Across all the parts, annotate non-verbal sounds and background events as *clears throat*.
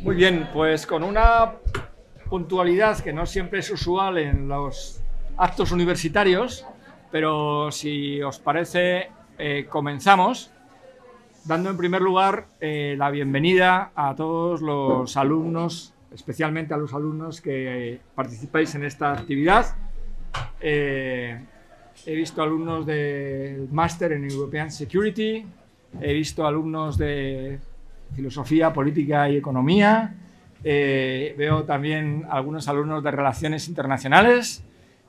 Muy bien, pues con una puntualidad que no siempre es usual en los actos universitarios, pero si os parece, eh, comenzamos dando en primer lugar eh, la bienvenida a todos los alumnos, especialmente a los alumnos que participáis en esta actividad. Eh, he visto alumnos del máster en European Security, he visto alumnos de filosofía, política y economía. Eh, veo también algunos alumnos de relaciones internacionales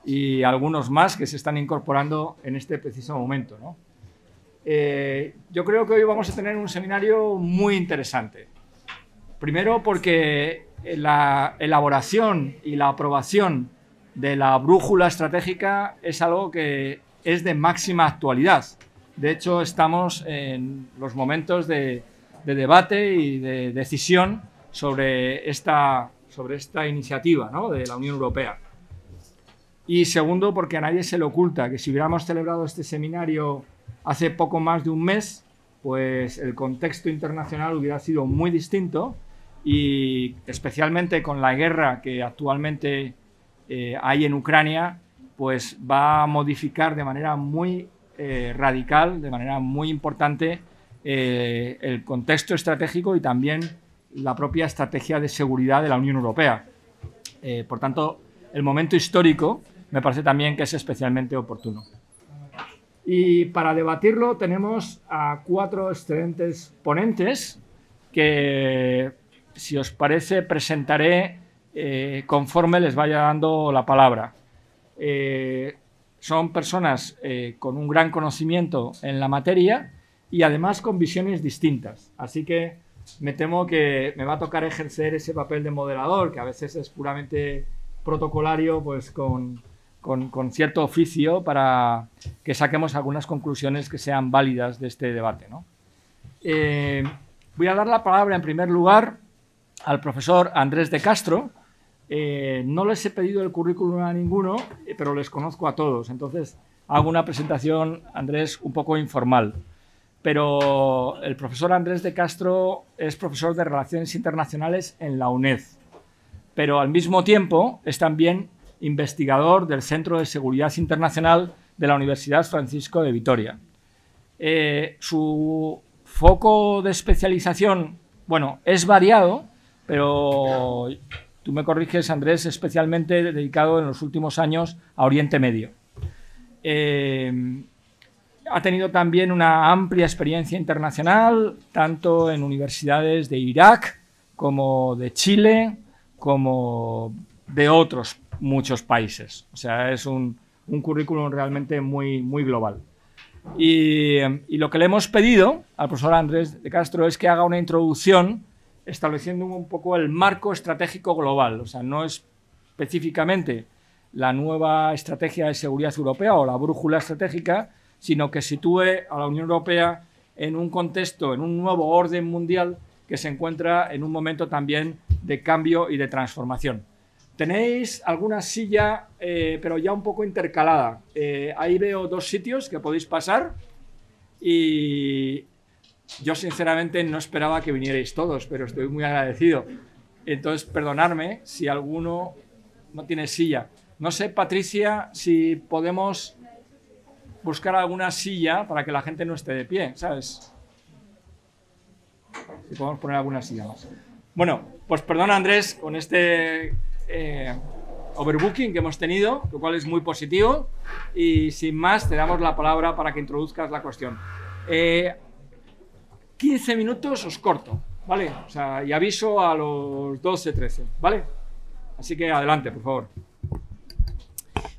y algunos más que se están incorporando en este preciso momento. ¿no? Eh, yo creo que hoy vamos a tener un seminario muy interesante. Primero porque la elaboración y la aprobación de la brújula estratégica es algo que es de máxima actualidad. De hecho, estamos en los momentos de de debate y de decisión sobre esta, sobre esta iniciativa de la Unión Europea. Y segundo, porque a nadie se le oculta que si hubiéramos celebrado este seminario hace poco más de un mes, pues el contexto internacional hubiera sido muy distinto y especialmente con la guerra que actualmente eh, hay en Ucrania, pues va a modificar de manera muy eh, radical, de manera muy importante, eh, el contexto estratégico y también la propia estrategia de seguridad de la Unión Europea. Eh, por tanto, el momento histórico me parece también que es especialmente oportuno. Y para debatirlo tenemos a cuatro excelentes ponentes que, si os parece, presentaré eh, conforme les vaya dando la palabra. son personas con un gran conocimiento en la materia y además con visiones distintas. Así que me temo que me va a tocar ejercer ese papel de moderador, que a veces es puramente protocolario, pues con, con, cierto oficio para que saquemos algunas conclusiones que sean válidas de este debate. ¿no? Eh, voy a dar la palabra en primer lugar al profesor Andrés de Castro. Eh, no les he pedido el currículum a ninguno, eh, pero les conozco a todos. Entonces hago una presentación, Andrés, un poco informal pero el profesor Andrés de Castro es profesor de Relaciones Internacionales en la UNED, pero al mismo tiempo es también investigador del Centro de Seguridad Internacional de la Universidad Francisco de Vitoria. Eh, su foco de especialización, bueno, es variado, pero tú me corriges, Andrés, especialmente dedicado en los últimos años a Oriente Medio. Eh, ha tenido también una amplia experiencia internacional, tanto en universidades de Irak como de Chile, como de otros muchos países. O sea, es un, currículum realmente muy, muy global. Y, y, lo que le hemos pedido al profesor Andrés de Castro es que haga una introducción estableciendo un poco el marco estratégico global. O sea, no es específicamente la nueva estrategia de seguridad europea o la brújula estratégica, sino que sitúe a la Unión Europea en un contexto, en un nuevo orden mundial que se encuentra en un momento también de cambio y de transformación. Tenéis alguna silla, eh, pero ya un poco intercalada. Eh, ahí veo dos sitios que podéis pasar y yo sinceramente no esperaba que vinierais todos, pero estoy muy agradecido. Entonces, perdonadme si alguno no tiene silla. No sé, Patricia, si podemos buscar alguna silla para que la gente no esté de pie, ¿sabes? Si podemos poner alguna silla más. Bueno, pues perdona Andrés, con este eh, overbooking que hemos tenido, lo cual es muy positivo. Y sin más, te damos la palabra para que introduzcas la cuestión. 15 eh, minutos os corto, ¿vale? O sea, y aviso a los 12, 13, ¿vale? Así que adelante, por favor.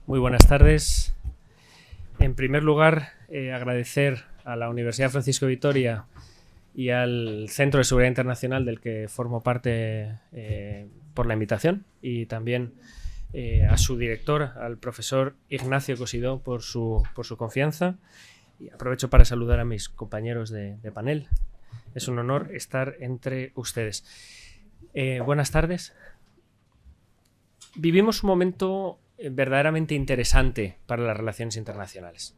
Muy buenas tardes. En primer lugar, eh, agradecer a la Universidad Francisco Vitoria y al Centro de Seguridad Internacional del que formo parte eh, por la invitación y también eh, a su director, al profesor Ignacio Cosidó, por su, por su confianza. Y aprovecho para saludar a mis compañeros de panel. Es un honor estar entre ustedes. buenas tardes. Vivimos un momento verdaderamente interesante para las relaciones internacionales.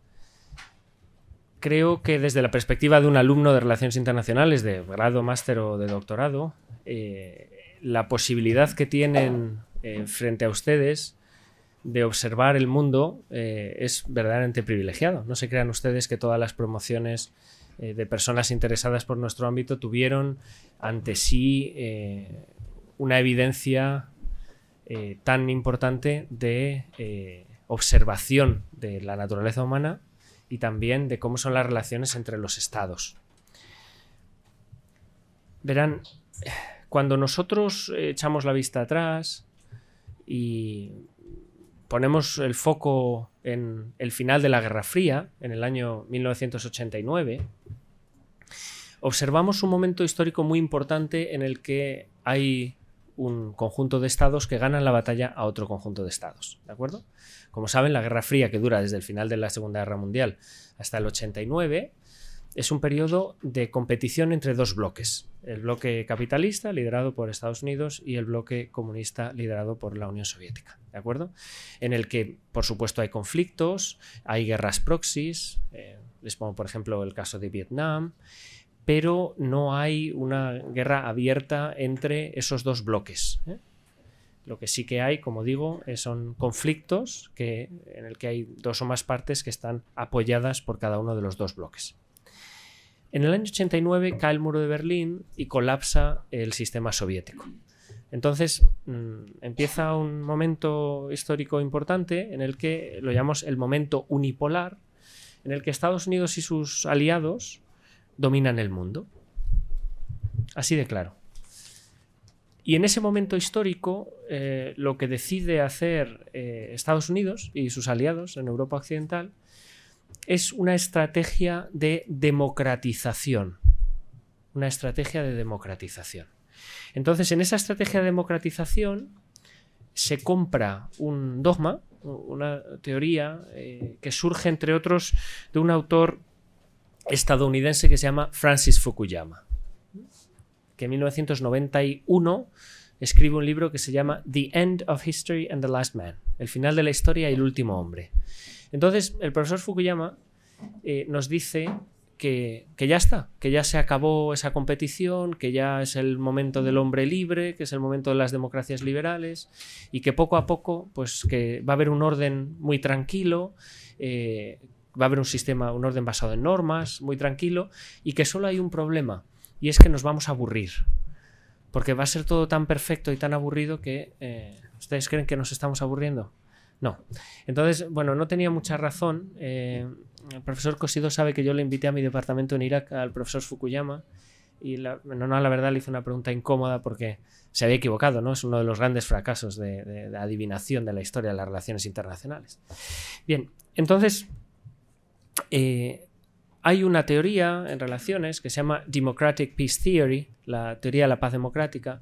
Creo que desde la perspectiva de un alumno de relaciones internacionales, de grado, máster o de doctorado, eh, la posibilidad que tienen eh, frente a ustedes de observar el mundo eh, es verdaderamente privilegiado. No se crean ustedes que todas las promociones de personas interesadas por nuestro ámbito tuvieron ante sí una evidencia eh, tan importante de eh, observación de la naturaleza humana y también de cómo son las relaciones entre los estados. Verán, cuando nosotros echamos la vista atrás y ponemos el foco en el final de la Guerra Fría, en el año 1989, observamos un momento histórico muy importante en el que hay un conjunto de estados que ganan la batalla a otro conjunto de estados. ¿De acuerdo? Como saben, la Guerra Fría, que dura desde el final de la Segunda Guerra Mundial hasta el 89, es un periodo de competición entre dos bloques. El bloque capitalista, liderado por Estados Unidos, y el bloque comunista, liderado por la Unión Soviética. ¿De acuerdo? En el que, por supuesto, hay conflictos, hay guerras proxies. Eh, les pongo, por ejemplo, el caso de Vietnam pero no hay una guerra abierta entre esos dos bloques. ¿eh? Lo que sí que hay, como digo, eh, son conflictos en el que hay dos o más partes que están apoyadas por cada uno de los dos bloques. En el año 89 cae el muro de Berlín y colapsa el sistema soviético. Entonces mm, empieza un momento histórico importante en el que lo llamamos el momento unipolar, en el que Estados Unidos y sus aliados dominan el mundo. Así de claro. Y en ese momento histórico, eh, lo que decide hacer eh, Estados Unidos y sus aliados en Europa Occidental es una estrategia de democratización. Una estrategia de democratización. Entonces, en esa estrategia de democratización se compra un dogma, una teoría eh, que surge, entre otros, de un autor estadounidense que se llama Francis Fukuyama, que en 1991 escribe un libro que se llama The End of History and the Last Man, el final de la historia y el último hombre. Entonces, el profesor Fukuyama eh, nos dice que, ya está, que ya se acabó esa competición, que ya es el momento del hombre libre, que es el momento de las democracias liberales y que poco a poco, pues que va a haber un orden muy tranquilo, eh, va a haber un sistema, un orden basado en normas, muy tranquilo, y que solo hay un problema, y es que nos vamos a aburrir. Porque va a ser todo tan perfecto y tan aburrido que eh, ustedes creen que nos estamos aburriendo. No. Entonces, bueno, no tenía mucha razón. Eh, el profesor Cosido sabe que yo le invité a mi departamento en Irak al profesor Fukuyama y la, no, la verdad le hice una pregunta incómoda porque se había equivocado, ¿no? Es uno de los grandes fracasos de, de adivinación de la historia de las relaciones internacionales. Bien, entonces eh, hay una teoría en relaciones que se llama Democratic Peace Theory, la teoría de la paz democrática,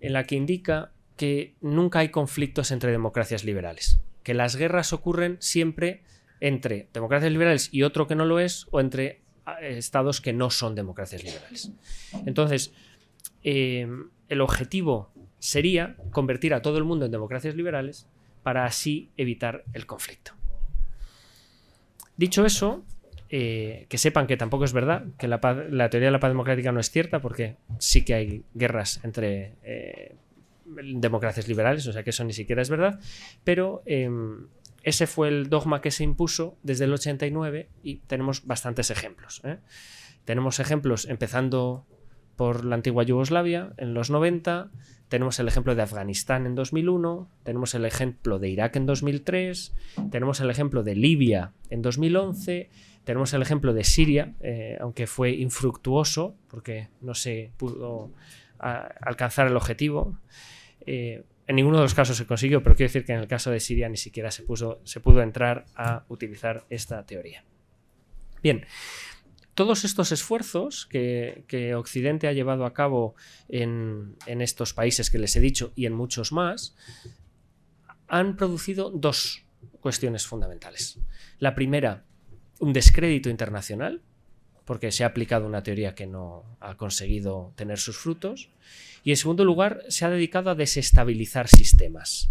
en la que indica que nunca hay conflictos entre democracias liberales, que las guerras ocurren siempre entre democracias liberales y otro que no lo es, o entre ah, estados que no son democracias liberales. Entonces, eh, el objetivo sería convertir a todo el mundo en democracias liberales para así evitar el conflicto. Dicho eso, eh, que sepan que tampoco es verdad, que la, teoría de la paz democrática no es cierta, porque sí que hay guerras entre eh, democracias liberales, o sea que eso ni siquiera es verdad, pero em, ese fue el dogma que se impuso desde el 89 y tenemos bastantes ejemplos. ¿eh? Tenemos ejemplos empezando por la antigua Yugoslavia en los 90, tenemos el ejemplo de Afganistán en 2001, tenemos el ejemplo de Irak en 2003, tenemos el ejemplo de Libia en 2011, tenemos el ejemplo de Siria, eh, aunque fue infructuoso porque no se pudo alcanzar el objetivo. Eh, en ninguno de los casos se consiguió, pero quiero decir que en el caso de Siria ni siquiera se, puso, se pudo entrar a utilizar esta teoría. Bien, todos estos esfuerzos que, Occidente ha llevado a cabo en, estos países que les he dicho y en muchos más, han producido dos cuestiones fundamentales. La primera, un descrédito internacional, porque se ha aplicado una teoría que no ha conseguido tener sus frutos. Y en segundo lugar, se ha dedicado a desestabilizar sistemas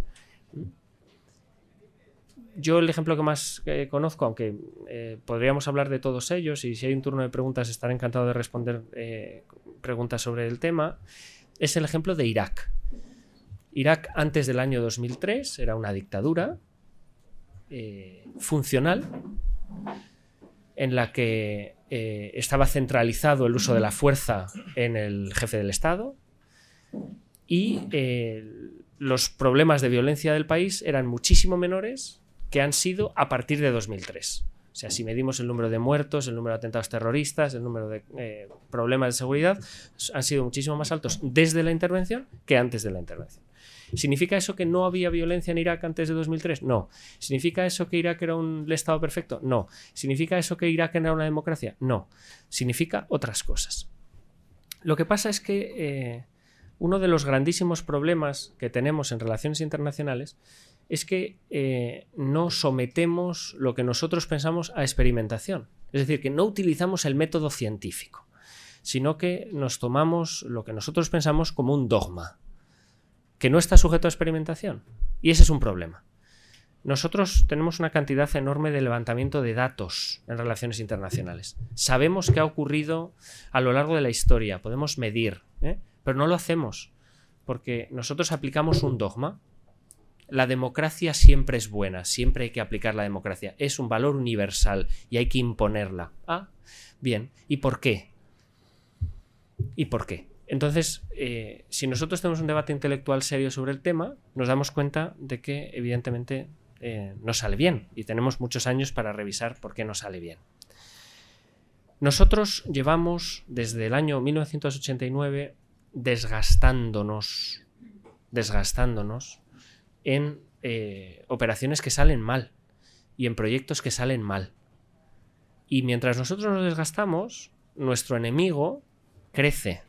yo el ejemplo que más eh, conozco, aunque eh, podríamos hablar de todos ellos, y si hay un turno de preguntas estaré encantado de responder eh, preguntas sobre el tema, es el ejemplo de Irak. Irak antes del año 2003 era una dictadura funcional en la que estaba centralizado el uso de la fuerza en el jefe del Estado y los problemas de violencia del país eran muchísimo menores que han sido a partir de 2003. O sea, si medimos el número de muertos, el número de atentados terroristas, el número de eh, problemas de seguridad, han sido muchísimo más altos desde la intervención que antes de la intervención. ¿Significa eso que no había violencia en Irak antes de 2003? No. ¿Significa eso que Irak era un Estado perfecto? No. ¿Significa eso que Irak era una democracia? No. Significa otras cosas. Lo que pasa es que eh, uno de los grandísimos problemas que tenemos en relaciones internacionales es que eh, no sometemos lo que nosotros pensamos a experimentación. Es decir, que no utilizamos el método científico, sino que nos tomamos lo que nosotros pensamos como un dogma, que no está sujeto a experimentación. Y ese es un problema. Nosotros tenemos una cantidad enorme de levantamiento de datos en relaciones internacionales. Sabemos qué ha ocurrido a lo largo de la historia, podemos medir, ¿eh? pero no lo hacemos, porque nosotros aplicamos un dogma la democracia siempre es buena, siempre hay que aplicar la democracia. Es un valor universal y hay que imponerla. Ah, bien. ¿Y por qué? ¿Y por qué? Entonces, eh, si nosotros tenemos un debate intelectual serio sobre el tema, nos damos cuenta de que evidentemente eh, no sale bien y tenemos muchos años para revisar por qué no sale bien. Nosotros llevamos desde el año 1989 desgastándonos, desgastándonos en eh, operaciones que salen mal y en proyectos que salen mal. Y mientras nosotros nos desgastamos, nuestro enemigo crece.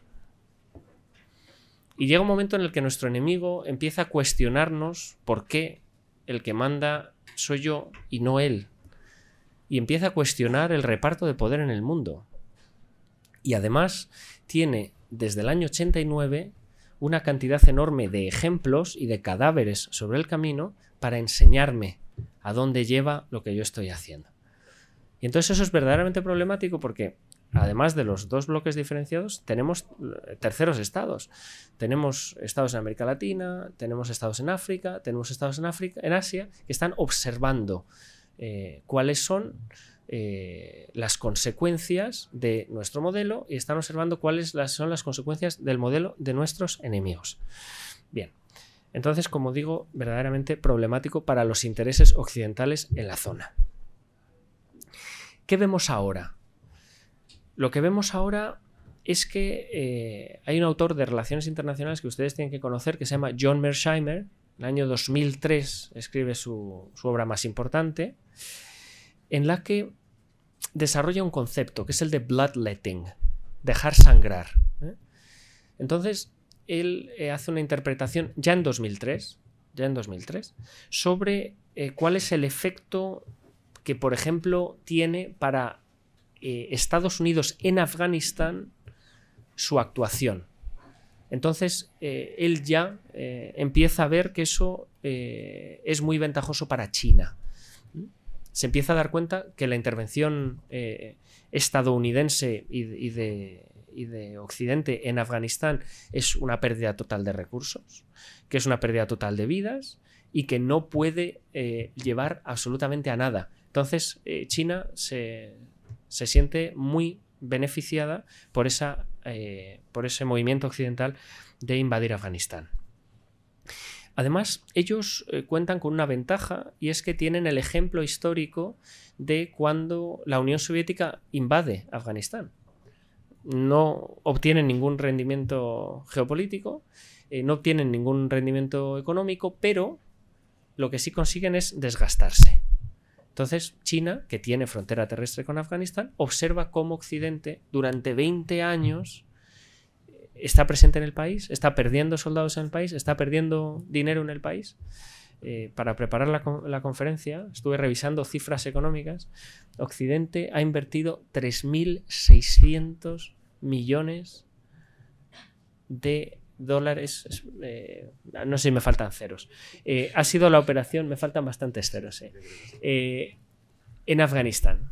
Y llega un momento en el que nuestro enemigo empieza a cuestionarnos por qué el que manda soy yo y no él. Y empieza a cuestionar el reparto de poder en el mundo. Y además tiene desde el año 89 una cantidad enorme de ejemplos y de cadáveres sobre el camino para enseñarme a dónde lleva lo que yo estoy haciendo. Y entonces eso es verdaderamente problemático porque además de los dos bloques diferenciados, tenemos eh, terceros estados. Tenemos estados en América Latina, tenemos estados en África, tenemos estados en, África, en Asia, que están observando eh, cuáles son eh, las consecuencias de nuestro modelo y están observando cuáles son las consecuencias del modelo de nuestros enemigos. Bien, entonces, como digo, verdaderamente problemático para los intereses occidentales en la zona. ¿Qué vemos ahora? Lo que vemos ahora es que eh, hay un autor de relaciones internacionales que ustedes tienen que conocer que se llama John Mersheimer. En el año 2003 escribe su obra más importante, en la que desarrolla un concepto que es el de bloodletting, dejar sangrar. ¿eh? Entonces, él eh, hace una interpretación ya en 2003, ya en sobre eh, cuál es el efecto que, por ejemplo, tiene para Estados Unidos en Afganistán su actuación. Entonces, él ya empieza a ver que eso es muy ventajoso para China se empieza a dar cuenta que la intervención eh, estadounidense y, de, Occidente en Afganistán es una pérdida total de recursos, que es una pérdida total de vidas y que no puede eh, llevar absolutamente a nada. Entonces, eh, China se, se, siente muy beneficiada por, esa, por ese movimiento occidental de invadir Afganistán. Además, ellos eh, cuentan con una ventaja y es que tienen el ejemplo histórico de cuando la Unión Soviética invade Afganistán. No obtienen ningún rendimiento geopolítico, eh, no obtienen ningún rendimiento económico, pero lo que sí consiguen es desgastarse. Entonces, China, que tiene frontera terrestre con Afganistán, observa cómo Occidente durante 20 años está presente en el país, está perdiendo soldados en el país, está perdiendo dinero en el país. Eh, para preparar la, conferencia, estuve revisando cifras económicas, Occidente ha invertido 3.600 millones de dólares, eh, no sé si me faltan ceros, eh, ha sido la operación, me faltan bastantes ceros, en Afganistán.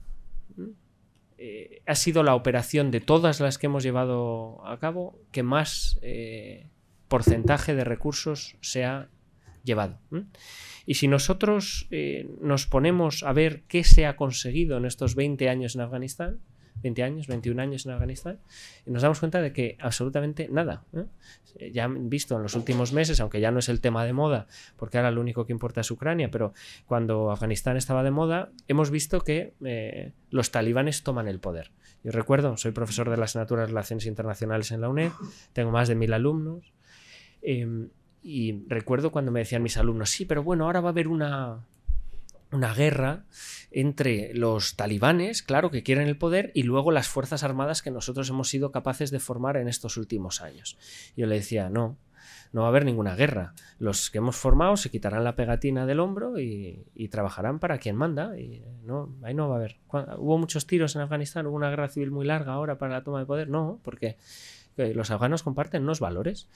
Eh, ha sido la operación de todas las que hemos llevado a cabo que más eh, porcentaje de recursos se ha llevado. Y si nosotros eh, nos ponemos a ver qué se ha conseguido en estos 20 años en Afganistán, 20 años, 21 años en Afganistán, y nos damos cuenta de que absolutamente nada. ¿eh? Ya han visto en los últimos meses, aunque ya no es el tema de moda, porque ahora lo único que importa es Ucrania, pero cuando Afganistán estaba de moda, hemos visto que eh, los talibanes toman el poder. Yo recuerdo, soy profesor de la asignatura Relaciones Internacionales en la UNED, tengo más de mil alumnos. Em, y recuerdo cuando me decían mis alumnos, sí, pero bueno, ahora va a haber una, una guerra entre los talibanes, claro, que quieren el poder, y luego las Fuerzas Armadas que nosotros hemos sido capaces de formar en estos últimos años. Yo le decía, no, no va a haber ninguna guerra. Los que hemos formado se quitarán la pegatina del hombro y, trabajarán para quien manda. Y no, ahí no va a haber. Hubo muchos tiros en Afganistán, hubo una guerra civil muy larga ahora para la toma de poder. No, porque los afganos comparten unos valores.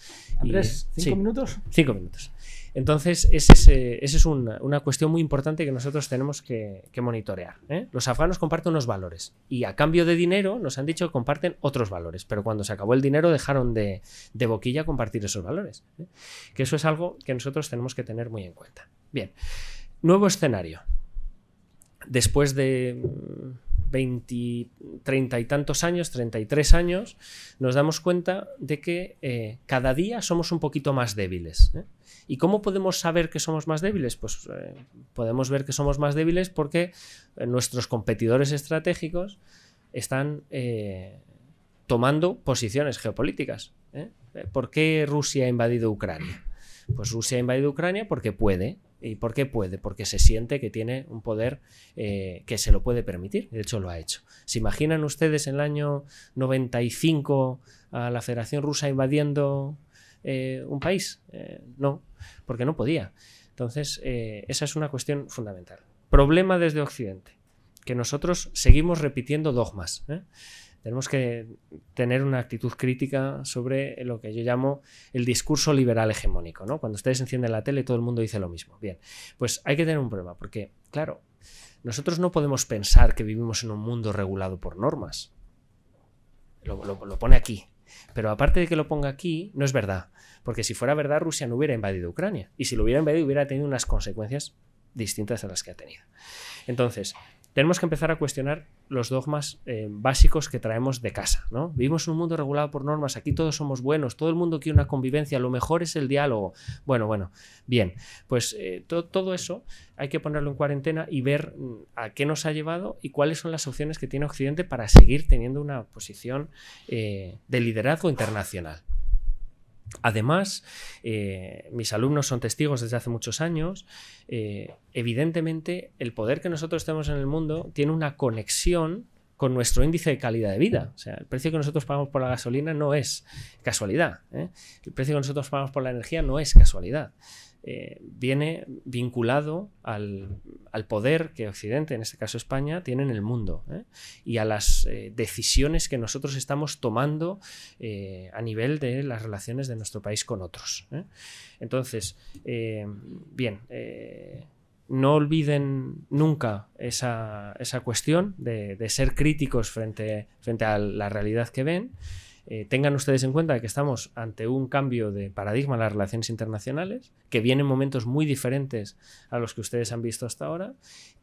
¿cinco minutos? Cinco minutos. Entonces, esa es, es una, cuestión muy importante que nosotros tenemos que, monitorear. ¿eh? Los afganos comparten unos valores y a cambio de dinero nos han dicho que comparten otros valores, pero cuando se acabó el dinero dejaron de, de boquilla compartir esos valores. ¿eh? Que eso es algo que nosotros tenemos que tener muy en cuenta. Bien, nuevo escenario. Después de 20, 30 y tantos años, 33 años, nos damos cuenta de que eh, cada día somos un poquito más débiles. ¿eh? ¿Y cómo podemos saber que somos más débiles? Pues eh, podemos ver que somos más débiles porque nuestros competidores estratégicos están tomando posiciones geopolíticas. ¿Por qué Rusia ha invadido Ucrania? Pues Rusia ha invadido Ucrania porque puede, ¿Y por qué puede? Porque se siente que tiene un poder eh, que se lo puede permitir, de hecho lo ha hecho. ¿Se imaginan ustedes en el año 95 a la Federación Rusa invadiendo eh, un país? Eh, no, porque no podía. Entonces, esa es una cuestión fundamental. Problema desde Occidente, que nosotros seguimos repitiendo dogmas. Tenemos que tener una actitud crítica sobre lo que yo llamo el discurso liberal hegemónico. ¿no? Cuando ustedes encienden la tele todo el mundo dice lo mismo. Bien, pues hay que tener un problema, porque, claro, nosotros no podemos pensar que vivimos en un mundo regulado por normas. lo pone aquí. Pero aparte de que lo ponga aquí, no es verdad. Porque si fuera verdad, Rusia no hubiera invadido Ucrania. Y si lo hubiera invadido, hubiera tenido unas consecuencias distintas a las que ha tenido. Entonces, tenemos que empezar a cuestionar los dogmas eh, básicos que traemos de casa. ¿no? Vivimos en un mundo regulado por normas, aquí todos somos buenos, todo el mundo quiere una convivencia, lo mejor es el diálogo. Bueno, bueno, bien, pues eh, todo eso hay que ponerlo en cuarentena y ver mm, a qué nos ha llevado y cuáles son las opciones que tiene Occidente para seguir teniendo una posición eh, de liderazgo internacional. Además, eh, mis alumnos son testigos desde hace muchos años. Eh, evidentemente, el poder que nosotros tenemos en el mundo tiene una conexión con nuestro índice de calidad de vida. O sea, el precio que nosotros pagamos por la gasolina no es casualidad. ¿eh? El precio que nosotros pagamos por la energía no es casualidad. Eh, viene vinculado al, poder que Occidente, en este caso España, tiene en el mundo ¿eh? y a las eh, decisiones que nosotros estamos tomando a nivel de las relaciones de nuestro país con otros. Entonces, bien no olviden nunca esa, cuestión de, ser críticos frente, frente a la realidad que ven eh, tengan ustedes en cuenta que estamos ante un cambio de paradigma en las relaciones internacionales, que vienen momentos muy diferentes a los que ustedes han visto hasta ahora,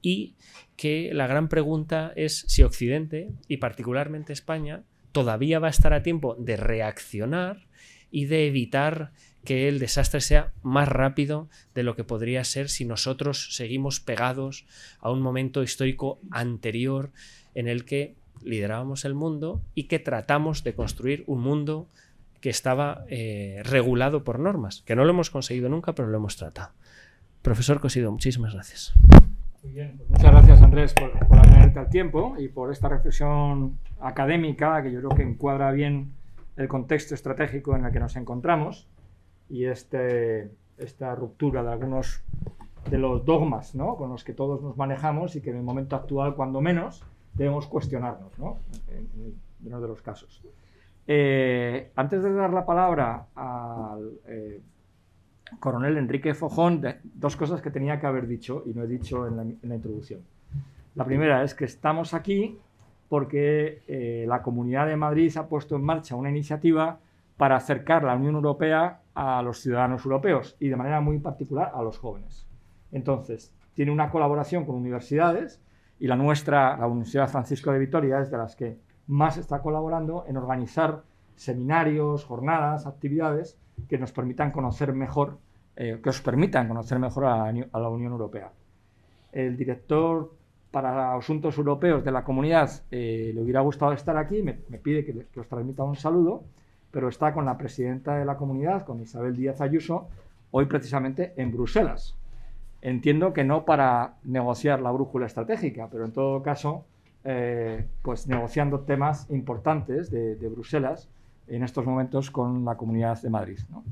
y que la gran pregunta es si Occidente, y particularmente España, todavía va a estar a tiempo de reaccionar y de evitar que el desastre sea más rápido de lo que podría ser si nosotros seguimos pegados a un momento histórico anterior en el que liderábamos el mundo y que tratamos de construir un mundo que estaba eh, regulado por normas, que no lo hemos conseguido nunca, pero lo hemos tratado. Profesor Cosido, muchísimas gracias. Pues muchas gracias Andrés por, por al tiempo y por esta reflexión académica que yo creo que encuadra bien el contexto estratégico en el que nos encontramos y este, esta ruptura de algunos de los dogmas ¿no? con los que todos nos manejamos y que en el momento actual, cuando menos, debemos cuestionarnos, ¿no? En, uno de los casos. Eh, antes de dar la palabra al eh, coronel Enrique Fojón, dos cosas que tenía que haber dicho y no he dicho en la, introducción. La primera es que estamos aquí porque eh, la Comunidad de Madrid ha puesto en marcha una iniciativa para acercar la Unión Europea a los ciudadanos europeos y de manera muy particular a los jóvenes. Entonces, tiene una colaboración con universidades y la nuestra, la Universidad Francisco de Vitoria, es de las que más está colaborando en organizar seminarios, jornadas, actividades que nos permitan conocer mejor, eh, que os permitan conocer mejor a, la Unión Europea. El director para asuntos europeos de la comunidad eh, le hubiera gustado estar aquí, me, pide que, que, os transmita un saludo, pero está con la presidenta de la comunidad, con Isabel Díaz Ayuso, hoy precisamente en Bruselas. Entiendo que no para negociar la brújula estratégica, pero en todo caso, eh, pues negociando temas importantes de, Bruselas en estos momentos con la Comunidad de Madrid. ¿no?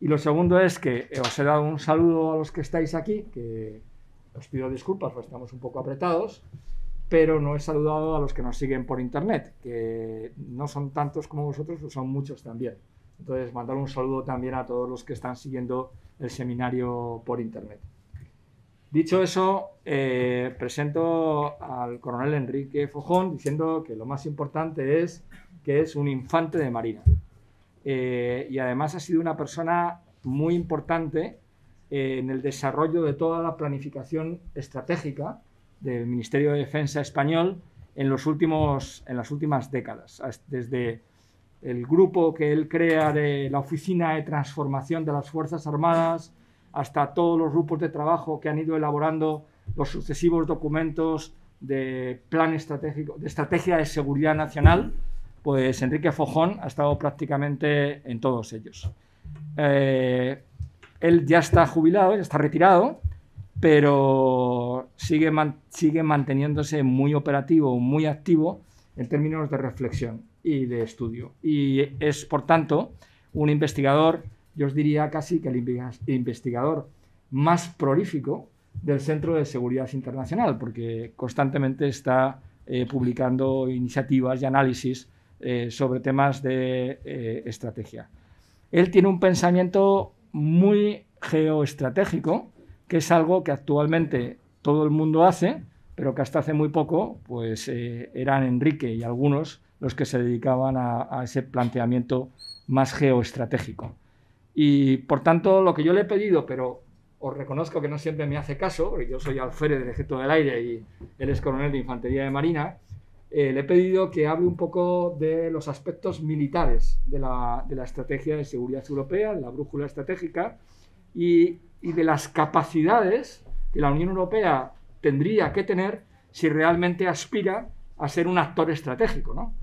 Y lo segundo es que eh, os he dado un saludo a los que estáis aquí, que os pido disculpas, estamos un poco apretados, pero no he saludado a los que nos siguen por internet, que no son tantos como vosotros, pero son muchos también. Entonces, mandar un saludo también a todos los que están siguiendo el seminario por internet. Dicho eso, eh, presento al coronel Enrique Fojón diciendo que lo más importante es que es un infante de Marina. Eh, y además ha sido una persona muy importante eh, en el desarrollo de toda la planificación estratégica del Ministerio de Defensa español en, los últimos, en las últimas décadas, desde el grupo que él crea de la Oficina de Transformación de las Fuerzas Armadas, hasta todos los grupos de trabajo que han ido elaborando los sucesivos documentos de plan estratégico, de estrategia de seguridad nacional, pues Enrique Fojón ha estado prácticamente en todos ellos. Eh, él ya está jubilado, ya está retirado, pero sigue manteniéndose muy operativo, muy activo en términos de reflexión y de estudio. Y es, por tanto, un investigador, yo os diría casi que el investigador más prolífico del Centro de Seguridad Internacional, porque constantemente está eh, publicando iniciativas y análisis eh, sobre temas de eh, estrategia. Él tiene un pensamiento muy geoestratégico, que es algo que actualmente todo el mundo hace, pero que hasta hace muy poco pues, eran Enrique y algunos los que se dedicaban a, ese planteamiento más geoestratégico. Y por tanto, lo que yo le he pedido, pero os reconozco que no siempre me hace caso, porque yo soy alférez del Ejército del Aire y él es coronel de Infantería de Marina, eh, le he pedido que hable un poco de los aspectos militares de la, de la estrategia de seguridad europea, de la brújula estratégica y, y, de las capacidades que la Unión Europea tendría que tener si realmente aspira a ser un actor estratégico, ¿no?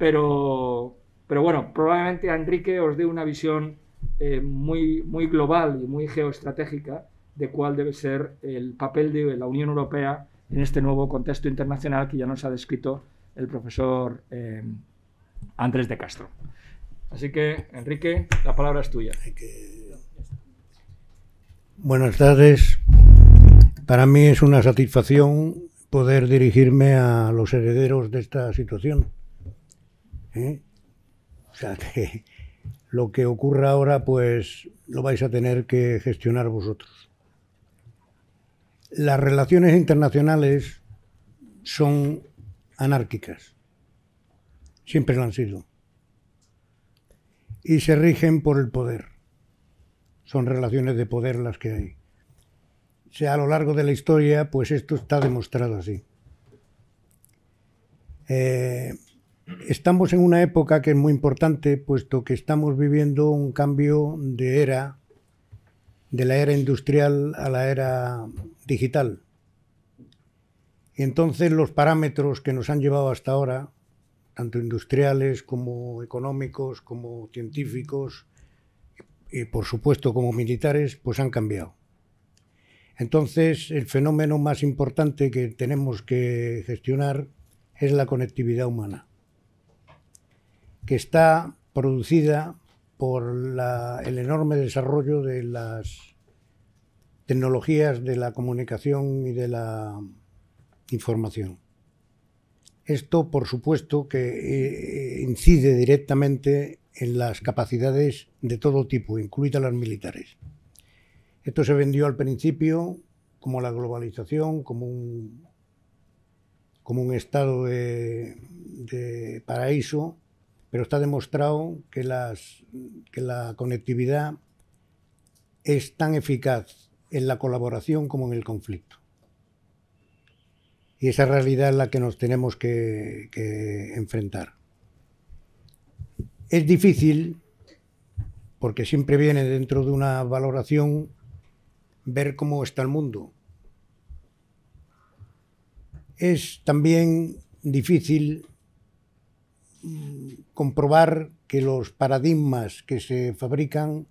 Pero, pero bueno, probablemente a Enrique os dé una visión eh, muy, muy global y muy geoestratégica de cuál debe ser el papel de la Unión Europea en este nuevo contexto internacional que ya nos ha descrito el profesor eh, Andrés de Castro. Así que, Enrique, la palabra es tuya. Buenas tardes. Para mí es una satisfacción poder dirigirme a los herederos de esta situación. ¿eh? O sea *laughs* que lo que ocurra ahora, pues lo vais a tener que gestionar vosotros. Las relaciones internacionales son anárquicas. Siempre lo han sido. Y se rigen por el poder. Son relaciones de poder las que hay. O sea a lo largo de la historia, pues esto está demostrado así. Eh, Estamos en una época que es muy importante, puesto que estamos viviendo un cambio de era, de la era industrial a la era digital. Y entonces los parámetros que nos han llevado hasta ahora, tanto industriales como económicos, como científicos, y por supuesto como militares, pues han cambiado. Entonces, el fenómeno más importante que tenemos que gestionar es la conectividad humana que está producida por el enorme desarrollo de las tecnologías de la comunicación y de la información. Esto, por supuesto, que eh, incide directamente en las capacidades de todo tipo, incluidas las militares. Esto se vendió al principio como la globalización, como un, como un estado de paraíso, pero está demostrado que, la conectividad es tan eficaz en la colaboración como en el conflicto. Y esa realidad es la que nos tenemos que enfrentar. Es difícil, porque siempre viene dentro de una valoración, ver cómo está el mundo. Es también difícil comprobar que los paradigmas que se fabrican,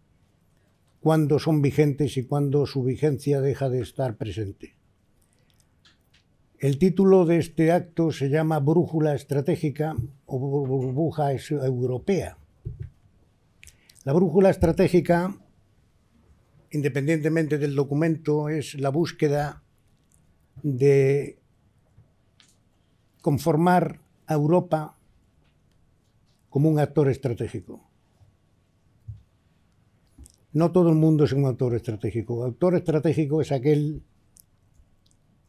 cuando son vigentes y cuando su vigencia deja de estar presente. El título de este acto se llama Brújula Estratégica o Burbuja Europea. La brújula estratégica, independientemente del documento, es la búsqueda de conformar a Europa como un actor estratégico. No todo el mundo es un actor estratégico. El actor estratégico es aquel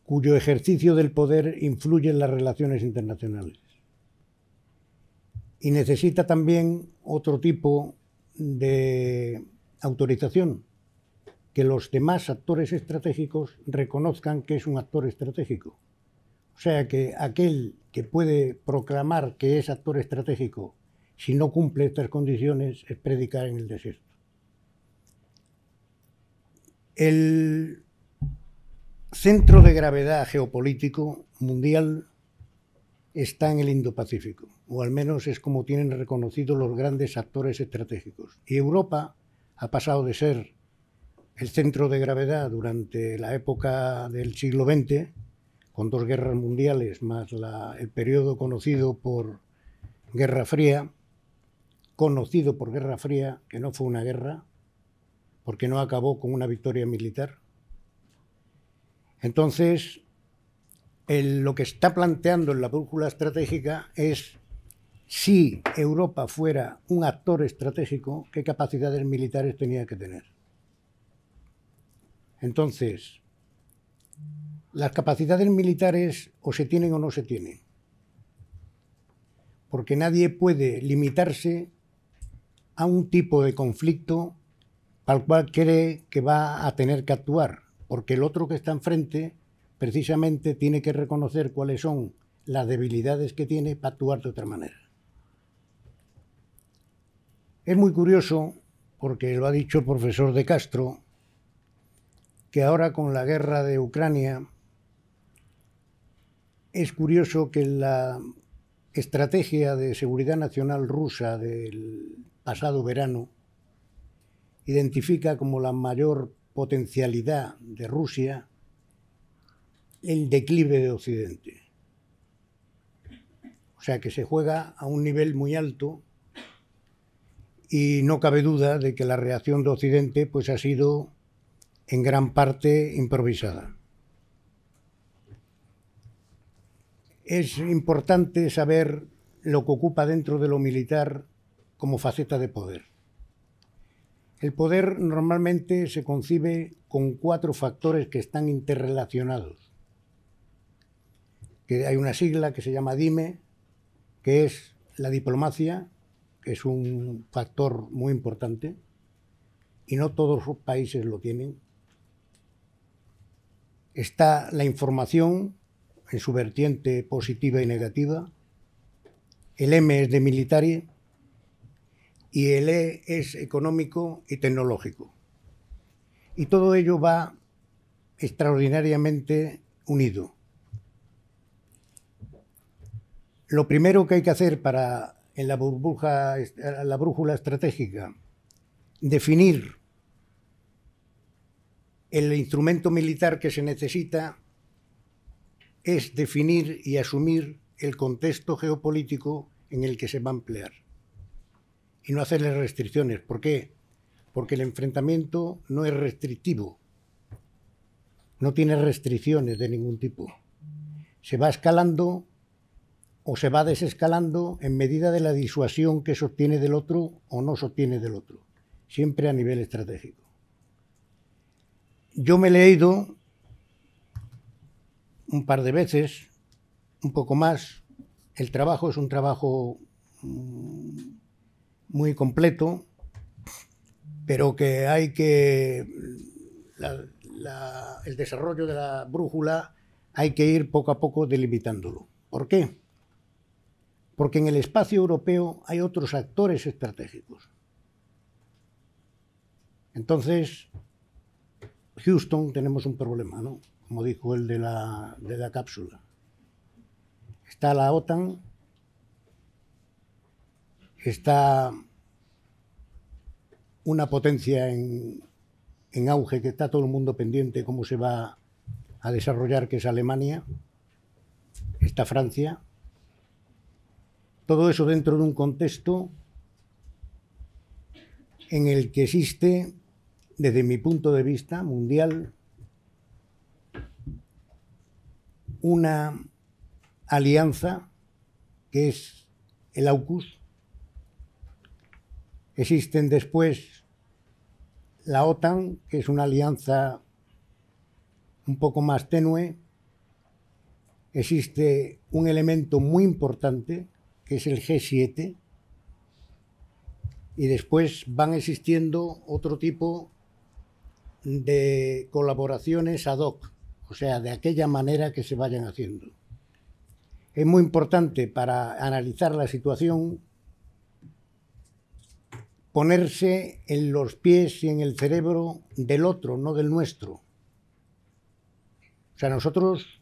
cuyo ejercicio del poder influye en las relaciones internacionales. Y necesita también otro tipo de autorización, que los demás actores estratégicos reconozcan que es un actor estratégico. O sea que aquel que puede proclamar que es actor estratégico si no cumple estas condiciones, es predicar en el desierto. El centro de gravedad geopolítico mundial está en el Indo-Pacífico, o al menos es como tienen reconocido los grandes actores estratégicos. Y Europa ha pasado de ser el centro de gravedad durante la época del siglo XX, con dos guerras mundiales más el periodo conocido por Guerra Fría, conocido por Guerra Fría que no fue una guerra, porque no acabó con una victoria militar. Entonces, lo que está planteando en la brújula estratégica es si Europa fuera un actor estratégico, qué capacidades militares tenía que tener. Entonces, las capacidades militares o se tienen o no se tienen, porque nadie puede limitarse a un tipo de conflicto al cual cree que va a tener que actuar, porque el otro que está enfrente precisamente tiene que reconocer cuáles son las debilidades que tiene para actuar de otra manera. Es muy curioso, porque lo ha dicho el profesor de Castro, que ahora con la guerra de Ucrania es curioso que la estrategia de seguridad nacional rusa del pasado verano, identifica como la mayor potencialidad de Rusia el declive de Occidente. O sea que se juega a un nivel muy alto y no cabe duda de que la reacción de Occidente pues, ha sido en gran parte improvisada. Es importante saber lo que ocupa dentro de lo militar como faceta de poder. El poder normalmente se concibe con cuatro factores que están interrelacionados. Que hay una sigla que se llama DIME, que es la diplomacia, que es un factor muy importante, y no todos los países lo tienen. Está la información en su vertiente positiva y negativa. El M es de militari, y el E es económico y tecnológico. Y todo ello va extraordinariamente unido. Lo primero que hay que hacer para en la la brújula estratégica, definir el instrumento militar que se necesita es definir y asumir el contexto geopolítico en el que se va a emplear y no hacerle restricciones. ¿Por qué? Porque el enfrentamiento no es restrictivo, no tiene restricciones de ningún tipo. Se va escalando o se va desescalando en medida de la disuasión que sostiene del otro o no sostiene del otro, siempre a nivel estratégico. Yo me he leído un par de veces, un poco más, el trabajo es un trabajo mm, muy completo, pero que hay que... el desarrollo de la brújula hay que ir poco a poco delimitándolo. ¿Por qué? Porque en el espacio europeo hay otros actores estratégicos. Entonces, Houston tenemos un problema, ¿no? Como dijo el de la, de la cápsula. Está la OTAN, está una potencia en, auge que está todo el mundo pendiente cómo se va a desarrollar, que es Alemania, está Francia. Todo eso dentro de un contexto en el que existe, desde mi punto de vista mundial, una alianza que es el AUKUS, Existen después la OTAN, que es una alianza un poco más tenue. Existe un elemento muy importante, que es el G7. Y después van existiendo otro tipo de colaboraciones ad hoc, o sea, de aquella manera que se vayan haciendo. Es muy importante para analizar la situación ponerse en los pies y en el cerebro del otro, no del nuestro. O sea, nosotros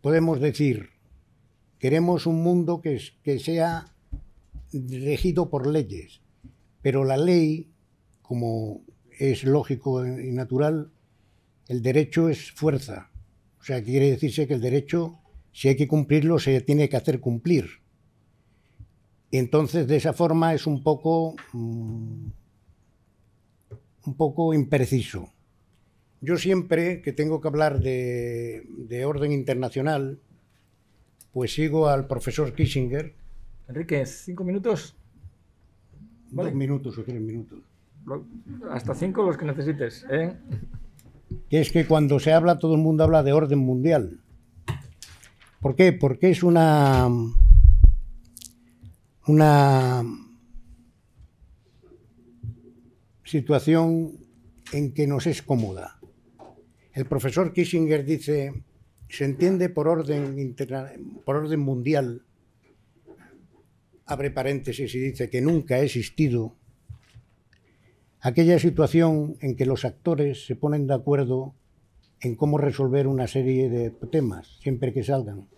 podemos decir, queremos un mundo que, que sea regido por leyes, pero la ley, como es lógico y natural, el derecho es fuerza. O sea, quiere decirse que el derecho, si hay que cumplirlo, se tiene que hacer cumplir entonces de esa forma es un poco, mm, un poco impreciso. Yo siempre que tengo que hablar de, orden internacional, pues sigo al profesor Kissinger. Enrique, cinco minutos. Dos minutos o tres minutos. Hasta cinco los que necesites. ¿eh? es que cuando se habla, todo el mundo habla de orden mundial. ¿Por qué? Porque es una, una situación en que nos es cómoda. El profesor Kissinger dice, se entiende por orden, por orden mundial, abre paréntesis y dice que nunca ha existido, aquella situación en que los actores se ponen de acuerdo en cómo resolver una serie de temas siempre que salgan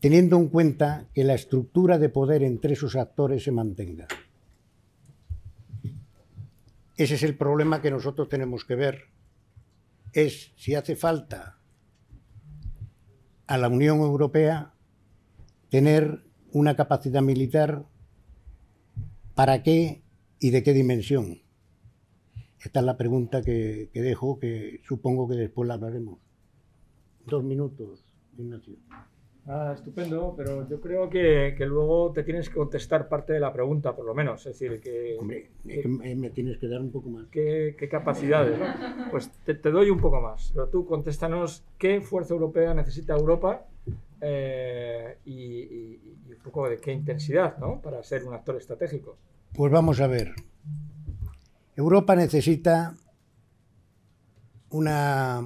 teniendo en cuenta que la estructura de poder entre sus actores se mantenga. Ese es el problema que nosotros tenemos que ver. Es si hace falta a la Unión Europea tener una capacidad militar, ¿para qué y de qué dimensión? Esta es la pregunta que, que dejo, que supongo que después la hablaremos. Dos minutos, Ignacio. Ah, estupendo, pero yo creo que, luego te tienes que contestar parte de la pregunta, por lo menos. Es decir, que. Hombre, me tienes que dar un poco más. ¿Qué, capacidades? Pues te, doy un poco más, pero tú contéstanos qué fuerza europea necesita Europa eh, y, y, un poco de qué intensidad, ¿no? Para ser un actor estratégico. Pues vamos a ver. Europa necesita una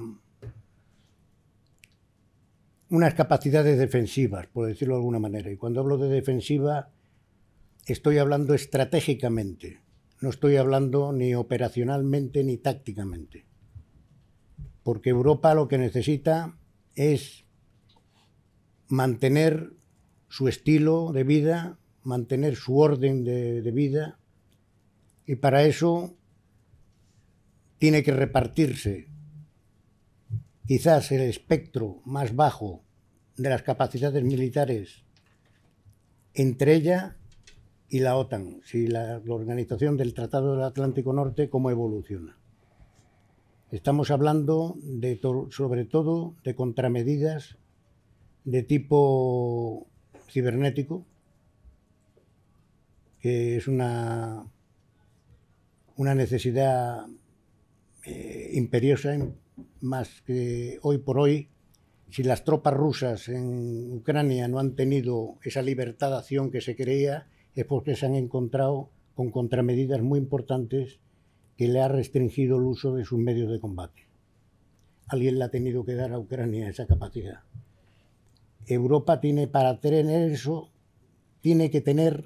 unas capacidades defensivas, por decirlo de alguna manera. Y cuando hablo de defensiva, estoy hablando estratégicamente, no estoy hablando ni operacionalmente ni tácticamente. Porque Europa lo que necesita es mantener su estilo de vida, mantener su orden de, de vida, y para eso tiene que repartirse quizás el espectro más bajo de las capacidades militares entre ella y la OTAN, si la, organización del Tratado del Atlántico Norte, cómo evoluciona. Estamos hablando sobre todo de contramedidas de tipo cibernético, que es una, una necesidad eh, imperiosa, más que hoy por hoy si las tropas rusas en Ucrania no han tenido esa libertad de acción que se creía, es porque se han encontrado con contramedidas muy importantes que le ha restringido el uso de sus medios de combate. Alguien le ha tenido que dar a Ucrania esa capacidad. Europa tiene para tener eso, tiene que tener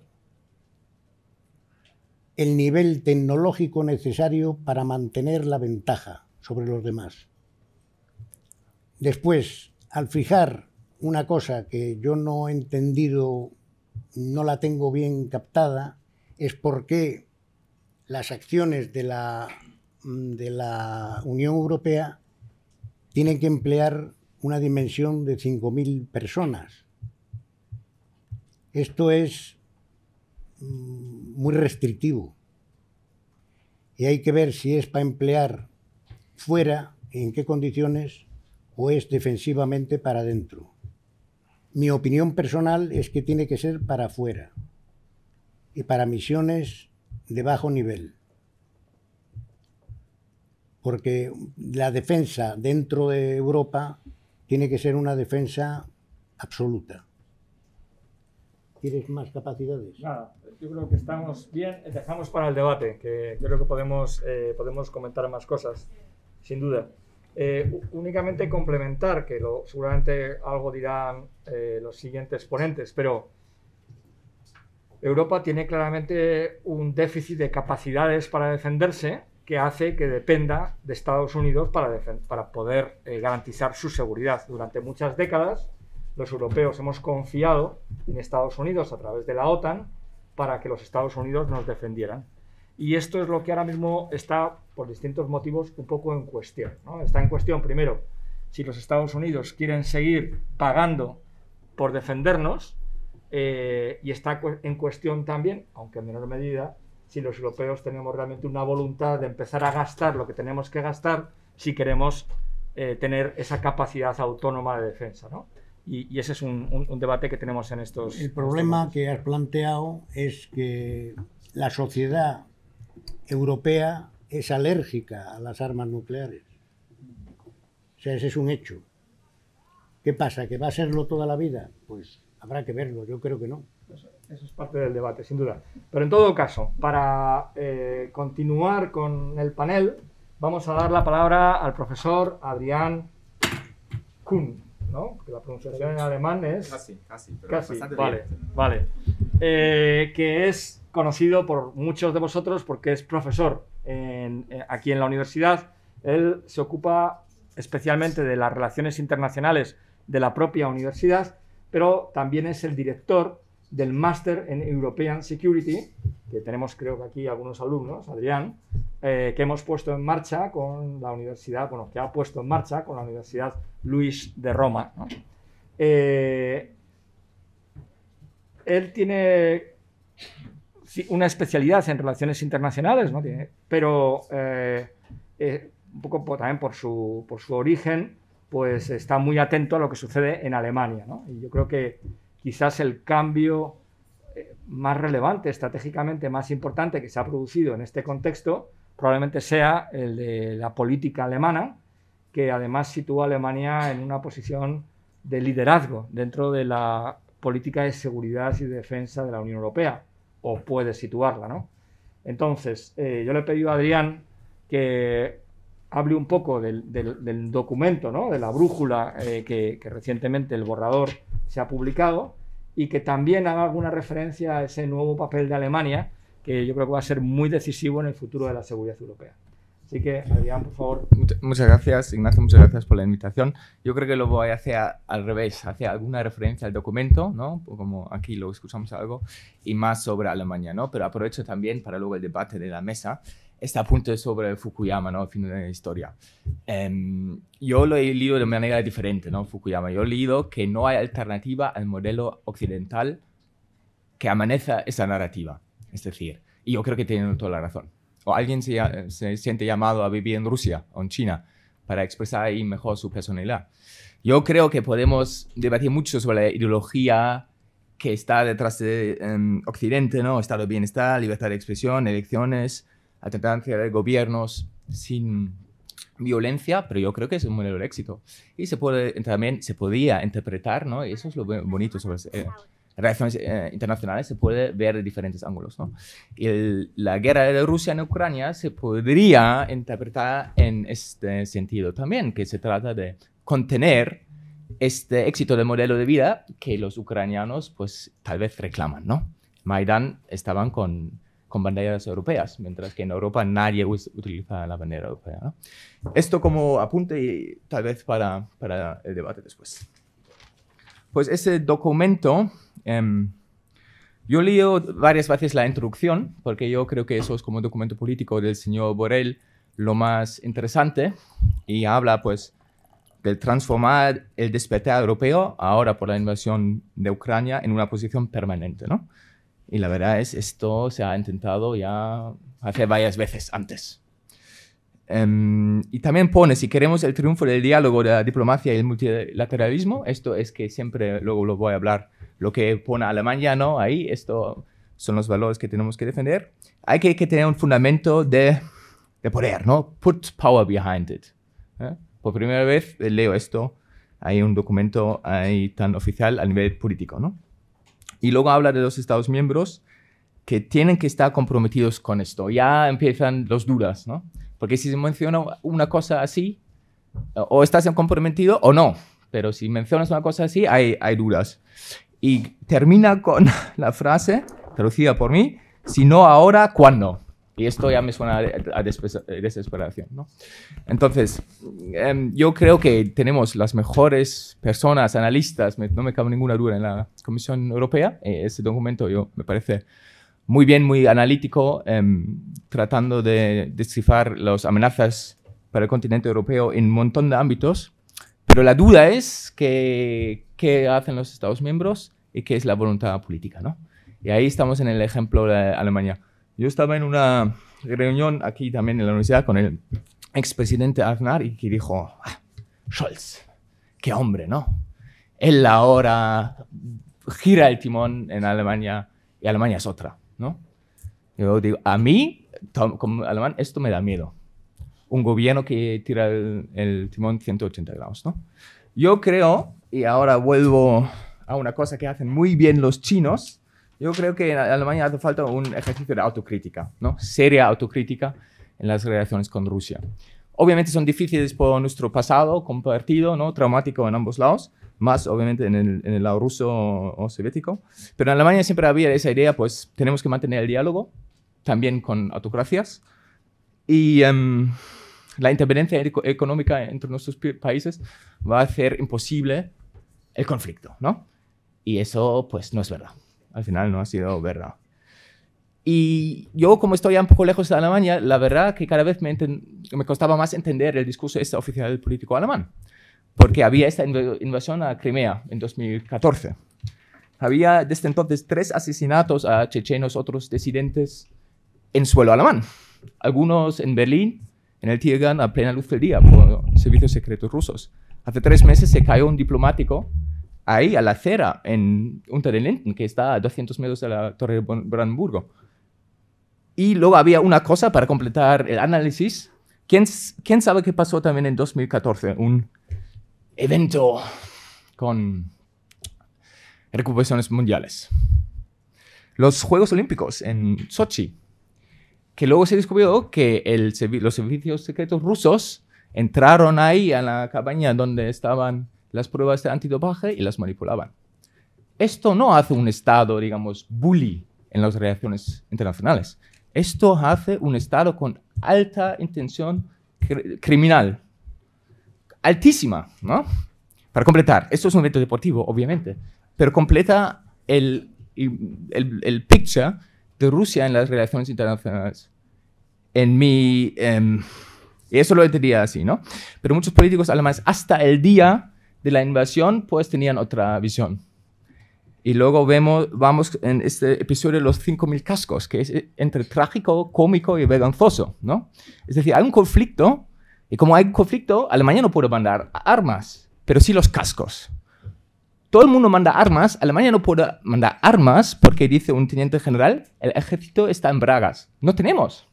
el nivel tecnológico necesario para mantener la ventaja sobre los demás. Después, al fijar una cosa que yo no he entendido, no la tengo bien captada, es por qué las acciones de la, Unión Europea tienen que emplear una dimensión de 5.000 personas. Esto es mm, muy restrictivo. Y hay que ver si es para emplear fuera, en qué condiciones, o es defensivamente para adentro. Mi opinión personal es que tiene que ser para afuera y para misiones de bajo nivel. Porque la defensa dentro de Europa tiene que ser una defensa absoluta. ¿Tienes más capacidades? yo creo que estamos bien. Dejamos para el debate, que creo que podemos, eh, podemos comentar más cosas, sin duda. Eh, únicamente complementar, que seguramente algo dirán eh, los siguientes ponentes, pero Europa tiene claramente un déficit de capacidades para defenderse que hace que dependa de Estados Unidos para, poder eh, garantizar su seguridad. Durante muchas décadas los europeos hemos confiado en Estados Unidos a través de la OTAN para que los Estados Unidos nos defendieran. Y esto es lo que ahora mismo está, por distintos motivos, un poco en cuestión. Está en cuestión, primero, si los Estados Unidos quieren seguir pagando por defendernos, eh, y está en cuestión también, aunque en menor medida, si los europeos tenemos realmente una voluntad de empezar a gastar lo que tenemos que gastar si queremos eh, tener esa capacidad autónoma de defensa. Y, ese es un, debate que tenemos en estos... El problema que has planteado es que la sociedad europea es alérgica a las armas nucleares. O sea, ese es un hecho. ¿Qué pasa? ¿Que va a serlo toda la vida? Pues habrá que verlo, yo creo que no. Eso, es parte del debate, sin duda. Pero en todo caso, para eh, continuar con el panel, vamos a dar la palabra al profesor Adrián Kuhn, Que la pronunciación en alemán es... Casi, casi, casi. vale, vale. Eh, que es conocido por muchos de vosotros porque es profesor eh, aquí en la universidad. Él se ocupa especialmente de las relaciones internacionales de la propia universidad, pero también es el director del Máster en European Security, que tenemos creo que aquí algunos alumnos, Adrián, eh, que hemos puesto en marcha con la universidad, bueno, que ha puesto en marcha con la Universidad Luis de Roma. Eh, él tiene una especialidad en relaciones internacionales, ¿no? pero eh, eh, un poco también por su, origen, pues está muy atento a lo que sucede en Alemania. Y yo creo que quizás el cambio eh, más relevante, estratégicamente más importante que se ha producido en este contexto, probablemente sea el de la política alemana, que además sitúa a Alemania en una posición de liderazgo dentro de la política de seguridad y defensa de la Unión Europea o puede situarla, ¿no? Entonces, eh, yo le he pedido a Adrián que hable un poco del, documento, ¿no? de la brújula eh, que, recientemente el borrador se ha publicado y que también haga alguna referencia a ese nuevo papel de Alemania que yo creo que va a ser muy decisivo en el futuro de la seguridad europea. Así que, Adrián, por favor. Muchas gracias, Ignacio, muchas gracias por la invitación. Yo creo que lo voy a hacer al revés, hacia alguna referencia al documento, ¿no? Pues como aquí lo escuchamos algo, y más sobre Alemania, ¿no? Pero aprovecho también para luego el debate de la mesa este apunte sobre Fukuyama, ¿no? El fin de la historia. Em, yo lo he leído de manera diferente, ¿no? Fukuyama. Yo he leído que no hay alternativa al modelo occidental que amanece esa narrativa. Es decir, y yo creo que tienen toda la razón o alguien eh, se, siente llamado a vivir en Rusia o en China para expresar ahí mejor su personalidad. Yo creo que podemos debatir mucho sobre la ideología que está detrás de em, Occidente, ¿no? Estado de bienestar, libertad de expresión, elecciones, alternancia de gobiernos sin violencia, pero yo creo que es un modelo de éxito. Y se puede, también se podía interpretar, ¿no? Y eso es lo bonito sobre... Eh, relaciones eh, internacionales se puede ver de diferentes ángulos. ¿no? la guerra de Rusia en Ucrania se podría interpretar en este sentido también, que se trata de contener este éxito del modelo de vida que los ucranianos pues tal vez reclaman. ¿no? Maidán estaban con con banderas europeas, mientras que en Europa nadie utiliza la bandera europea. Esto como apunte y tal vez para, para el debate después. Pues ese documento Em, yo leo varias veces la introducción, porque yo creo que eso es como documento político del señor Borrell lo más interesante, y habla pues del transformar el despertar europeo ahora por la invasión de Ucrania en una posición permanente, ¿no? Y la verdad es, esto se ha intentado ya hace varias veces antes. Em, y también pone, si queremos el triunfo del diálogo, de la diplomacia y el multilateralismo, esto es que siempre luego lo voy a hablar lo que pone Alemania, ¿no? Ahí, estos son los valores que tenemos que defender. Hay que, tener un fundamento de, de, poder, ¿no? Put power behind it. ¿eh? Por primera vez eh, leo esto, hay un documento ahí tan oficial a nivel político, ¿no? Y luego habla de los Estados miembros que tienen que estar comprometidos con esto. Ya empiezan las dudas, ¿no? Porque si se menciona una cosa así, o estás comprometido o no. Pero si mencionas una cosa así, hay, hay dudas y termina con *laughs* la frase traducida por mí, si no ahora, ¿cuándo? Y esto ya me suena a, eh, desesperación. Entonces, em, yo creo que tenemos las mejores personas, analistas, no me cabe ninguna duda, en la Comisión Europea. Eh, ese documento yo, me parece muy bien, muy analítico, em, tratando de descifrar las amenazas para el continente europeo en un montón de ámbitos. Pero la duda es que, qué hacen los Estados miembros y qué es la voluntad política, ¿no? Y ahí estamos en el ejemplo de Alemania. Yo estaba en una reunión aquí también en la universidad con el expresidente Aznar y que dijo, ah, Scholz, qué hombre, ¿no? Él ahora gira el timón en Alemania y Alemania es otra, ¿no? Yo digo, a mí, como alemán, esto me da miedo un gobierno que tira el, timón 180 grados, ¿no? Yo creo, y ahora vuelvo a una cosa que hacen muy bien los chinos, yo creo que en Alemania hace falta un ejercicio de autocrítica, ¿no? Seria autocrítica en las relaciones con Rusia. Obviamente son difíciles por nuestro pasado compartido, ¿no? Traumático en ambos lados, más obviamente en el, lado ruso o soviético. Pero en Alemania siempre había esa idea, pues tenemos que mantener el diálogo, también con autocracias. Y... Em, la intervención económica entre nuestros países va a hacer imposible el conflicto, ¿no? Y eso, pues, no es verdad. Al final no ha sido verdad. Y yo, como estoy un poco lejos de Alemania, la verdad que cada vez me, costaba más entender el discurso este oficial político alemán, porque había esta invasión a Crimea en 2014. Había desde entonces tres asesinatos a chechenos, otros disidentes en suelo alemán, algunos en Berlín en el tigán a plena luz del día por servicios secretos rusos. Hace tres meses se cayó un diplomático ahí a la acera en Unterlinden, que está a 200 metros de la Torre de Brandenburgo. Y luego había una cosa para completar el análisis. ¿Quién, quién sabe qué pasó también en 2014? Un evento con recuperaciones mundiales. Los Juegos Olímpicos en Sochi, que luego se descubrió que los servicios secretos rusos entraron ahí a la cabaña donde estaban las pruebas de antidopaje y las manipulaban. Esto no hace un Estado, digamos, bully en las relaciones internacionales. Esto hace un Estado con alta intención criminal. Altísima, ¿no? Para completar, esto es un evento deportivo, obviamente, pero completa el, el, el picture de Rusia en las relaciones internacionales. En mi... Eh, eso lo entendía así, ¿no? Pero muchos políticos además, hasta el día de la invasión pues tenían otra visión. Y luego vemos, vamos en este episodio los 5.000 cascos, que es eh, entre trágico, cómico y vergonzoso, ¿no? Es decir, hay un conflicto, y como hay un conflicto, Alemania no puede mandar armas, pero sí los cascos todo el mundo manda armas, Alemania no puede mandar armas porque dice un teniente general, el ejército está en bragas. No tenemos.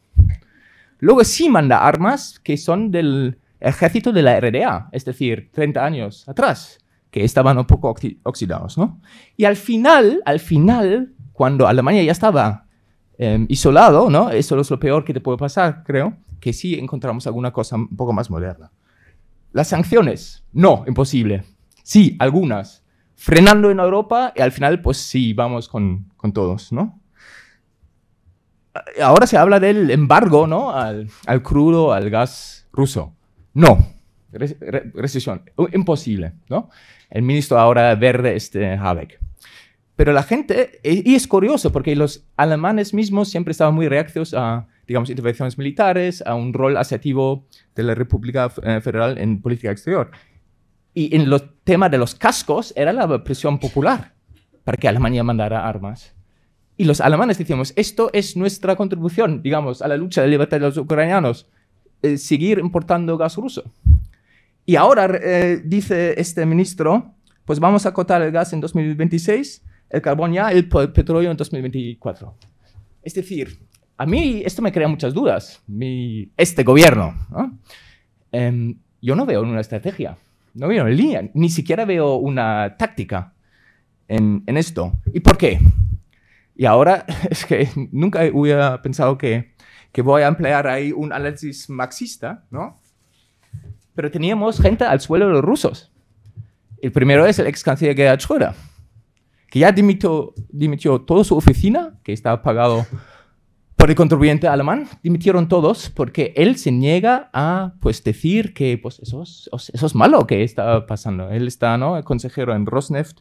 Luego sí manda armas que son del ejército de la RDA, es decir, 30 años atrás, que estaban un poco oxidados, Y al final, al final, cuando Alemania ya estaba em, isolado, ¿no? Eso es lo peor que te puede pasar, creo, que sí encontramos alguna cosa un poco más moderna. Las sanciones, no, imposible. Sí, algunas, frenando en Europa y al final, pues sí, vamos con, con todos, ¿no? Ahora se habla del embargo, ¿no? Al, al crudo, al gas ruso. No, recesión, imposible, ¿no? El ministro ahora verde, este Habeck. Pero la gente, e, y es curioso, porque los alemanes mismos siempre estaban muy reactivos a, digamos, intervenciones militares, a un rol asertivo de la República eh, Federal en política exterior. Y en los tema de los cascos era la presión popular para que Alemania mandara armas. Y los alemanes decíamos, esto es nuestra contribución, digamos, a la lucha de libertad de los ucranianos, eh, seguir importando gas ruso. Y ahora eh, dice este ministro, pues vamos a acotar el gas en 2026, el carbón ya, el petróleo en 2024. Es decir, a mí esto me crea muchas dudas, mi, este gobierno. Em, yo no veo una estrategia no veo línea, ni siquiera veo una táctica en, esto. ¿Y por qué? Y ahora *laughs* es que nunca hubiera pensado que, voy a emplear ahí un análisis marxista, ¿no? Pero teníamos gente al suelo de los rusos. El primero es el ex canciller Gerhard que ya dimitió, dimitió toda su oficina, que estaba pagado por el contribuyente alemán, dimitieron todos porque él se niega a pues, decir que pues, eso, es, eso malo que está pasando. Él está ¿no? el consejero en Rosneft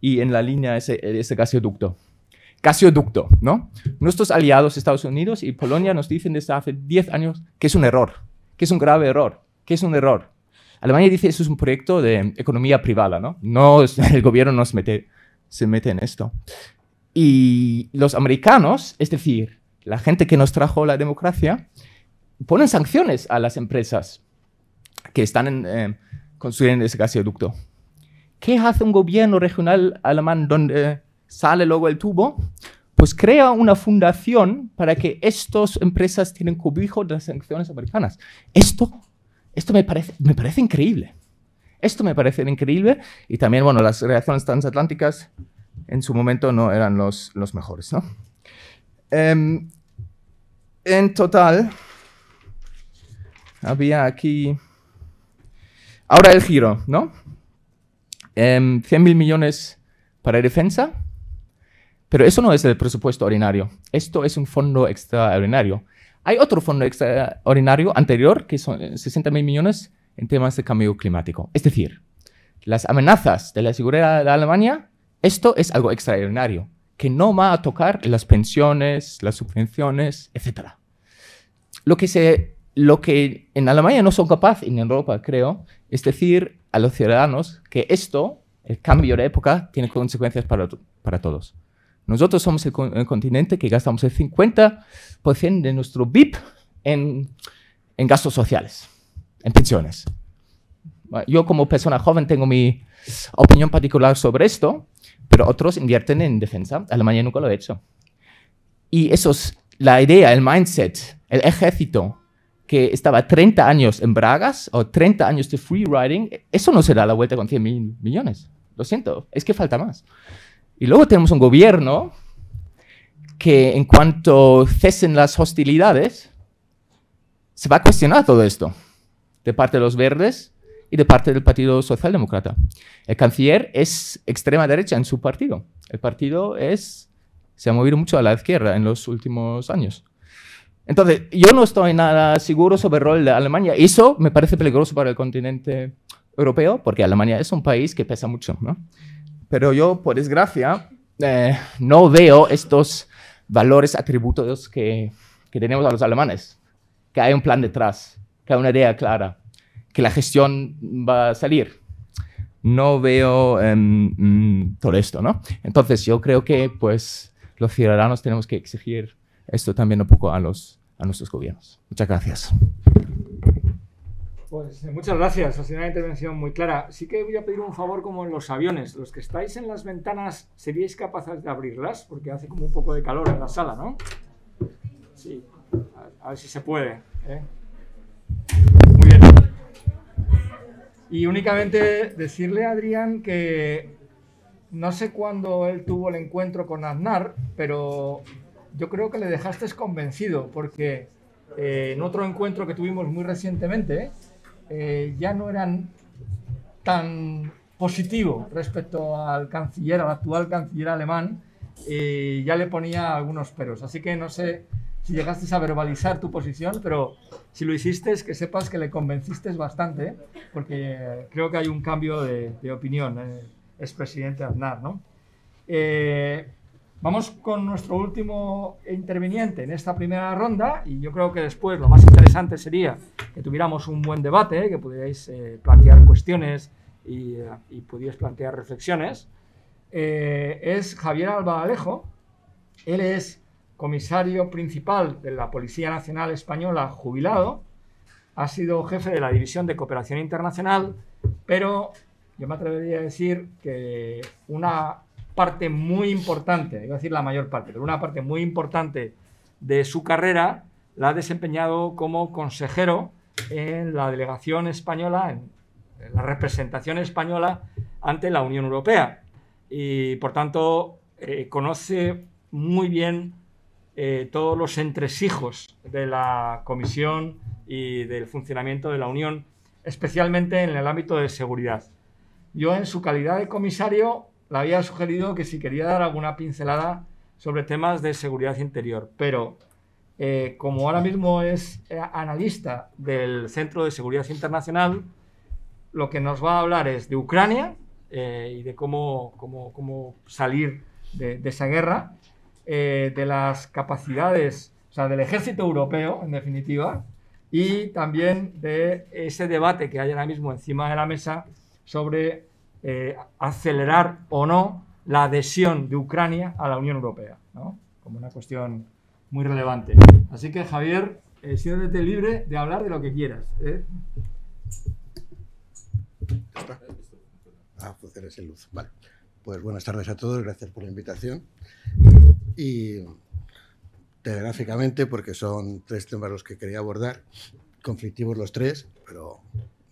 y en la línea ese, ese gasoducto. Gasoducto, ¿no? Nuestros aliados Estados Unidos y Polonia nos dicen desde hace 10 años que es un error, que es un grave error, que es un error. Alemania dice eso es un proyecto de economía privada, ¿no? No, el gobierno no mete, se mete en esto. Y los americanos, es decir, la gente que nos trajo la democracia, ponen sanciones a las empresas que están eh, construyendo ese gasoducto. ¿Qué hace un gobierno regional alemán donde sale luego el tubo? Pues crea una fundación para que estas empresas tienen cobijo de las sanciones americanas. Esto, esto me, parece, increíble. Esto me parece increíble y también, bueno, las relaciones transatlánticas en su momento no eran los, los mejores, ¿no? Em, en total, había aquí... Ahora el giro, ¿no? 100.000 em, 100 mil millones para defensa, pero eso no es el presupuesto ordinario. Esto es un fondo extraordinario. Hay otro fondo extraordinario anterior, que son 60 mil millones en temas de cambio climático. Es decir, las amenazas de la seguridad de Alemania, esto es algo extraordinario que no va a tocar las pensiones, las subvenciones, etc. Lo que, se, lo que en Alemania no son capaces, en Europa creo, es decir a los ciudadanos que esto, el cambio de época, tiene consecuencias para, para todos. Nosotros somos el, continente que gastamos el 50% de nuestro BIP en, en gastos sociales, en pensiones. Yo como persona joven tengo mi opinión particular sobre esto, pero otros invierten en defensa. Alemania nunca lo ha hecho. Y eso es la idea, el mindset, el ejército que estaba 30 años en bragas o 30 años de free riding eso no se da la vuelta con 100 mil millones. Lo siento, es que falta más. Y luego tenemos un gobierno que en cuanto cesen las hostilidades, se va a cuestionar todo esto de parte de los verdes y de parte del Partido Socialdemócrata. El canciller es extrema derecha en su partido. El partido es, se ha movido mucho a la izquierda en los últimos años. Entonces, yo no estoy nada seguro sobre el rol de Alemania. Eso me parece peligroso para el continente europeo, porque Alemania es un país que pesa mucho. Pero yo, por desgracia, eh, no veo estos valores, atributos que, que tenemos a los alemanes, que hay un plan detrás, que hay una idea clara que la gestión va a salir. No veo en em, mm, todo esto, ¿no? Entonces yo creo que pues los ciudadanos tenemos que exigir esto también un poco a, los, a nuestros gobiernos. Muchas gracias. Pues eh, muchas gracias, ha sido una intervención muy clara. Sí que voy a pedir un favor como en los aviones. Los que estáis en las ventanas, ¿seríais capaces de abrirlas? Porque hace como un poco de calor en la sala, ¿no? Sí, a, ver si se puede. ¿eh? Muy bien. Y únicamente decirle a Adrián que no sé cuándo él tuvo el encuentro con Aznar, pero yo creo que le dejaste convencido, porque eh, en otro encuentro que tuvimos muy recientemente, eh, ya no eran tan positivo respecto al canciller, al actual canciller alemán, y ya le ponía algunos peros. Así que no sé si llegaste a verbalizar tu posición, pero si lo hiciste, es que sepas que le convenciste bastante, porque creo que hay un cambio de, opinión, eh, es presidente Aznar. ¿no? Eh, vamos con nuestro último interviniente en esta primera ronda, y yo creo que después lo más interesante sería que tuviéramos un buen debate, que pudierais eh, plantear cuestiones y, eh, y pudierais plantear reflexiones. es Javier Alba Alejo. Él es comisario principal de la Policía Nacional Española jubilado, ha sido jefe de la División de Cooperación Internacional, pero yo me atrevería a decir que una parte muy importante, iba a decir la mayor parte, pero una parte muy importante de su carrera la ha desempeñado como consejero en la delegación española, en, la representación española ante la Unión Europea. Y por tanto, eh, conoce muy bien eh, todos los entresijos de la Comisión y del funcionamiento de la Unión, especialmente en el ámbito de seguridad. Yo, en su calidad de comisario, le había sugerido que si quería dar alguna pincelada sobre temas de seguridad interior, pero eh, como ahora mismo es eh, analista del Centro de Seguridad Internacional, lo que nos va a hablar es de Ucrania y de cómo, salir de, de esa guerra eh, de las capacidades, o sea, del ejército europeo, en definitiva, y también de ese debate que hay ahora mismo encima de la mesa sobre eh, acelerar o no la adhesión de Ucrania a la Unión Europea, ¿no? como una cuestión muy relevante. Así que, Javier, eh, siéntete libre de hablar de lo que quieras. ¿eh? Ah, pues el luz. Vale. Pues buenas tardes a todos, gracias por la invitación. Y telegráficamente, porque son tres temas los que quería abordar, conflictivos los tres, pero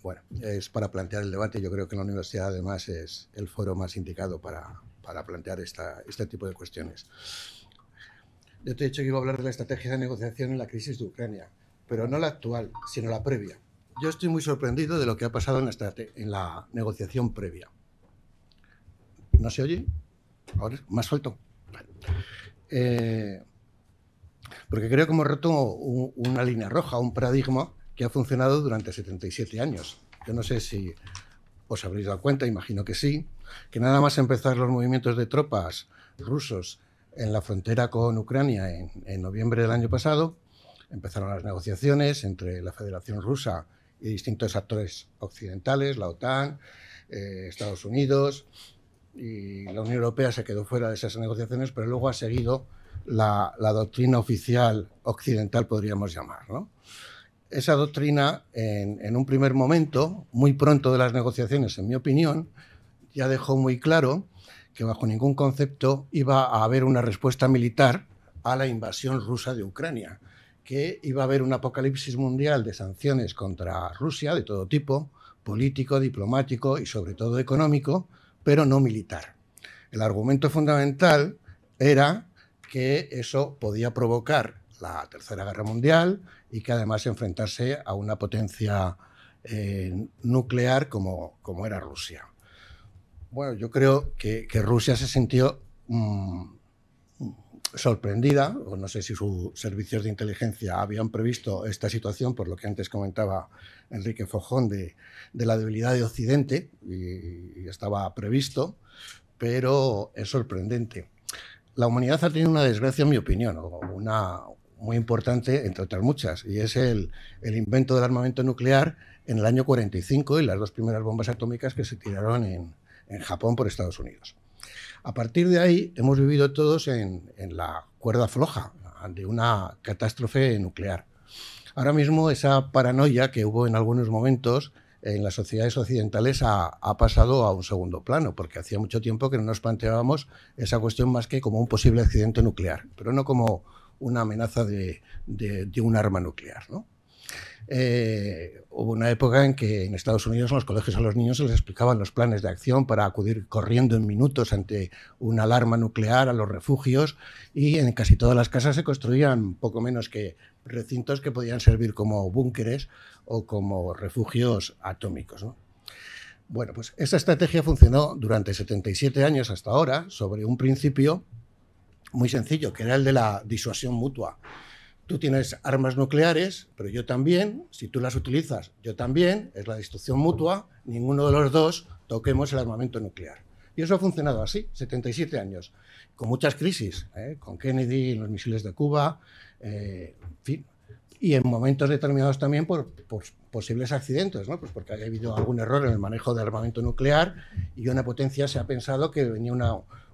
bueno, es para plantear el debate. Yo creo que la universidad además es el foro más indicado para, plantear este tipo de cuestiones. Yo te he dicho que iba a hablar de la estrategia de negociación en la crisis de Ucrania, pero no la actual, sino la previa. Yo estoy muy sorprendido de lo que ha pasado en la negociación previa. ¿No se oye? Ahora, más suelto. Eh, porque creo que hemos roto una línea roja, un paradigma que ha funcionado durante 77 años. Yo no sé si os habréis dado cuenta, imagino que sí, que nada más empezar los movimientos de tropas rusos en la frontera con Ucrania en, noviembre del año pasado, empezaron las negociaciones entre la Federación Rusa y distintos actores occidentales, la OTAN, eh, Estados Unidos, y la Unión Europea se quedó fuera de esas negociaciones, pero luego ha seguido la, doctrina oficial occidental, podríamos llamar. Esa doctrina, en, un primer momento, muy pronto de las negociaciones, en mi opinión, ya dejó muy claro que bajo ningún concepto iba a haber una respuesta militar a la invasión rusa de Ucrania, que iba a haber un apocalipsis mundial de sanciones contra Rusia de todo tipo, político, diplomático y sobre todo económico, pero no militar. El argumento fundamental era que eso podía provocar la Tercera Guerra Mundial y que además enfrentarse a una potencia eh, nuclear como, como, era Rusia. Bueno, yo creo que, Rusia se sintió mm, sorprendida, o no sé si sus servicios de inteligencia habían previsto esta situación, por lo que antes comentaba Enrique Fojón de, la debilidad de Occidente, y, estaba previsto, pero es sorprendente. La humanidad ha tenido una desgracia, en mi opinión, una muy importante, entre otras muchas, y es el, invento del armamento nuclear en el año 45 y las dos primeras bombas atómicas que se tiraron en Japón por Estados Unidos. A partir de ahí hemos vivido todos en, la cuerda floja de una catástrofe nuclear. Ahora mismo esa paranoia que hubo en algunos momentos en las sociedades occidentales ha, pasado a un segundo plano, porque hacía mucho tiempo que no nos planteábamos esa cuestión más que como un posible accidente nuclear, pero no como una amenaza de, de un arma nuclear. ¿no? Eh, hubo una época en que en Estados Unidos en los colegios a los niños se les explicaban los planes de acción para acudir corriendo en minutos ante una alarma nuclear a los refugios y en casi todas las casas se construían poco menos que recintos que podían servir como búnkeres o como refugios atómicos. Bueno, pues esta estrategia funcionó durante 77 años hasta ahora sobre un principio muy sencillo, que era el de la disuasión mutua tú tienes armas nucleares, pero yo también, si tú las utilizas, yo también, es la destrucción mutua, ninguno de los dos toquemos el armamento nuclear. Y eso ha funcionado así, 77 años, con muchas crisis, ¿eh? con Kennedy, los misiles de Cuba, eh, en fin, y en momentos determinados también por, posibles accidentes, ¿no? pues porque haya habido algún error en el manejo del armamento nuclear y una potencia se ha pensado que venía una,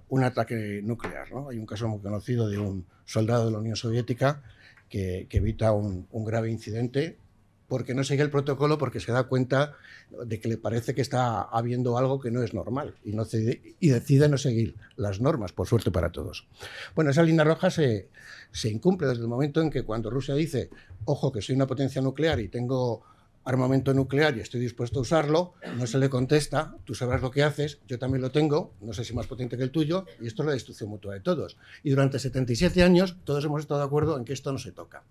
un ataque nuclear. ¿no? Hay un caso muy conocido de un soldado de la Unión Soviética que, evita un, grave incidente porque no sigue el protocolo, porque se da cuenta de que le parece que está habiendo algo que no es normal y, no y decide no seguir las normas, por suerte para todos. Bueno, esa línea roja se, se incumple desde el momento en que cuando Rusia dice, ojo, que soy una potencia nuclear y tengo armamento nuclear y estoy dispuesto a usarlo, no se le contesta, tú sabrás lo que haces, yo también lo tengo, no sé si más potente que el tuyo, y esto es la destrucción mutua de todos. Y durante 77 años todos hemos estado de acuerdo en que esto no se toca.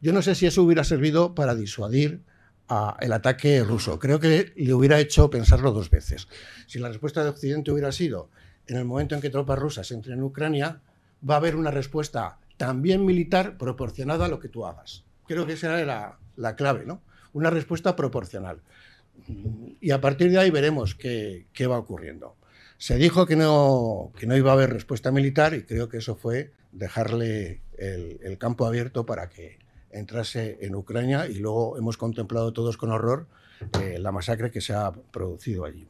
Yo no sé si eso hubiera servido para disuadir al el ataque ruso. Creo que le hubiera hecho pensarlo dos veces. Si la respuesta de Occidente hubiera sido, en el momento en que tropas rusas entren en Ucrania, va a haber una respuesta también militar proporcionada a lo que tú hagas. Creo que esa era la clave, ¿no? una respuesta proporcional. Y a partir de ahí veremos qué, va ocurriendo. Se dijo que no, que no iba a haber respuesta militar y creo que eso fue dejarle el, campo abierto para que entrase en Ucrania y luego hemos contemplado todos con horror eh, la masacre que se ha producido allí.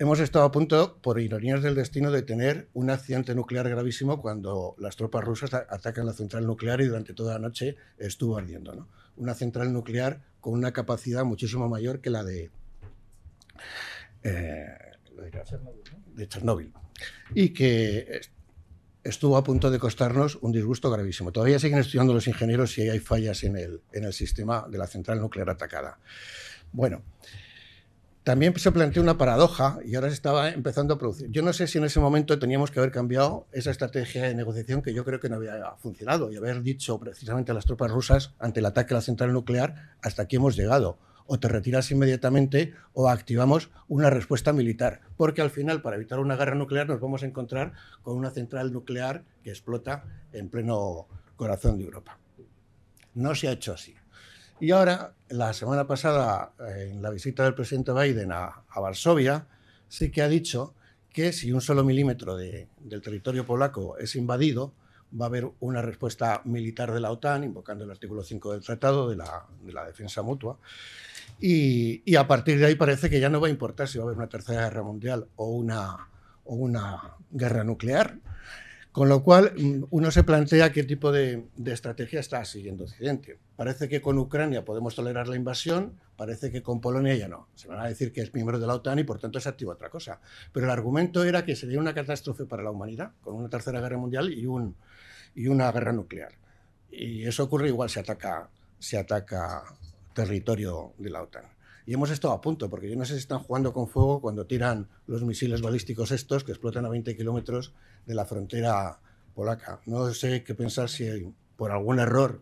Hemos estado a punto, por ironías del destino, de tener un accidente nuclear gravísimo cuando las tropas rusas atacan la central nuclear y durante toda la noche estuvo ardiendo. ¿no? una central nuclear con una capacidad muchísimo mayor que la de, eh, de Chernóbil. Y que estuvo a punto de costarnos un disgusto gravísimo. Todavía siguen estudiando los ingenieros si hay fallas en el, en el sistema de la central nuclear atacada. Bueno, también se planteó una paradoja y ahora se estaba empezando a producir. Yo no sé si en ese momento teníamos que haber cambiado esa estrategia de negociación que yo creo que no había funcionado y haber dicho precisamente a las tropas rusas ante el ataque a la central nuclear hasta aquí hemos llegado. O te retiras inmediatamente o activamos una respuesta militar. Porque al final, para evitar una guerra nuclear, nos vamos a encontrar con una central nuclear que explota en pleno corazón de Europa. No se ha hecho así. Y ahora, la semana pasada, en la visita del presidente Biden a, Varsovia, sí que ha dicho que si un solo milímetro del territorio polaco es invadido, va a haber una respuesta militar de la OTAN, invocando el artículo 5 del Tratado de la, Defensa Mutua. Y, a partir de ahí parece que ya no va a importar si va a haber una tercera guerra mundial o una, o una guerra nuclear. Con lo cual, mm, uno se plantea qué tipo de, estrategia está siguiendo Occidente. Parece que con Ucrania podemos tolerar la invasión, parece que con Polonia ya no. Se van a decir que es miembro de la OTAN y por tanto es activa otra cosa. Pero el argumento era que sería una catástrofe para la humanidad, con una tercera guerra mundial y, una guerra nuclear. Y eso ocurre igual, si ataca, ataca territorio de la OTAN. Y hemos estado a punto, porque yo no sé si están jugando con fuego cuando tiran los misiles balísticos estos que explotan a 20 kilómetros de la frontera polaca. No sé qué pensar si por algún error,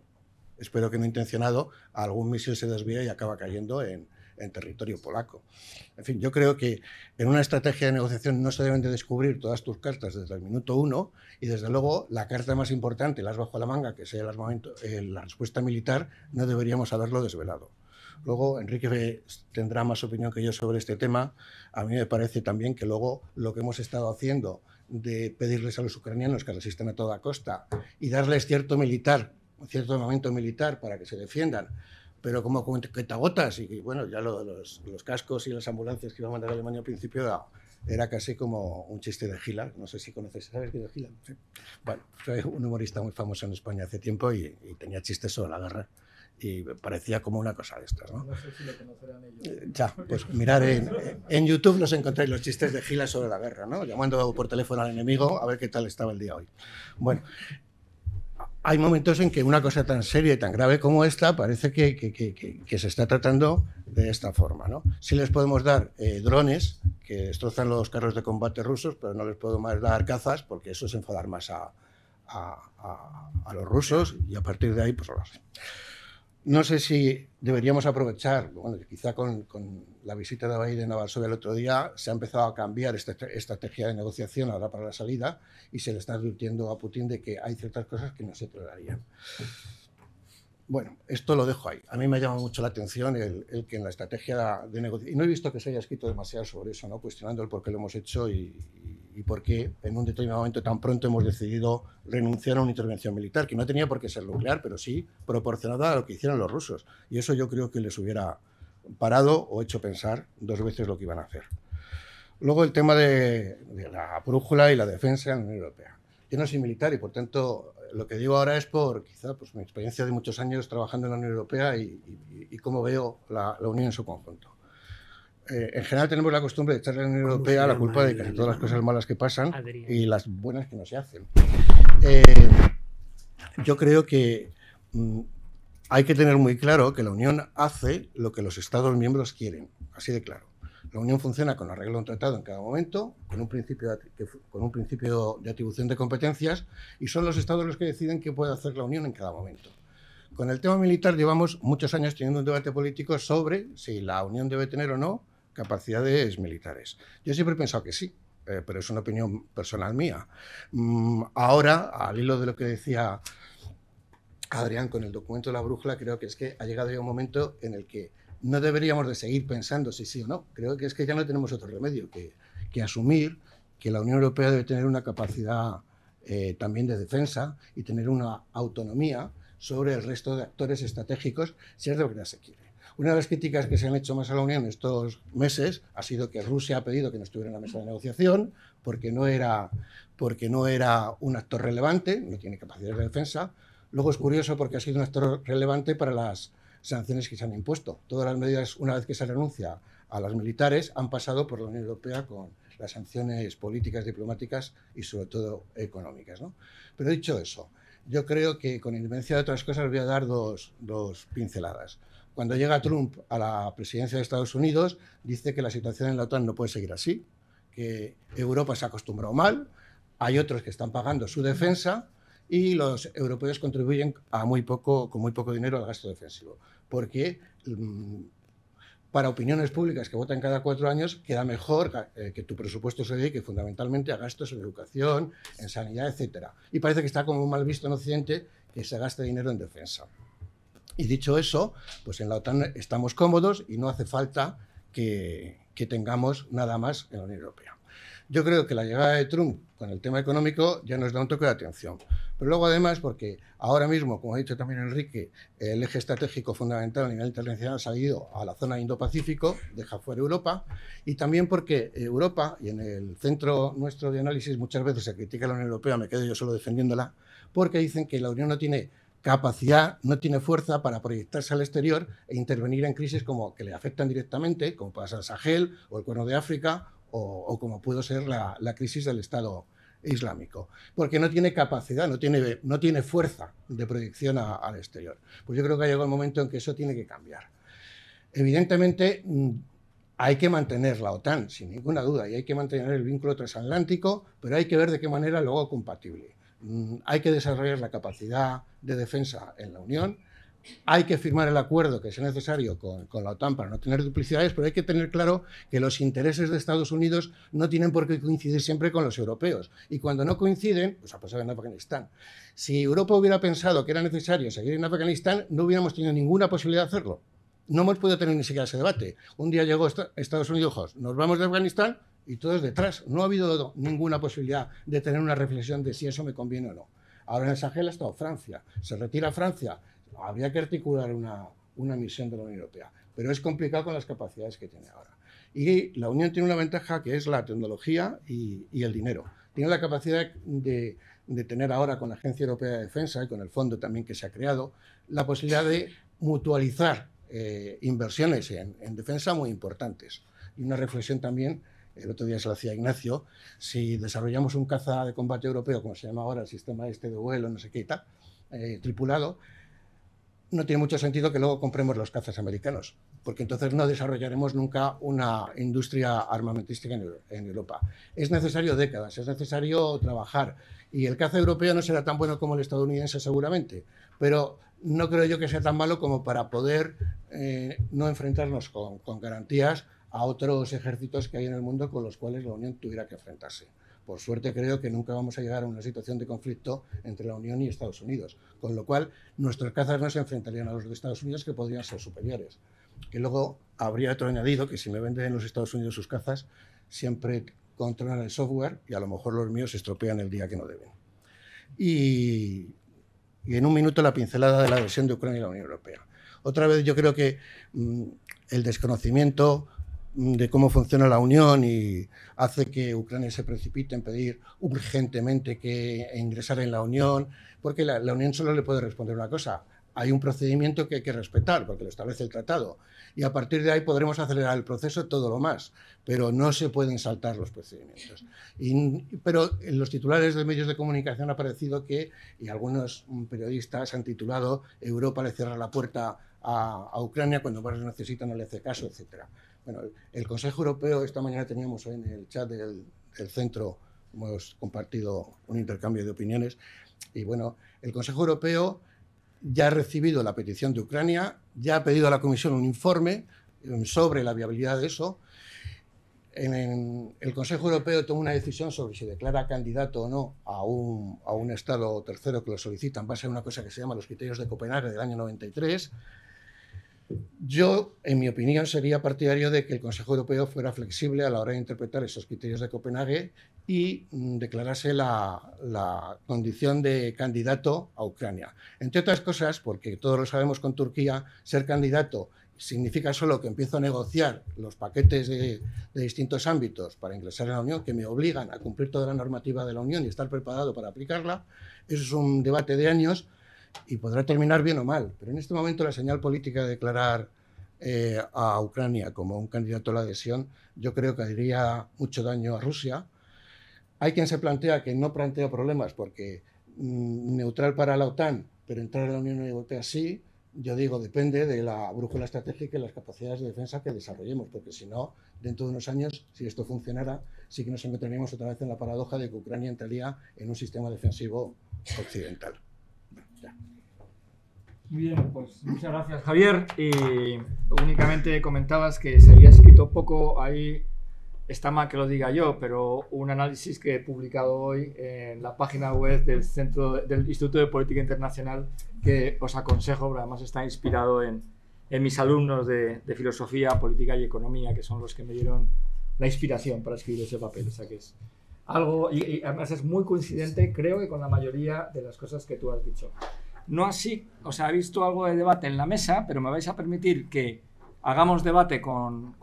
espero que no intencionado, algún misil se desvía y acaba cayendo en, territorio polaco. En fin, yo creo que en una estrategia de negociación no se deben de descubrir todas tus cartas desde el minuto uno y desde luego la carta más importante, las bajo la manga, que sea el eh, la respuesta militar, no deberíamos haberlo desvelado. Luego Enrique tendrá más opinión que yo sobre este tema. A mí me parece también que luego lo que hemos estado haciendo de pedirles a los ucranianos que resistan a toda costa y darles cierto militar, cierto momento militar para que se defiendan, pero como agotas y bueno, ya lo, los, los, cascos y las ambulancias que iba a mandar Alemania al principio era, casi como un chiste de Gila, no sé si conoces, ¿sabes qué es Gila? Bueno, fue un humorista muy famoso en España hace tiempo y tenía chistes sobre la guerra y parecía como una cosa de estas. No, sé si lo conocerán ellos. Eh, ya, pues mirar en, en, YouTube nos encontráis los chistes de Gila sobre la guerra, ¿no? llamando por teléfono al enemigo a ver qué tal estaba el día hoy. Bueno, hay momentos en que una cosa tan seria y tan grave como esta parece que, que, que, se está tratando de esta forma. ¿no? Sí les podemos dar eh, drones que destrozan los carros de combate rusos, pero no les puedo más dar cazas porque eso es enfadar más a, a, a, a los rusos y a partir de ahí pues lo hacen. No sé si deberíamos aprovechar, bueno, quizá con, con, la visita de Biden a Varsovia el otro día, se ha empezado a cambiar esta estrategia de negociación ahora para la salida y se le está advirtiendo a Putin de que hay ciertas cosas que no se tolerarían. Bueno, esto lo dejo ahí. A mí me ha llamado mucho la atención el, el que en la estrategia de negociación, y no he visto que se haya escrito demasiado sobre eso, ¿no? cuestionando el por qué lo hemos hecho y y por qué en un determinado momento tan pronto hemos decidido renunciar a una intervención militar, que no tenía por qué ser nuclear, pero sí proporcionada a lo que hicieron los rusos. Y eso yo creo que les hubiera parado o hecho pensar dos veces lo que iban a hacer. Luego el tema de, la brújula y la defensa en la Unión Europea. Yo no soy militar y por tanto lo que digo ahora es por quizá pues, mi experiencia de muchos años trabajando en la Unión Europea y, cómo veo la Unión en su conjunto. Eh, en general tenemos la costumbre de echarle a la Unión Europea la culpa de todas las cosas malas que pasan y las buenas que no se hacen. Eh, yo creo que mm, hay que tener muy claro que la Unión hace lo que los Estados miembros quieren, así de claro. La Unión funciona con arreglo a un tratado en cada momento, con un, principio con un principio de atribución de competencias, y son los Estados los que deciden qué puede hacer la Unión en cada momento. Con el tema militar llevamos muchos años teniendo un debate político sobre si la Unión debe tener o no capacidades militares. Yo siempre he pensado que sí, eh, pero es una opinión personal mía. Mm, ahora, al hilo de lo que decía Adrián con el documento de la brújula, creo que es que ha llegado ya un momento en el que no deberíamos de seguir pensando si sí o no. Creo que es que ya no tenemos otro remedio que, asumir que la Unión Europea debe tener una capacidad eh, también de defensa y tener una autonomía sobre el resto de actores estratégicos si es lo que se quiere. Una de las críticas que se han hecho más a la Unión estos meses ha sido que Rusia ha pedido que no estuviera en la mesa de negociación porque no era, porque no era un actor relevante, no tiene capacidad de defensa. Luego es curioso porque ha sido un actor relevante para las sanciones que se han impuesto. Todas las medidas, una vez que se renuncia a las militares, han pasado por la Unión Europea con las sanciones políticas, diplomáticas y sobre todo económicas. Pero dicho eso, yo creo que con independencia de otras cosas voy a dar dos, dos pinceladas. Cuando llega Trump a la presidencia de Estados Unidos, dice que la situación en la OTAN no puede seguir así, que Europa se ha acostumbrado mal, hay otros que están pagando su defensa y los europeos contribuyen a muy poco, con muy poco dinero al gasto defensivo. Porque mm, para opiniones públicas que votan cada cuatro años, queda mejor eh, que tu presupuesto se dedique fundamentalmente a gastos en educación, en sanidad, etc. Y parece que está como un mal visto en Occidente que se gaste dinero en defensa. Y dicho eso, pues en la OTAN estamos cómodos y no hace falta que, tengamos nada más en la Unión Europea. Yo creo que la llegada de Trump con el tema económico ya nos da un toque de atención. Pero luego además, porque ahora mismo, como ha dicho también Enrique, el eje estratégico fundamental a nivel internacional ha salido a la zona Indo-Pacífico, deja fuera Europa, y también porque Europa, y en el centro nuestro de análisis muchas veces se critica a la Unión Europea, me quedo yo solo defendiéndola, porque dicen que la Unión no tiene capacidad, no tiene fuerza para proyectarse al exterior e intervenir en crisis como que le afectan directamente, como pasa el Sahel o el Cuerno de África o, como puede ser la, crisis del Estado Islámico, porque no tiene capacidad, no tiene, no tiene fuerza de proyección al exterior. Pues yo creo que ha llegado el momento en que eso tiene que cambiar. Evidentemente, mm, hay que mantener la OTAN, sin ninguna duda, y hay que mantener el vínculo transatlántico, pero hay que ver de qué manera luego compatible. Mm, hay que desarrollar la capacidad de defensa en la Unión, hay que firmar el acuerdo que sea necesario con, la OTAN para no tener duplicidades, pero hay que tener claro que los intereses de Estados Unidos no tienen por qué coincidir siempre con los europeos. Y cuando no coinciden, pues ha pasado en Afganistán. Si Europa hubiera pensado que era necesario seguir en Afganistán, no hubiéramos tenido ninguna posibilidad de hacerlo. No hemos podido tener ni siquiera ese debate. Un día llegó Estados Unidos, nos vamos de Afganistán, y todos detrás. No ha habido ninguna posibilidad de tener una reflexión de si eso me conviene o no. Ahora en el Sahel ha estado Francia, se retira Francia, habría que articular una, una misión de la Unión Europea, pero es complicado con las capacidades que tiene ahora. Y la Unión tiene una ventaja que es la tecnología y, el dinero. Tiene la capacidad de, de tener ahora con la Agencia Europea de Defensa y con el fondo también que se ha creado, la posibilidad de mutualizar eh, inversiones en, en, defensa muy importantes. Y una reflexión también el otro día se lo hacía Ignacio, si desarrollamos un caza de combate europeo, como se llama ahora el sistema este de vuelo, no sé qué tal, eh, tripulado, no tiene mucho sentido que luego compremos los cazas americanos, porque entonces no desarrollaremos nunca una industria armamentística en, Europa. Es necesario décadas, es necesario trabajar, y el caza europeo no será tan bueno como el estadounidense seguramente, pero no creo yo que sea tan malo como para poder eh, no enfrentarnos con, con garantías a otros ejércitos que hay en el mundo con los cuales la Unión tuviera que enfrentarse. Por suerte creo que nunca vamos a llegar a una situación de conflicto entre la Unión y Estados Unidos, con lo cual nuestros cazas no se enfrentarían a los de Estados Unidos que podrían ser superiores. Que luego habría otro añadido que si me venden los Estados Unidos sus cazas, siempre controlan el software y a lo mejor los míos se estropean el día que no deben. Y, en un minuto la pincelada de la versión de Ucrania y la Unión Europea. Otra vez yo creo que mm, el desconocimiento de cómo funciona la Unión y hace que Ucrania se precipite en pedir urgentemente que ingresara en la Unión, porque la, Unión solo le puede responder una cosa. Hay un procedimiento que hay que respetar, porque lo establece el tratado. Y a partir de ahí podremos acelerar el proceso todo lo más, pero no se pueden saltar los procedimientos. pero en los titulares de medios de comunicación ha aparecido que, y algunos periodistas han titulado, Europa le cierra la puerta a, Ucrania cuando más necesita no le hace caso, etcétera. Bueno, el Consejo Europeo, esta mañana teníamos en el chat del, centro, hemos compartido un intercambio de opiniones, y bueno, el Consejo Europeo ya ha recibido la petición de Ucrania, ya ha pedido a la Comisión un informe um, sobre la viabilidad de eso. En, el Consejo Europeo toma una decisión sobre si declara candidato o no a un, a un Estado tercero que lo solicita en base a una cosa que se llama los criterios de Copenhague del año 93. Yo, en mi opinión, sería partidario de que el Consejo Europeo fuera flexible a la hora de interpretar esos criterios de Copenhague y mm, declarase la, condición de candidato a Ucrania. Entre otras cosas, porque todos lo sabemos con Turquía, ser candidato significa solo que empiezo a negociar los paquetes de, de distintos ámbitos para ingresar a la Unión, que me obligan a cumplir toda la normativa de la Unión y estar preparado para aplicarla. Eso es un debate de años y podrá terminar bien o mal, pero en este momento la señal política de declarar eh, a Ucrania como un candidato a la adhesión, yo creo que haría mucho daño a Rusia. Hay quien se plantea que no plantea problemas porque mm, neutral para la OTAN, pero entrar en la Unión Europea sí. Yo digo, depende de la brújula estratégica y las capacidades de defensa que desarrollemos, porque si no, dentro de unos años, si esto funcionara, sí que nos encontraríamos otra vez en la paradoja de que Ucrania entraría en un sistema defensivo occidental pues muchas gracias Javier. Y únicamente comentabas que se había escrito poco, ahí está mal que lo diga yo, pero un análisis que he publicado hoy en la página web del, Centro, del Instituto de Política Internacional que os aconsejo, además está inspirado en, en mis alumnos de, filosofía, política y economía, que son los que me dieron la inspiración para escribir ese papel. O sea que es algo, y además es muy coincidente, creo que con la mayoría de las cosas que tú has dicho. No así, o sea, he visto algo de debate en la mesa, pero me vais a permitir que hagamos debate con,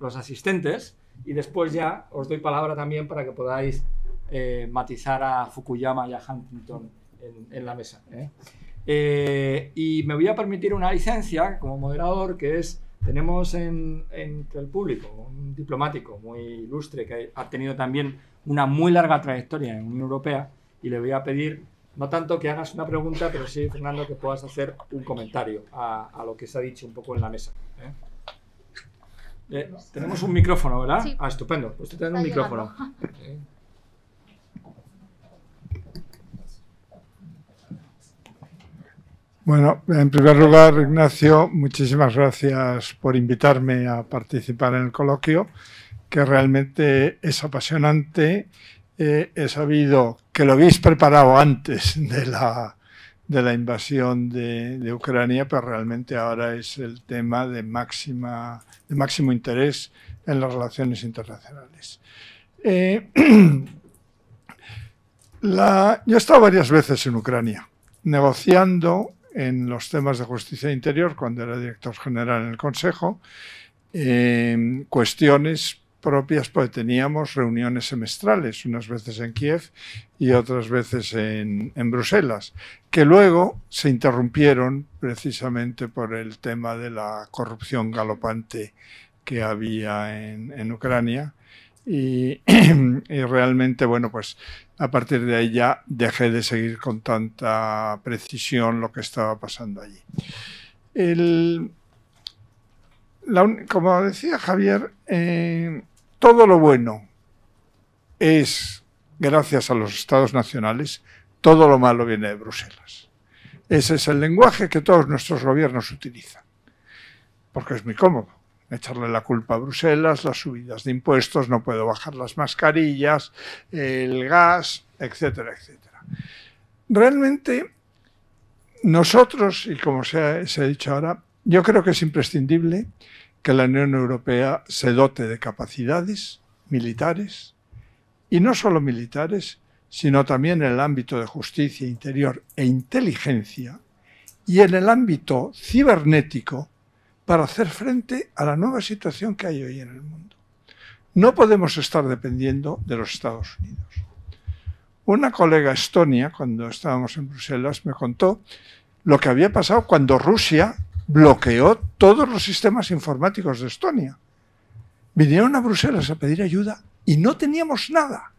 los asistentes y después ya os doy palabra también para que podáis eh, matizar a Fukuyama y a Huntington en, la mesa. ¿eh? Eh, y me voy a permitir una licencia como moderador, que es, tenemos en, entre el público un diplomático muy ilustre que ha tenido también una muy larga trayectoria en la Unión Europea y le voy a pedir no tanto que hagas una pregunta, pero sí, Fernando, que puedas hacer un comentario a, lo que se ha dicho un poco en la mesa. ¿eh? Eh, tenemos un micrófono, ¿verdad? Ah, estupendo. Usted pues tiene un micrófono. Bueno, en primer lugar, Ignacio, muchísimas gracias por invitarme a participar en el coloquio, que realmente es apasionante. Eh, he sabido que lo habéis preparado antes de la, invasión de, Ucrania, pero realmente ahora es el tema de, máxima, de máximo interés en las relaciones internacionales. Eh, *clears throat* yo he estado varias veces en Ucrania, negociando en los temas de justicia e interior, cuando era director general en el Consejo, eh, cuestiones propias, porque teníamos reuniones semestrales, unas veces en Kiev y otras veces en, Bruselas, que luego se interrumpieron precisamente por el tema de la corrupción galopante que había en, Ucrania. *clears throat* Y, realmente, bueno, pues a partir de ahí ya dejé de seguir con tanta precisión lo que estaba pasando allí. como decía Javier, eh, todo lo bueno es gracias a los estados nacionales, todo lo malo viene de Bruselas. Ese es el lenguaje que todos nuestros gobiernos utilizan, porque es muy cómodo. Echarle la culpa a Bruselas, las subidas de impuestos, no puedo bajar las mascarillas, el gas, etcétera, etcétera. Realmente, nosotros, y como se ha, se ha dicho ahora, yo creo que es imprescindible que la Unión Europea se dote de capacidades militares, y no solo militares, sino también en el ámbito de justicia interior e inteligencia, y en el ámbito cibernético, para hacer frente a la nueva situación que hay hoy en el mundo. No podemos estar dependiendo de los Estados Unidos. Una colega estonia, cuando estábamos en Bruselas, me contó lo que había pasado cuando Rusia bloqueó todos los sistemas informáticos de Estonia. Vinieron a Bruselas a pedir ayuda y no teníamos nada.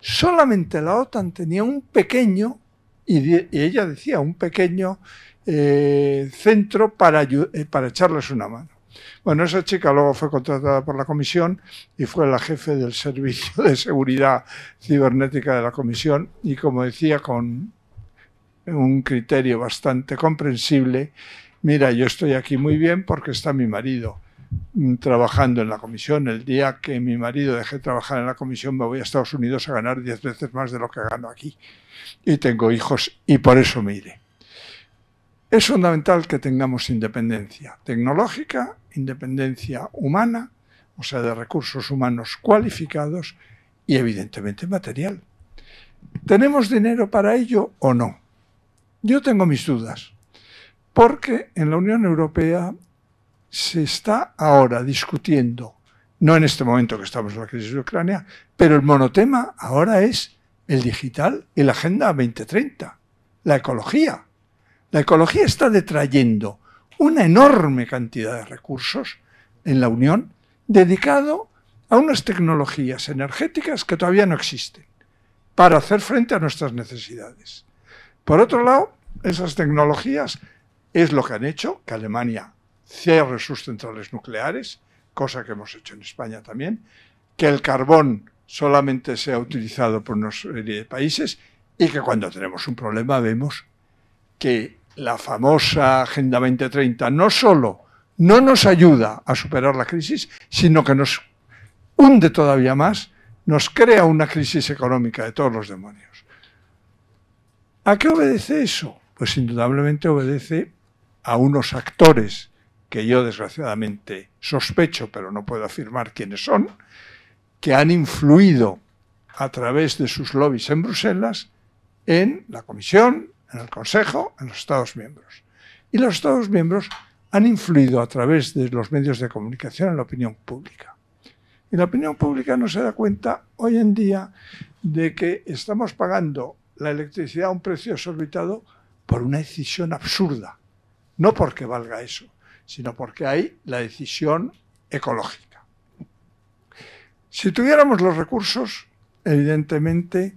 Solamente la OTAN tenía un pequeño, y, ella decía, un pequeño eh, centro para, eh, para echarles una mano. Bueno, esa chica luego fue contratada por la comisión y fue la jefe del Servicio de Seguridad Cibernética de la comisión y como decía, con un criterio bastante comprensible, mira, yo estoy aquí muy bien porque está mi marido mm, trabajando en la comisión. El día que mi marido deje de trabajar en la comisión me voy a Estados Unidos a ganar 10 veces más de lo que gano aquí. Y tengo hijos y por eso mire, Es fundamental que tengamos independencia tecnológica, independencia humana, o sea, de recursos humanos cualificados y evidentemente material. ¿Tenemos dinero para ello o no? Yo tengo mis dudas porque en la Unión Europea se está ahora discutiendo, no en este momento que estamos en la crisis de Ucrania, pero el monotema ahora es el digital y la Agenda 2030, la ecología. La ecología está detrayendo una enorme cantidad de recursos en la Unión dedicado a unas tecnologías energéticas que todavía no existen para hacer frente a nuestras necesidades. Por otro lado, esas tecnologías es lo que han hecho, que Alemania cierre sus centrales nucleares, cosa que hemos hecho en España también, que el carbón solamente sea utilizado por una serie de países y que cuando tenemos un problema vemos que la famosa Agenda 2030 no solo no nos ayuda a superar la crisis, sino que nos hunde todavía más, nos crea una crisis económica de todos los demonios. ¿A qué obedece eso? Pues indudablemente obedece a unos actores que yo desgraciadamente sospecho, pero no puedo afirmar quiénes son, que han influido a través de sus lobbies en Bruselas en la Comisión, en el Consejo, en los Estados miembros. Y los Estados miembros han influido a través de los medios de comunicación en la opinión pública. Y la opinión pública no se da cuenta hoy en día de que estamos pagando la electricidad a un precio exorbitado por una decisión absurda no porque valga eso, sino porque hay la decisión ecológica. Si tuviéramos los recursos, evidentemente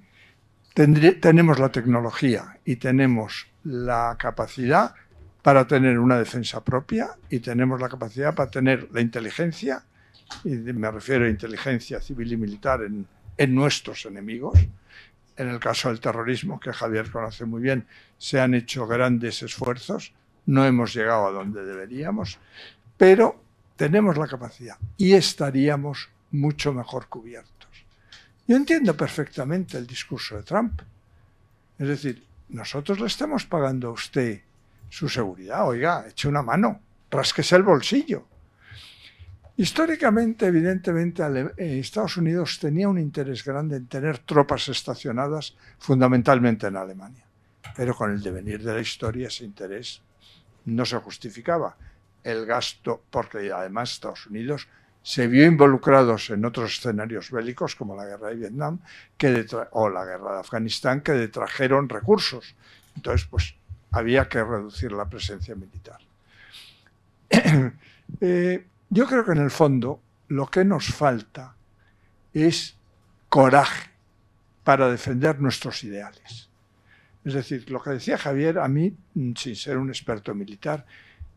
tenemos la tecnología y tenemos la capacidad para tener una defensa propia y tenemos la capacidad para tener la inteligencia, y me refiero a inteligencia civil y militar en nuestros enemigos. En el caso del terrorismo, que Javier conoce muy bien, se han hecho grandes esfuerzos no hemos llegado a donde deberíamos, pero tenemos la capacidad y estaríamos mucho mejor cubiertos. Yo entiendo perfectamente el discurso de Trump. Es decir, nosotros le estamos pagando a usted su seguridad, oiga, eche una mano, rasquese el bolsillo. Históricamente, evidentemente, eh, Estados Unidos tenía un interés grande en tener tropas estacionadas fundamentalmente en Alemania, pero con el devenir de la historia ese interés no se justificaba el gasto, porque además Estados Unidos se vio involucrados en otros escenarios bélicos como la guerra de Vietnam o la guerra de Afganistán que detrajeron recursos. Entonces, pues había que reducir la presencia militar. *clears throat* Eh, yo creo que en el fondo lo que nos falta es coraje para defender nuestros ideales. Es decir, lo que decía Javier, a mí, mm, sin ser un experto militar,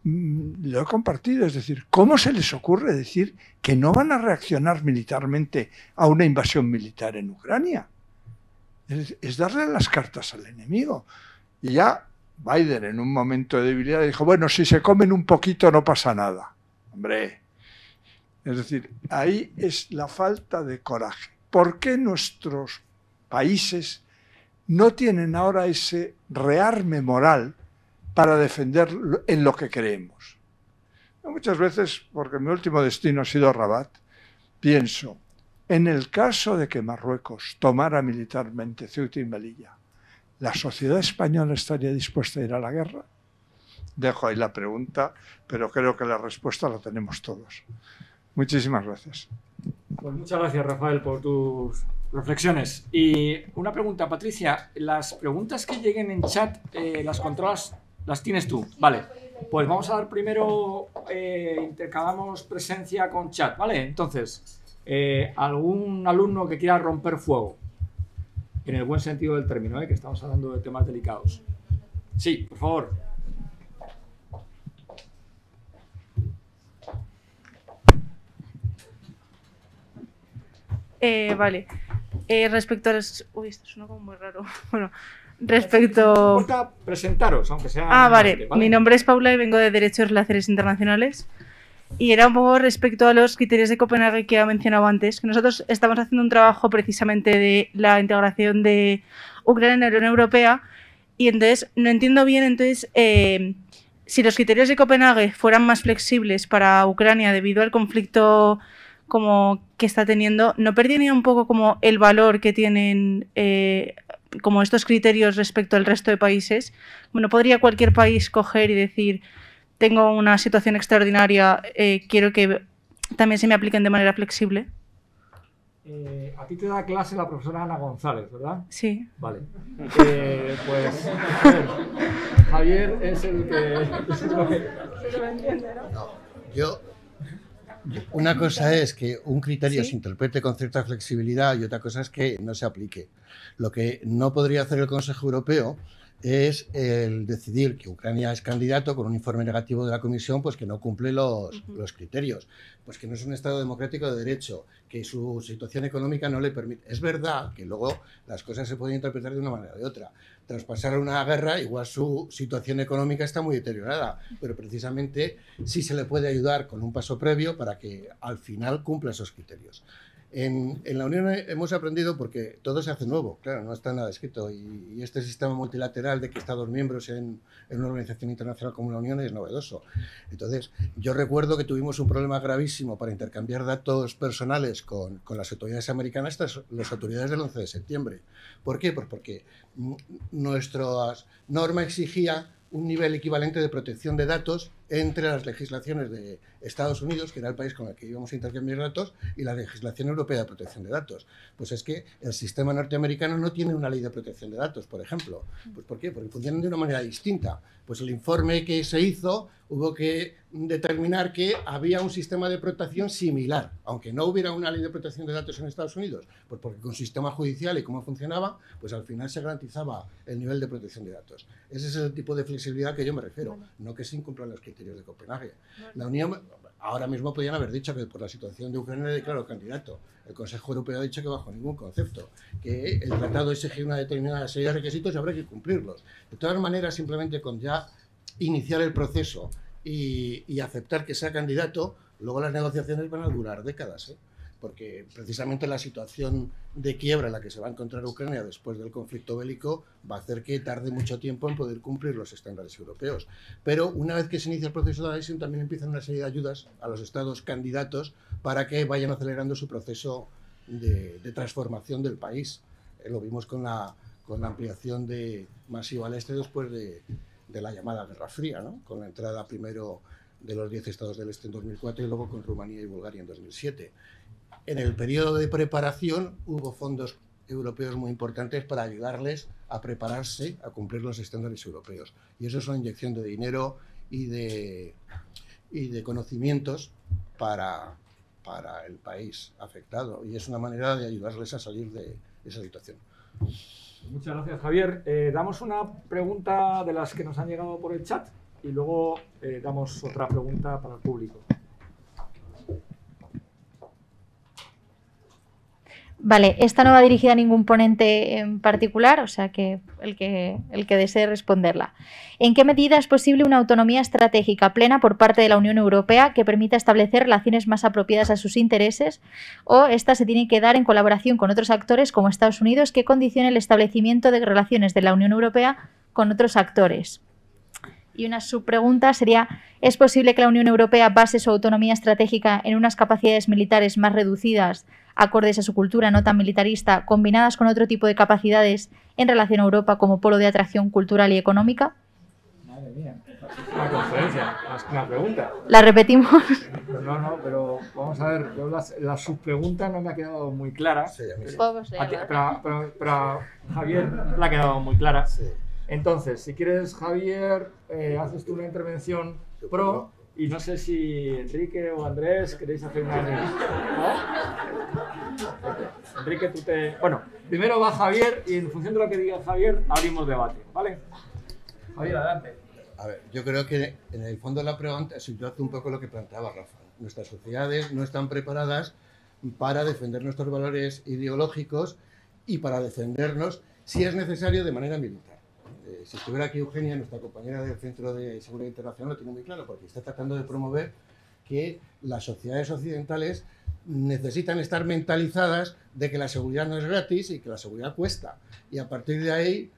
mm, lo he compartido. Es decir, ¿cómo se les ocurre decir que no van a reaccionar militarmente a una invasión militar en Ucrania? Es, darle las cartas al enemigo. Y ya Biden, en un momento de debilidad, dijo: Bueno, si se comen un poquito, no pasa nada. Hombre. Es decir, ahí es la falta de coraje. ¿Por qué nuestros países no tienen ahora ese rearme moral para defender en lo que creemos. Muchas veces, porque mi último destino ha sido Rabat, pienso, en el caso de que Marruecos tomara militarmente Ceuta y Melilla, ¿la sociedad española estaría dispuesta a ir a la guerra? Dejo ahí la pregunta, pero creo que la respuesta la tenemos todos. Muchísimas gracias. Pues muchas gracias, Rafael, por tus Reflexiones. Y una pregunta, Patricia. Las preguntas que lleguen en chat, eh, ¿las controlas? ¿Las tienes tú? Vale. Pues vamos a dar primero, eh, intercambiamos presencia con chat, ¿vale? Entonces, eh, algún alumno que quiera romper fuego, en el buen sentido del término, ¿eh? que estamos hablando de temas delicados. Sí, por favor. vale. Eh, respecto a los... Uy, esto suena como muy raro. *laughs* Bueno, respecto... presentaros, aunque sea... Ah, vale. Mi nombre es Paula y vengo de Derechos y Internacionales. Y era un poco respecto a los criterios de Copenhague que ha mencionado antes, que nosotros estamos haciendo un trabajo precisamente de la integración de Ucrania en la Unión Europea y entonces no entiendo bien, entonces, eh, si los criterios de Copenhague fueran más flexibles para Ucrania debido al conflicto como que está teniendo, ¿no perdía un poco como el valor que tienen eh, como estos criterios respecto al resto de países? Bueno, podría cualquier país coger y decir, tengo una situación extraordinaria, eh, quiero que también se me apliquen de manera flexible. Eh, a ti te da clase la profesora Ana González, ¿verdad? Sí. Vale. pues *laughs* Javier es el que... Se lo, entiende, ¿no? no yo una cosa es que un criterio se interprete con cierta flexibilidad y otra cosa es que no se aplique. Lo que no podría hacer el Consejo Europeo es el decidir que Ucrania es candidato con un informe negativo de la Comisión, pues que no cumple los, criterios, pues que no es un Estado democrático de derecho, que su situación económica no le permite. Es verdad que luego las cosas se pueden interpretar de una manera o de otra. Tras pasar una guerra, igual su situación económica está muy deteriorada, pero precisamente sí se le puede ayudar con un paso previo para que al final cumpla esos criterios. En, la Unión hemos aprendido porque todo se hace nuevo, claro, no está nada escrito. Y, este sistema multilateral de que Estados miembros en, una organización internacional como la Unión es novedoso. Entonces, yo recuerdo que tuvimos un problema gravísimo para intercambiar datos personales con, las autoridades americanas las autoridades del 11 de septiembre. ¿Por qué? Pues porque nuestra norma exigía un nivel equivalente de protección de datos entre las legislaciones de, Estados Unidos, que era el país con el que íbamos a intercambiar datos, y la legislación europea de protección de datos. Pues es que el sistema norteamericano no tiene una ley de protección de datos, por ejemplo. Pues ¿Por qué? Porque funcionan de una manera distinta. Pues el informe que se hizo hubo que determinar que había un sistema de protección similar, aunque no hubiera una ley de protección de datos en Estados Unidos, pues porque con sistema judicial y cómo funcionaba, pues al final se garantizaba el nivel de protección de datos. Ese es el tipo de flexibilidad que yo me refiero, no que se incumplan los criterios de Copenhague. La Unión, Ahora mismo podrían haber dicho que por la situación de Ucrania le declaro candidato. El Consejo Europeo ha dicho que bajo ningún concepto, que el tratado exige una determinada serie de requisitos y habrá que cumplirlos. De todas maneras, simplemente con ya iniciar el proceso y, aceptar que sea candidato, luego las negociaciones van a durar décadas. ¿eh? porque precisamente la situación de quiebra en la que se va a encontrar Ucrania después del conflicto bélico va a hacer que tarde mucho tiempo en poder cumplir los estándares europeos. Pero una vez que se inicia el proceso de adhesión, también empiezan una serie de ayudas a los estados candidatos para que vayan acelerando su proceso de, transformación del país. Eh, lo vimos con la, con la ampliación de masiva al este después de, la llamada Guerra Fría, con la entrada primero de los 10 estados del este en 2004 y luego con Rumanía y Bulgaria en 2007 en el periodo de preparación hubo fondos europeos muy importantes para ayudarles a prepararse a cumplir los estándares europeos. Y eso es una inyección de dinero y de, y de conocimientos para, el país afectado. Y es una manera de ayudarles a salir de esa situación. Muchas gracias, Javier. Eh, damos una pregunta de las que nos han llegado por el chat y luego eh, damos otra pregunta para el público. Vale, esta no va dirigida a ningún ponente en particular, o sea que el, que el que desee responderla. ¿En qué medida es posible una autonomía estratégica plena por parte de la Unión Europea que permita establecer relaciones más apropiadas a sus intereses? ¿O esta se tiene que dar en colaboración con otros actores como Estados Unidos que condicione el establecimiento de relaciones de la Unión Europea con otros actores? Y una subpregunta sería, ¿es posible que la Unión Europea base su autonomía estratégica en unas capacidades militares más reducidas? acordes a su cultura no tan militarista, combinadas con otro tipo de capacidades en relación a Europa como polo de atracción cultural y económica? Madre mía, una conferencia, una pregunta. ¿La repetimos? No, no, pero vamos a ver, la, subpregunta no me ha quedado muy clara. Sí, pero, Javier la ha quedado muy clara. Entonces, si quieres, Javier, eh, haces tú una intervención pro y no sé si Enrique o Andrés queréis hacer una... Enrique, tú te... Bueno, primero va Javier y en función de lo que diga Javier abrimos debate, ¿vale? Javier, adelante. A ver, yo creo que en el fondo de la pregunta es un poco lo que planteaba Rafa. Nuestras sociedades no están preparadas para defender nuestros valores ideológicos y para defendernos, si es necesario, de manera militar. Eh, si estuviera aquí Eugenia, nuestra compañera del Centro de Seguridad Internacional, lo tiene muy claro, porque está tratando de promover que las sociedades occidentales necesitan estar mentalizadas de que la seguridad no es gratis y que la seguridad cuesta. Y a partir de ahí,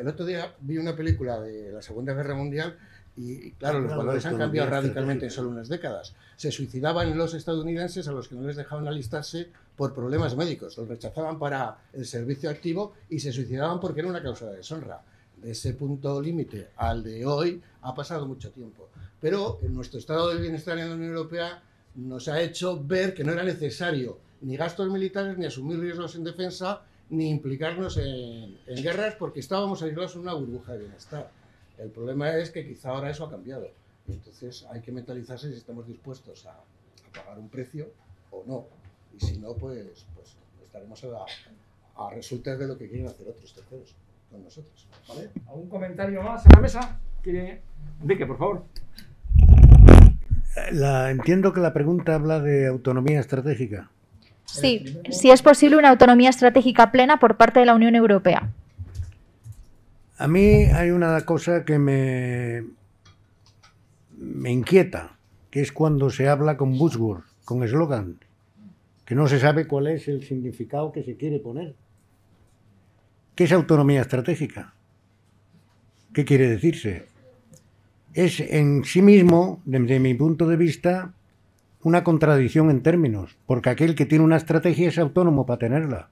el otro día vi una película de la Segunda Guerra Mundial y, claro, ah, los valores pues han cambiado radicalmente en solo unas décadas. Se suicidaban los estadounidenses a los que no les dejaban alistarse por problemas médicos. Los rechazaban para el servicio activo y se suicidaban porque era una causa de deshonra de ese punto límite al de hoy ha pasado mucho tiempo. Pero nuestro estado de bienestar en la Unión Europea nos ha hecho ver que no era necesario ni gastos militares, ni asumir riesgos en defensa, ni implicarnos en, guerras porque estábamos aislados en una burbuja de bienestar. El problema es que quizá ahora eso ha cambiado. Entonces hay que mentalizarse si estamos dispuestos a, pagar un precio o no. Y si no, pues, pues estaremos a, a resultas de lo que quieren hacer otros terceros nosotros. ¿Algún comentario más en la mesa? ¿Quiere? Enrique, por favor. La, entiendo que la pregunta habla de autonomía estratégica. Sí, si es posible una autonomía estratégica plena por parte de la Unión Europea. A mí hay una cosa que me, me inquieta, que es cuando se habla con buzzword, con eslogan, que no se sabe cuál es el significado que se quiere poner. ¿Qué es autonomía estratégica? ¿Qué quiere decirse? Es en sí mismo, desde mi punto de vista, una contradicción en términos, porque aquel que tiene una estrategia es autónomo para tenerla.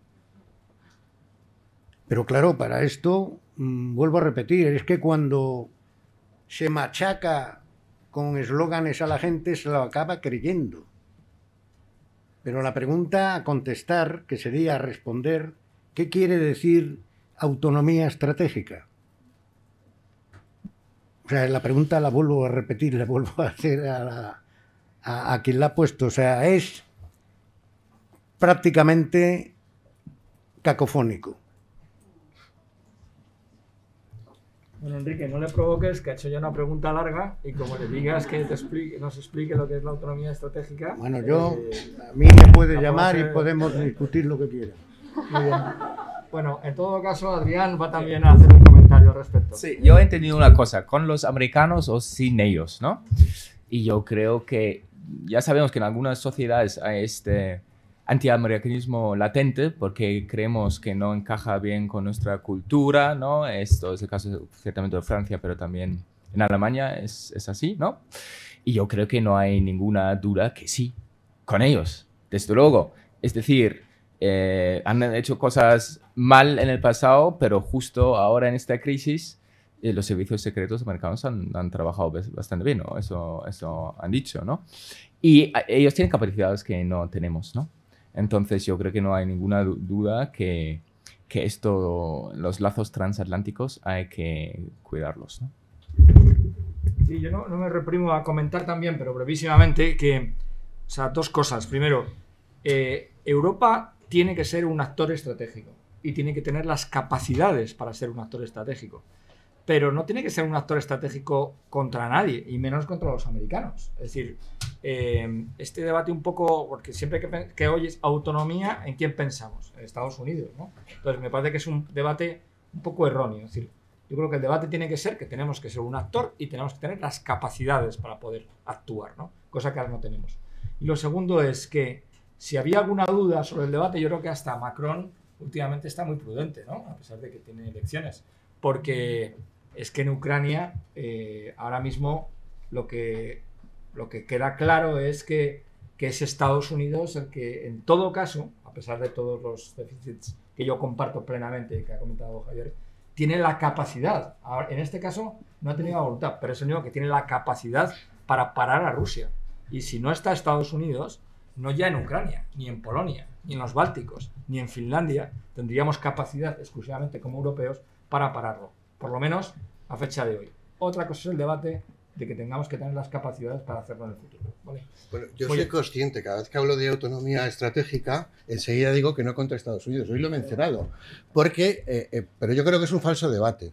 Pero claro, para esto, mm, vuelvo a repetir, es que cuando se machaca con eslóganes a la gente, se lo acaba creyendo. Pero la pregunta a contestar, que sería responder, ¿qué quiere decir autonomía estratégica? O sea, la pregunta la vuelvo a repetir, la vuelvo a hacer a, a, quien la ha puesto. O sea, es prácticamente cacofónico. Bueno, Enrique, no le provoques, que ha hecho ya una pregunta larga y como le digas que nos explique lo que es la autonomía estratégica. Bueno, yo, eh, a mí me puede llamar y podemos discutir lo que quiera. Bueno, en todo caso, Adrián va también a hacer un comentario al respecto. Sí, yo he entendido una cosa, con los americanos o sin ellos, ¿no? Y yo creo que ya sabemos que en algunas sociedades hay este antiamericanismo latente porque creemos que no encaja bien con nuestra cultura, ¿no? Esto es el caso ciertamente de Francia, pero también en Alemania es, es así, ¿no? Y yo creo que no hay ninguna duda que sí, con ellos, desde luego. Es decir, eh, han hecho cosas mal en el pasado, pero justo ahora en esta crisis eh, los servicios secretos americanos han, trabajado bastante bien, ¿no? Eso, eso han dicho, ¿no? Y ah, ellos tienen capacidades que no tenemos, ¿no? Entonces yo creo que no hay ninguna duda que, que esto, los lazos transatlánticos hay que cuidarlos, ¿no? Sí, yo no, no me reprimo a comentar también, pero brevísimamente, que, o sea, dos cosas. Primero, eh, Europa tiene que ser un actor estratégico y tiene que tener las capacidades para ser un actor estratégico. Pero no tiene que ser un actor estratégico contra nadie, y menos contra los americanos. Es decir, eh, este debate un poco, porque siempre que, que, oyes autonomía, ¿en quién pensamos? En Estados Unidos, ¿no? Entonces me parece que es un debate un poco erróneo. Es decir, yo creo que el debate tiene que ser que tenemos que ser un actor y tenemos que tener las capacidades para poder actuar, ¿no? Cosa que ahora no tenemos. Y lo segundo es que si había alguna duda sobre el debate, yo creo que hasta Macron últimamente está muy prudente, ¿no? A pesar de que tiene elecciones. Porque es que en Ucrania eh, ahora mismo lo que, lo que queda claro es que, que, es Estados Unidos el que, en todo caso, a pesar de todos los déficits que yo comparto plenamente y que ha comentado Javier, tiene la capacidad, en este caso no ha tenido voluntad, pero es el único que tiene la capacidad para parar a Rusia. Y si no está Estados Unidos, no ya en Ucrania, ni en Polonia, ni en los Bálticos, ni en Finlandia, tendríamos capacidad exclusivamente como europeos para pararlo, por lo menos a fecha de hoy. Otra cosa es el debate de que tengamos que tener las capacidades para hacerlo en el futuro. Bueno, yo soy consciente, cada vez que hablo de autonomía estratégica, enseguida digo que no contra Estados Unidos, hoy lo he mencionado, porque, eh, eh, pero yo creo que es un falso debate.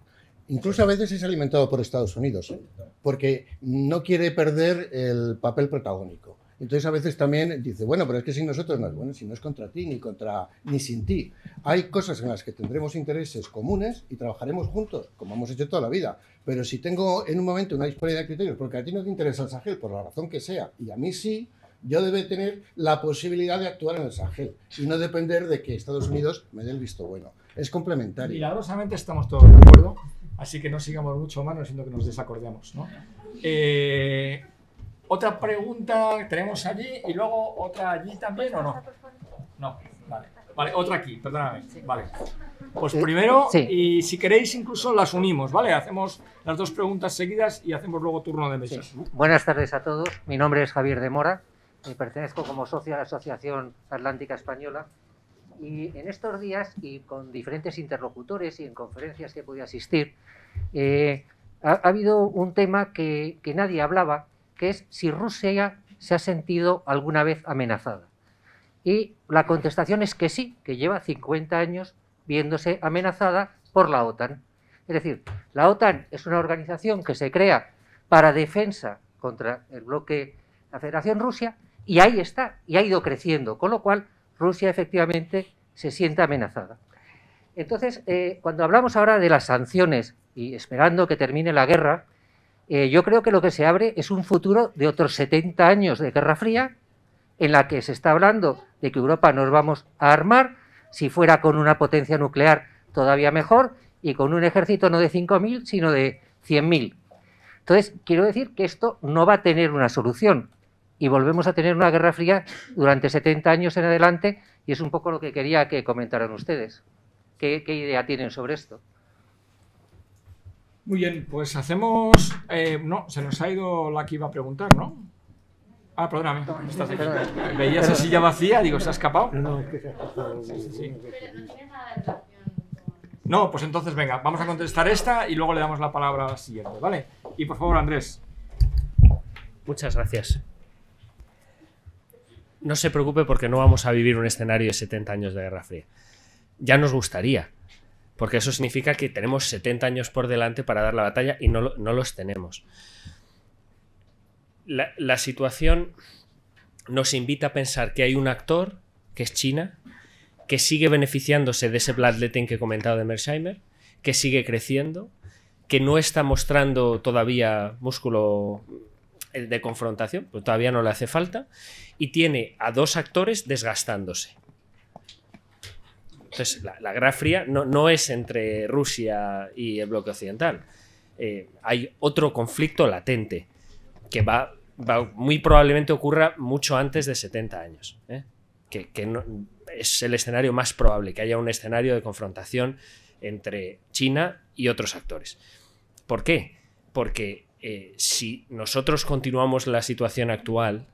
Incluso a veces es alimentado por Estados Unidos, porque no quiere perder el papel protagónico. Entonces a veces también dice, bueno, pero es que sin nosotros no es bueno, si no es contra ti, ni contra, ni sin ti. Hay cosas en las que tendremos intereses comunes y trabajaremos juntos, como hemos hecho toda la vida. Pero si tengo en un momento una disparidad de criterios, porque a ti no te interesa el Sahel, por la razón que sea, y a mí sí, yo debe tener la posibilidad de actuar en el Sahel y no depender de que Estados Unidos me dé el visto bueno. Es complementario. Milagrosamente estamos todos de acuerdo, así que no sigamos mucho más, siendo que nos desacordemos. ¿no? Eh, otra pregunta tenemos allí y luego otra allí también o no? No, vale. Vale, otra aquí, perdóname. Vale. Pues primero, y si queréis, incluso las unimos, ¿vale? Hacemos las dos preguntas seguidas y hacemos luego turno de mesas. Buenas tardes a todos. Mi nombre es Javier de Mora. Me pertenezco como socio a la Asociación Atlántica Española. Y en estos días, y con diferentes interlocutores y en conferencias que he podido asistir, eh, ha, habido un tema que, que nadie hablaba que es si Rusia se ha sentido alguna vez amenazada. Y la contestación es que sí, que lleva 50 años viéndose amenazada por la OTAN. Es decir, la OTAN es una organización que se crea para defensa contra el bloque la Federación Rusia y ahí está, y ha ido creciendo, con lo cual Rusia efectivamente se siente amenazada. Entonces, eh, cuando hablamos ahora de las sanciones y esperando que termine la guerra, eh, yo creo que lo que se abre es un futuro de otros 70 años de Guerra Fría, en la que se está hablando de que Europa nos vamos a armar, si fuera con una potencia nuclear todavía mejor, y con un ejército no de 5.000, sino de 100.000. Entonces, quiero decir que esto no va a tener una solución y volvemos a tener una guerra fría durante 70 años en adelante y es un poco lo que quería que comentaran ustedes. qué idea tienen sobre esto? Muy bien, pues hacemos. Eh, no, se nos ha ido la que iba a preguntar, ¿no? Ah, perdóname. Veías esa silla vacía, digo, ¿se ha escapado? No, No, pues entonces venga, vamos a contestar esta y luego le damos la palabra a la siguiente, ¿vale? Y por favor, Andrés. Muchas gracias. No se preocupe porque no vamos a vivir un escenario de 70 años de Guerra Fría. Ya nos gustaría, porque eso significa que tenemos 70 años por delante para dar la batalla y no, los tenemos. La, situación nos invita a pensar que hay un actor, que es China, que sigue beneficiándose de ese bloodletting que he comentado de Mersheimer, que sigue creciendo, que no está mostrando todavía músculo eh, de confrontación, pero pues todavía no le hace falta, y tiene a dos actores desgastándose. Entonces, la, Guerra Fría no, es entre Rusia y el bloque occidental. Eh, hay otro conflicto latente que va, muy probablemente ocurra mucho antes de 70 años. ¿eh? Que, es el escenario más probable, que haya un escenario de confrontación entre China y otros actores. ¿Por qué? Porque eh, si nosotros continuamos la situación actual,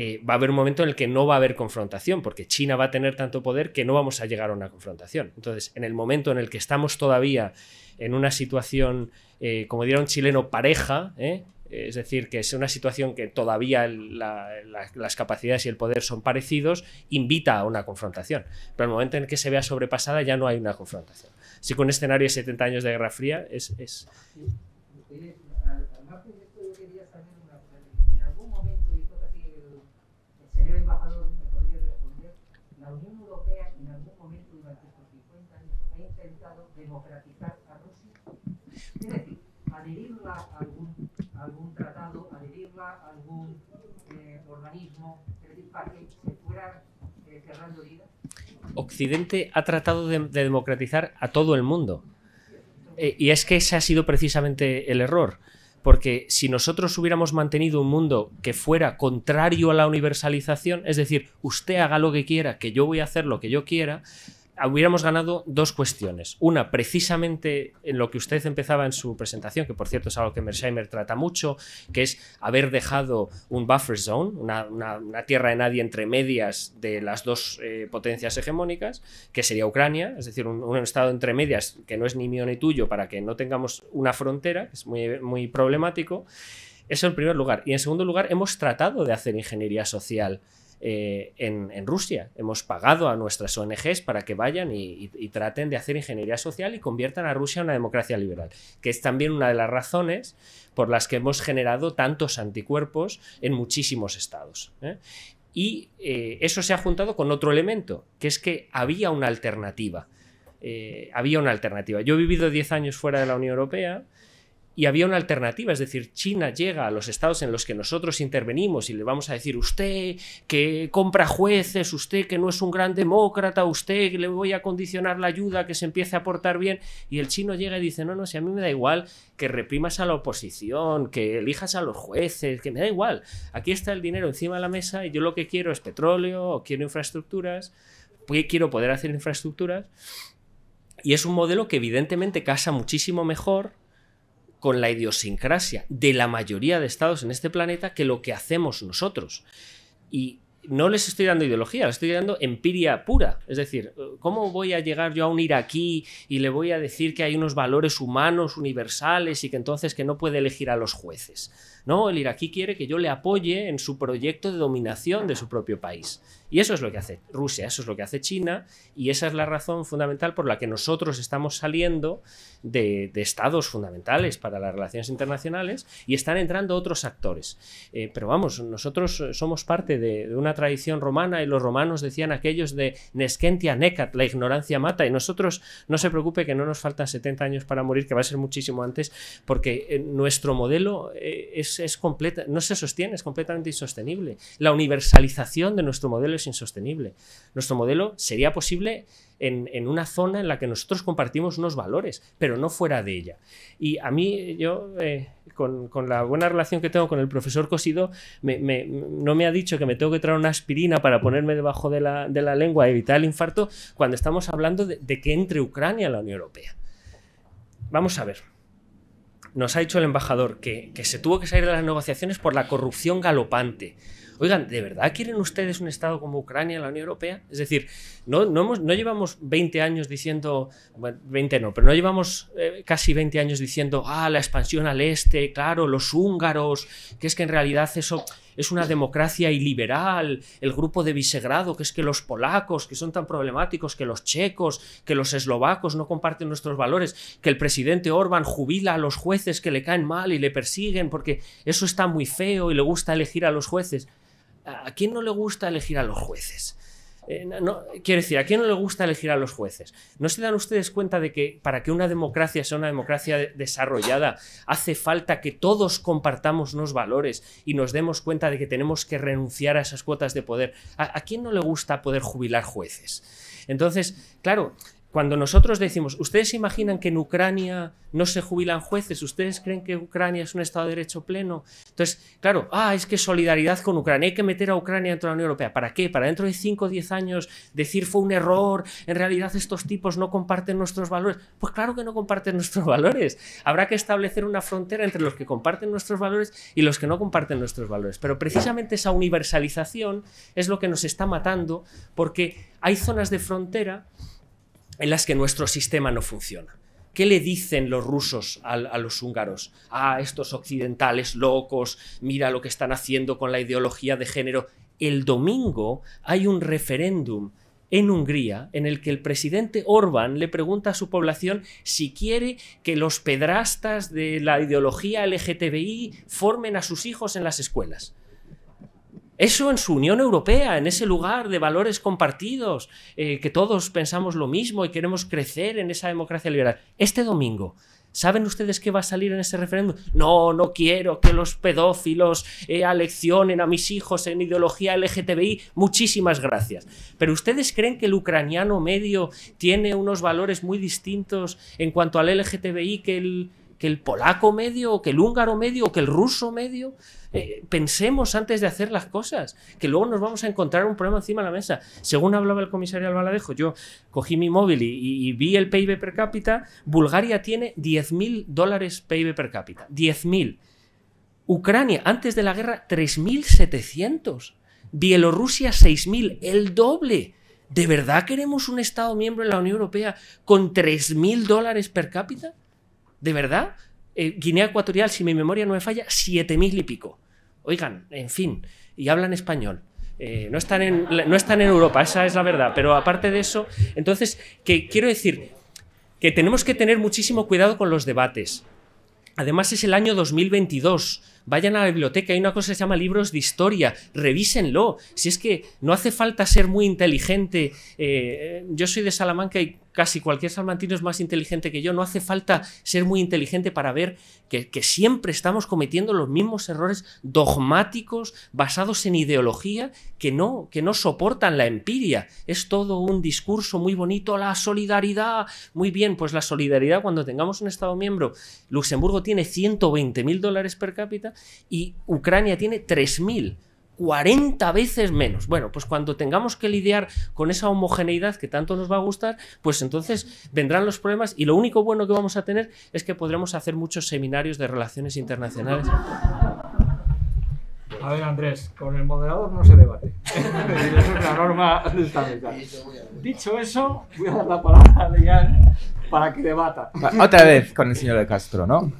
eh, va a haber un momento en el que no va a haber confrontación, porque China va a tener tanto poder que no vamos a llegar a una confrontación. Entonces, en el momento en el que estamos todavía en una situación, eh, como diría un chileno, pareja, ¿eh? es decir, que es una situación que todavía las capacidades y el poder son parecidos, invita a una confrontación. Pero el momento en que se vea sobrepasada ya no hay una confrontación. si con un escenario de 70 años de Guerra Fría es... ¿Quiere decir, adherirla a algún, tratado, adherirla a algún eh, organismo, para que se fuera eh, cerrando vida? Occidente ha tratado de, democratizar a todo el mundo. Eh, y es que ese ha sido precisamente el error. Porque si nosotros hubiéramos mantenido un mundo que fuera contrario a la universalización, es decir, usted haga lo que quiera, que yo voy a hacer lo que yo quiera, hubiéramos ganado dos cuestiones. Una, precisamente en lo que usted empezaba en su presentación, que por cierto es algo que Mersheimer trata mucho, que es haber dejado un buffer zone, una, tierra de nadie entre medias de las dos eh, potencias hegemónicas, que sería Ucrania, es decir, un, estado entre medias que no es ni mío ni tuyo para que no tengamos una frontera, que es muy, muy problemático. Eso en primer lugar. Y en segundo lugar, hemos tratado de hacer ingeniería social eh, en, Rusia. Hemos pagado a nuestras ONGs para que vayan y, traten de hacer ingeniería social y conviertan a Rusia en una democracia liberal, que es también una de las razones por las que hemos generado tantos anticuerpos en muchísimos estados. ¿eh? Y eh, eso se ha juntado con otro elemento, que es que había una alternativa. había una alternativa. Yo he vivido 10 años fuera de la Unión Europea, y había una alternativa, es decir, China llega a los estados en los que nosotros intervenimos y le vamos a decir, usted que compra jueces, usted que no es un gran demócrata, usted que le voy a condicionar la ayuda, que se empiece a portar bien, y el chino llega y dice, no, no, si a mí me da igual que reprimas a la oposición, que elijas a los jueces, que me da igual, aquí está el dinero encima de la mesa y yo lo que quiero es petróleo, quiero infraestructuras, pues quiero poder hacer infraestructuras. Y es un modelo que evidentemente casa muchísimo mejor con la idiosincrasia de la mayoría de estados en este planeta que lo que hacemos nosotros. Y no les estoy dando ideología, les estoy dando empiria pura. Es decir, ¿cómo voy a llegar yo a un iraquí y le voy a decir que hay unos valores humanos universales y que entonces que no puede elegir a los jueces? No, el iraquí quiere que yo le apoye en su proyecto de dominación de su propio país. Y eso es lo que hace Rusia, eso es lo que hace China, y esa es la razón fundamental por la que nosotros estamos saliendo de, estados fundamentales para las relaciones internacionales y están entrando otros actores. Eh, pero vamos, nosotros somos parte de, una tradición romana y los romanos decían aquellos de nescentia necat, la ignorancia mata, y nosotros no se preocupe que no nos faltan 70 años para morir, que va a ser muchísimo antes, porque eh, nuestro modelo eh, es, es completa, no se sostiene, es completamente insostenible. La universalización de nuestro modelo insostenible. Nuestro modelo sería posible en, una zona en la que nosotros compartimos unos valores, pero no fuera de ella. Y a mí, yo, eh, con, la buena relación que tengo con el profesor Cosido, no me ha dicho que me tengo que traer una aspirina para ponerme debajo de la, de la lengua, evitar el infarto, cuando estamos hablando de, que entre Ucrania a la Unión Europea. Vamos a ver nos ha dicho el embajador que, que, se tuvo que salir de las negociaciones por la corrupción galopante, Oigan, ¿de verdad quieren ustedes un Estado como Ucrania en la Unión Europea? Es decir, no, no, hemos, no llevamos 20 años diciendo, bueno, 20 no, pero no llevamos eh, casi 20 años diciendo, ah, la expansión al este, claro, los húngaros, que es que en realidad eso es una democracia iliberal, el grupo de Visegrado, que es que los polacos, que son tan problemáticos, que los checos, que los eslovacos no comparten nuestros valores, que el presidente Orban jubila a los jueces que le caen mal y le persiguen porque eso está muy feo y le gusta elegir a los jueces. ¿a quién no le gusta elegir a los jueces? Eh, no, quiero decir, ¿a quién no le gusta elegir a los jueces? ¿No se dan ustedes cuenta de que para que una democracia sea una democracia desarrollada hace falta que todos compartamos unos valores y nos demos cuenta de que tenemos que renunciar a esas cuotas de poder? a quién no le gusta poder jubilar jueces? Entonces, claro, cuando nosotros decimos, ¿ustedes imaginan que en Ucrania no se jubilan jueces? ¿Ustedes creen que Ucrania es un Estado de Derecho pleno? Entonces, claro, ah, es que solidaridad con Ucrania, hay que meter a Ucrania dentro de la Unión Europea. ¿Para qué? Para dentro de 5 o 10 años decir fue un error, en realidad estos tipos no comparten nuestros valores. Pues claro que no comparten *laughs* nuestros valores. Habrá que establecer una frontera entre los que comparten nuestros valores y los que no comparten nuestros valores. Pero precisamente esa universalización es lo que nos está matando porque hay zonas de frontera en las que nuestro sistema no funciona. ¿Qué le dicen los rusos a, los húngaros? Ah, estos occidentales locos, mira lo que están haciendo con la ideología de género. El domingo hay un referéndum en Hungría en el que el presidente Orbán le pregunta a su población si quiere que los pedrastas de la ideología LGTBI formen a sus hijos en las escuelas. Eso en su Unión Europea, en ese lugar de valores compartidos, eh, que todos pensamos lo mismo y queremos crecer en esa democracia liberal. Este domingo, ¿Saben ustedes qué va a salir en ese referéndum? No, no quiero que los pedófilos eh, aleccionen a mis hijos en ideología LGTBI. Muchísimas gracias. Pero ¿ustedes creen que el ucraniano medio tiene unos valores muy distintos en cuanto al LGTBI que el, que el polaco medio, que el húngaro medio, que el ruso medio? Eh, pensemos antes de hacer las cosas, que luego nos vamos a encontrar un problema encima de la mesa. Según hablaba el comisario Albaladejo, yo cogí mi móvil y, vi el PIB per cápita. Bulgaria tiene 10.000 dólares PIB per cápita. 10.000. Ucrania, antes de la guerra, 3.700. Bielorrusia, 6.000. El doble. ¿De verdad queremos un Estado miembro en la Unión Europea con 3.000 dólares per cápita? ¿De verdad? Eh, guinea Ecuatorial, si mi memoria no me falla, 7.000 y pico. Oigan, en fin, y hablan español. Eh, no, están en, no están en Europa, esa es la verdad. Pero aparte de eso, entonces, que quiero decir que tenemos que tener muchísimo cuidado con los debates. Además es el año 2022. Vayan a la biblioteca, hay una cosa que se llama libros de historia, revísenlo. Si es que no hace falta ser muy inteligente. Eh, yo soy de Salamanca y casi cualquier salmantino es más inteligente que yo. No hace falta ser muy inteligente para ver que, siempre estamos cometiendo los mismos errores dogmáticos basados en ideología que no, que no soportan la empiria. Es todo un discurso muy bonito, la solidaridad. Muy bien, pues la solidaridad cuando tengamos un Estado miembro, Luxemburgo tiene 120.000 mil dólares per cápita y Ucrania tiene 3.000 40 veces menos. Bueno, pues cuando tengamos que lidiar con esa homogeneidad que tanto nos va a gustar, pues entonces vendrán los problemas y lo único bueno que vamos a tener es que podremos hacer muchos seminarios de relaciones internacionales. A ver, Andrés, con el moderador no se debate. *laughs* es la norma de esta Dicho eso, voy a dar la palabra a Leal para que debata. Otra vez con el señor de Castro, ¿no?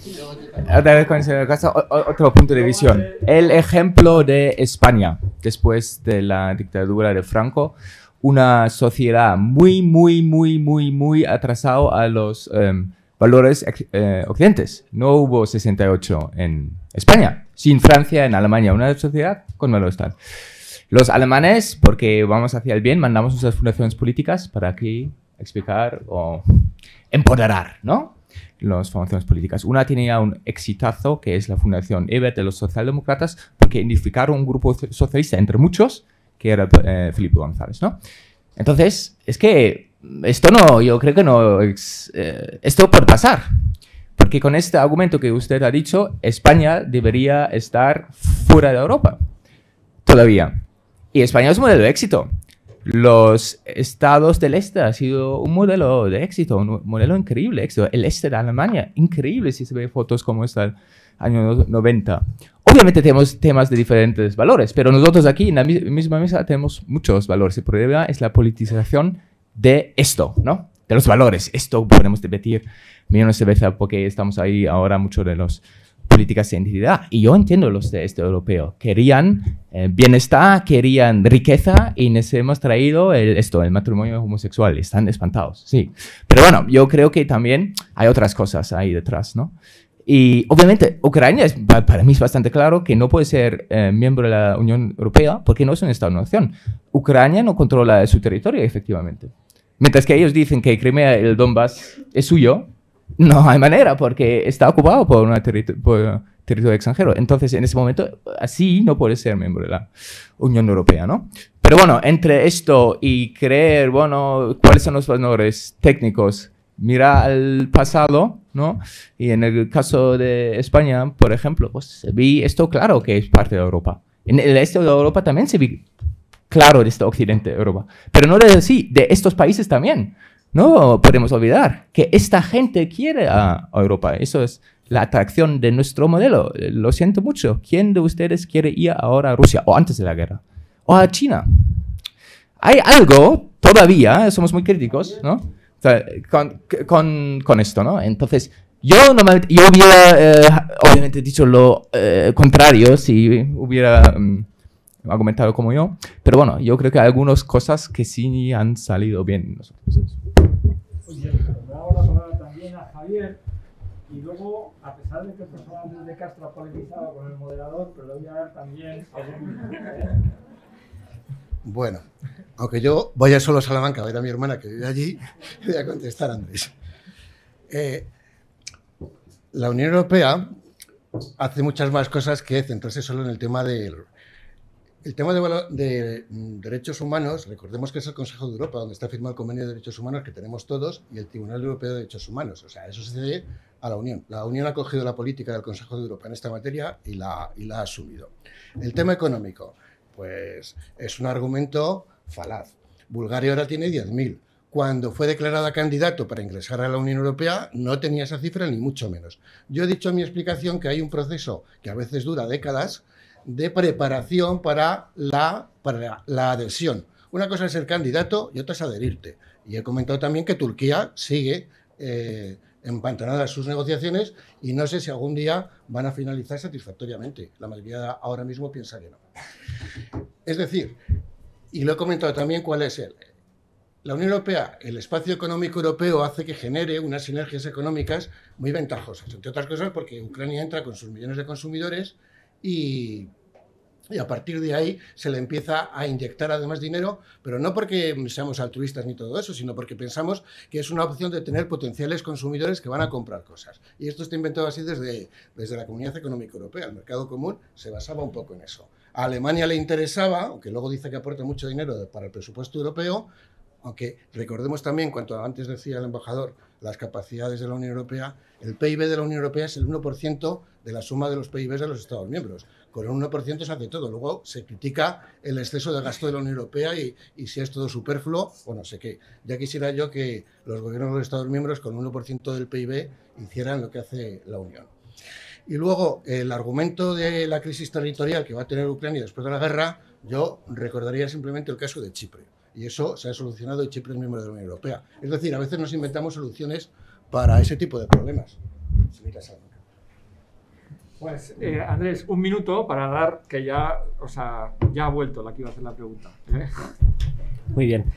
Otra vez con el señor Castro, otro punto de visión. El ejemplo de España, después de la dictadura de Franco, una sociedad muy, muy, muy, muy, muy atrasado a los em, valores occidentales. Eh, occidentes. No hubo 68 en España, sin Francia, en Alemania, una sociedad con malo están Los alemanes, porque vamos hacia el bien, mandamos nuestras fundaciones políticas para aquí explicar o empoderar, ¿no? Las formaciones políticas. Una tenía un exitazo, que es la Fundación EBET de los Socialdemócratas, porque identificaron un grupo socialista entre muchos, que era eh, Felipe González, ¿no? Entonces, es que esto no, yo creo que no, es, eh, esto por pasar. Porque con este argumento que usted ha dicho, España debería estar fuera de Europa. Todavía. Y España es un modelo de éxito los estados del este ha sido un modelo de éxito, un modelo increíble, El este de Alemania, increíble si se ve fotos como está el año 90. Obviamente tenemos temas de diferentes valores, pero nosotros aquí en la misma mesa tenemos muchos valores. El problema es la politización de esto, ¿no? De los valores. Esto podemos debatir millones de veces porque estamos ahí ahora muchos de los políticas de identidad. Y yo entiendo los de este europeo. Querían eh, bienestar, querían riqueza y nos hemos traído esto, el matrimonio homosexual. Están espantados, sí. Pero bueno, yo creo que también hay otras cosas ahí detrás, ¿no? Y obviamente Ucrania es, para mí es bastante claro que no puede ser eh, miembro de la Unión Europea porque no es un Estado-nación. Ucrania no controla su territorio, efectivamente. Mientras que ellos dicen que Crimea, el Donbass, es suyo, no hay manera porque está ocupado por un territorio, extranjero. Entonces, en ese momento, así no puede ser miembro de la Unión Europea, ¿no? Pero bueno, entre esto y creer, bueno, cuáles son los valores técnicos, mira al pasado, ¿no? Y en el caso de España, por ejemplo, pues vi esto claro que es parte de Europa. En el este de Europa también se vi claro de este occidente de Europa. Pero no de sí, de estos países también. No podemos olvidar que esta gente quiere a Europa. Eso es la atracción de nuestro modelo. Lo siento mucho. ¿Quién de ustedes quiere ir ahora a Rusia o antes de la guerra? O a China. Hay algo todavía, somos muy críticos, ¿no? con, esto, ¿no? Entonces, yo normalmente, yo hubiera eh, obviamente dicho lo eh, contrario si hubiera mm, argumentado como yo, pero bueno, yo creo que hay algunas cosas que sí han salido bien. Nosotros. Le hago la palabra también a Javier. Y luego, a pesar de que el profesor Andrés de Castro ha polemizado con el moderador, pero le voy a dar también a Bueno, aunque yo vaya solo a Salamanca a ver a mi hermana que vive allí, *laughs* voy a contestar, a Andrés. Eh, la Unión Europea hace muchas más cosas que centrarse solo en el tema del, el tema de, mm, derechos humanos, recordemos que es el Consejo de Europa donde está firmado el Convenio de Derechos Humanos que tenemos todos y el Tribunal Europeo de Derechos Humanos. O sea, eso se cede a la Unión. La Unión ha cogido la política del Consejo de Europa en esta materia y la, y la ha asumido. El tema económico, pues es un argumento falaz. Bulgaria ahora tiene 10.000 cuando fue declarada candidato para ingresar a la Unión Europea, no tenía esa cifra ni mucho menos. Yo he dicho en mi explicación que hay un proceso que a veces dura décadas de preparación para la, la adhesión. Una cosa es ser candidato y otra es adherirte. Y he comentado también que Turquía sigue eh, sus negociaciones y no sé si algún día van a finalizar satisfactoriamente. La mayoría ahora mismo piensa que no. Es decir, y lo he comentado también cuál es el, la Unión Europea, el espacio económico europeo hace que genere unas sinergias económicas muy ventajosas, entre otras cosas porque Ucrania entra con sus millones de consumidores y, a partir de ahí se le empieza a inyectar además dinero, pero no porque seamos altruistas ni todo eso, sino porque pensamos que es una opción de tener potenciales consumidores que van a comprar cosas. Y esto está inventado así desde, desde la Comunidad Económica Europea. El mercado común se basaba un poco en eso. A Alemania le interesaba, aunque luego dice que aporta mucho dinero para el presupuesto europeo, aunque recordemos también, cuanto antes decía el embajador, las capacidades de la Unión Europea, el PIB de la Unión Europea es el 1% de la suma de los PIBs de los Estados miembros. Con el 1% se hace todo. Luego se critica el exceso de gasto de la Unión Europea y, si es todo superfluo o no sé qué. Ya quisiera yo que los gobiernos de los Estados miembros con el 1% del PIB hicieran lo que hace la Unión. Y luego, el argumento de la crisis territorial que va a tener Ucrania después de la guerra, yo recordaría simplemente el caso de Chipre. Y eso se ha solucionado y Chipre es miembro de la Unión Europea. Es decir, a veces nos inventamos soluciones para ese tipo de problemas. Pues, eh, Andrés, un minuto para dar que ya, o sea, ya ha vuelto la que iba a hacer la pregunta. ¿eh? Muy bien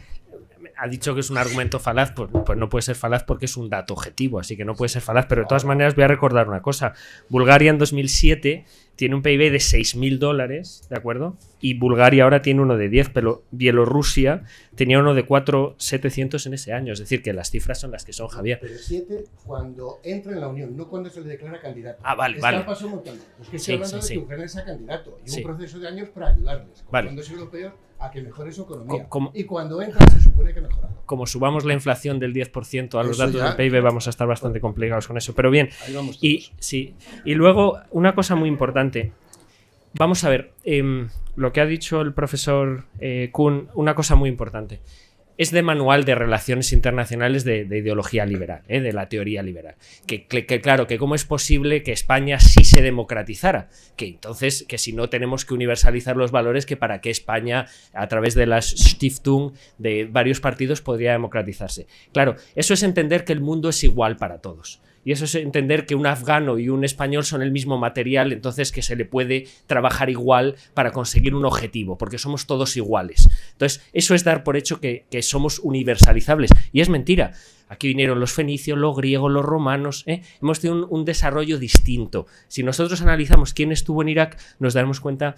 ha dicho que es un argumento falaz, pues, pues, no puede ser falaz porque es un dato objetivo, así que no puede ser falaz. Pero de todas maneras voy a recordar una cosa. Bulgaria en 2007 tiene un PIB de 6.000 dólares, ¿de acuerdo? Y Bulgaria ahora tiene uno de 10, pero Bielorrusia tenía uno de 4.700 en ese año. Es decir, que las cifras son las que son, Javier. Pero 7 cuando entra en la Unión, no cuando se le declara candidato. Ah, vale, vale. Es que se sí, de que Ucrania sea candidato. Y un proceso de años para ayudarles. Vale. Cuando es europeo a que mejore su economía. y cuando entra se supone que mejora. Como subamos la inflación del 10% a los datos del PIB, vamos a estar bastante complicados con eso. Pero bien, y, sí, y luego una cosa muy importante. Vamos a ver, em, lo que ha dicho el profesor eh, Kuhn, una cosa muy importante es de manual de relaciones internacionales de, ideología liberal, ¿eh? de la teoría liberal. Que, claro, que cómo es posible que España sí se democratizara, que entonces, que si no tenemos que universalizar los valores, que para qué España, a través de las Stiftung, de varios partidos, podría democratizarse. Claro, eso es entender que el mundo es igual para todos y eso es entender que un afgano y un español son el mismo material, entonces que se le puede trabajar igual para conseguir un objetivo, porque somos todos iguales. Entonces, eso es dar por hecho que, somos universalizables. Y es mentira. Aquí vinieron los fenicios, los griegos, los romanos. ¿eh? Hemos tenido un, un desarrollo distinto. Si nosotros analizamos quién estuvo en Irak, nos daremos cuenta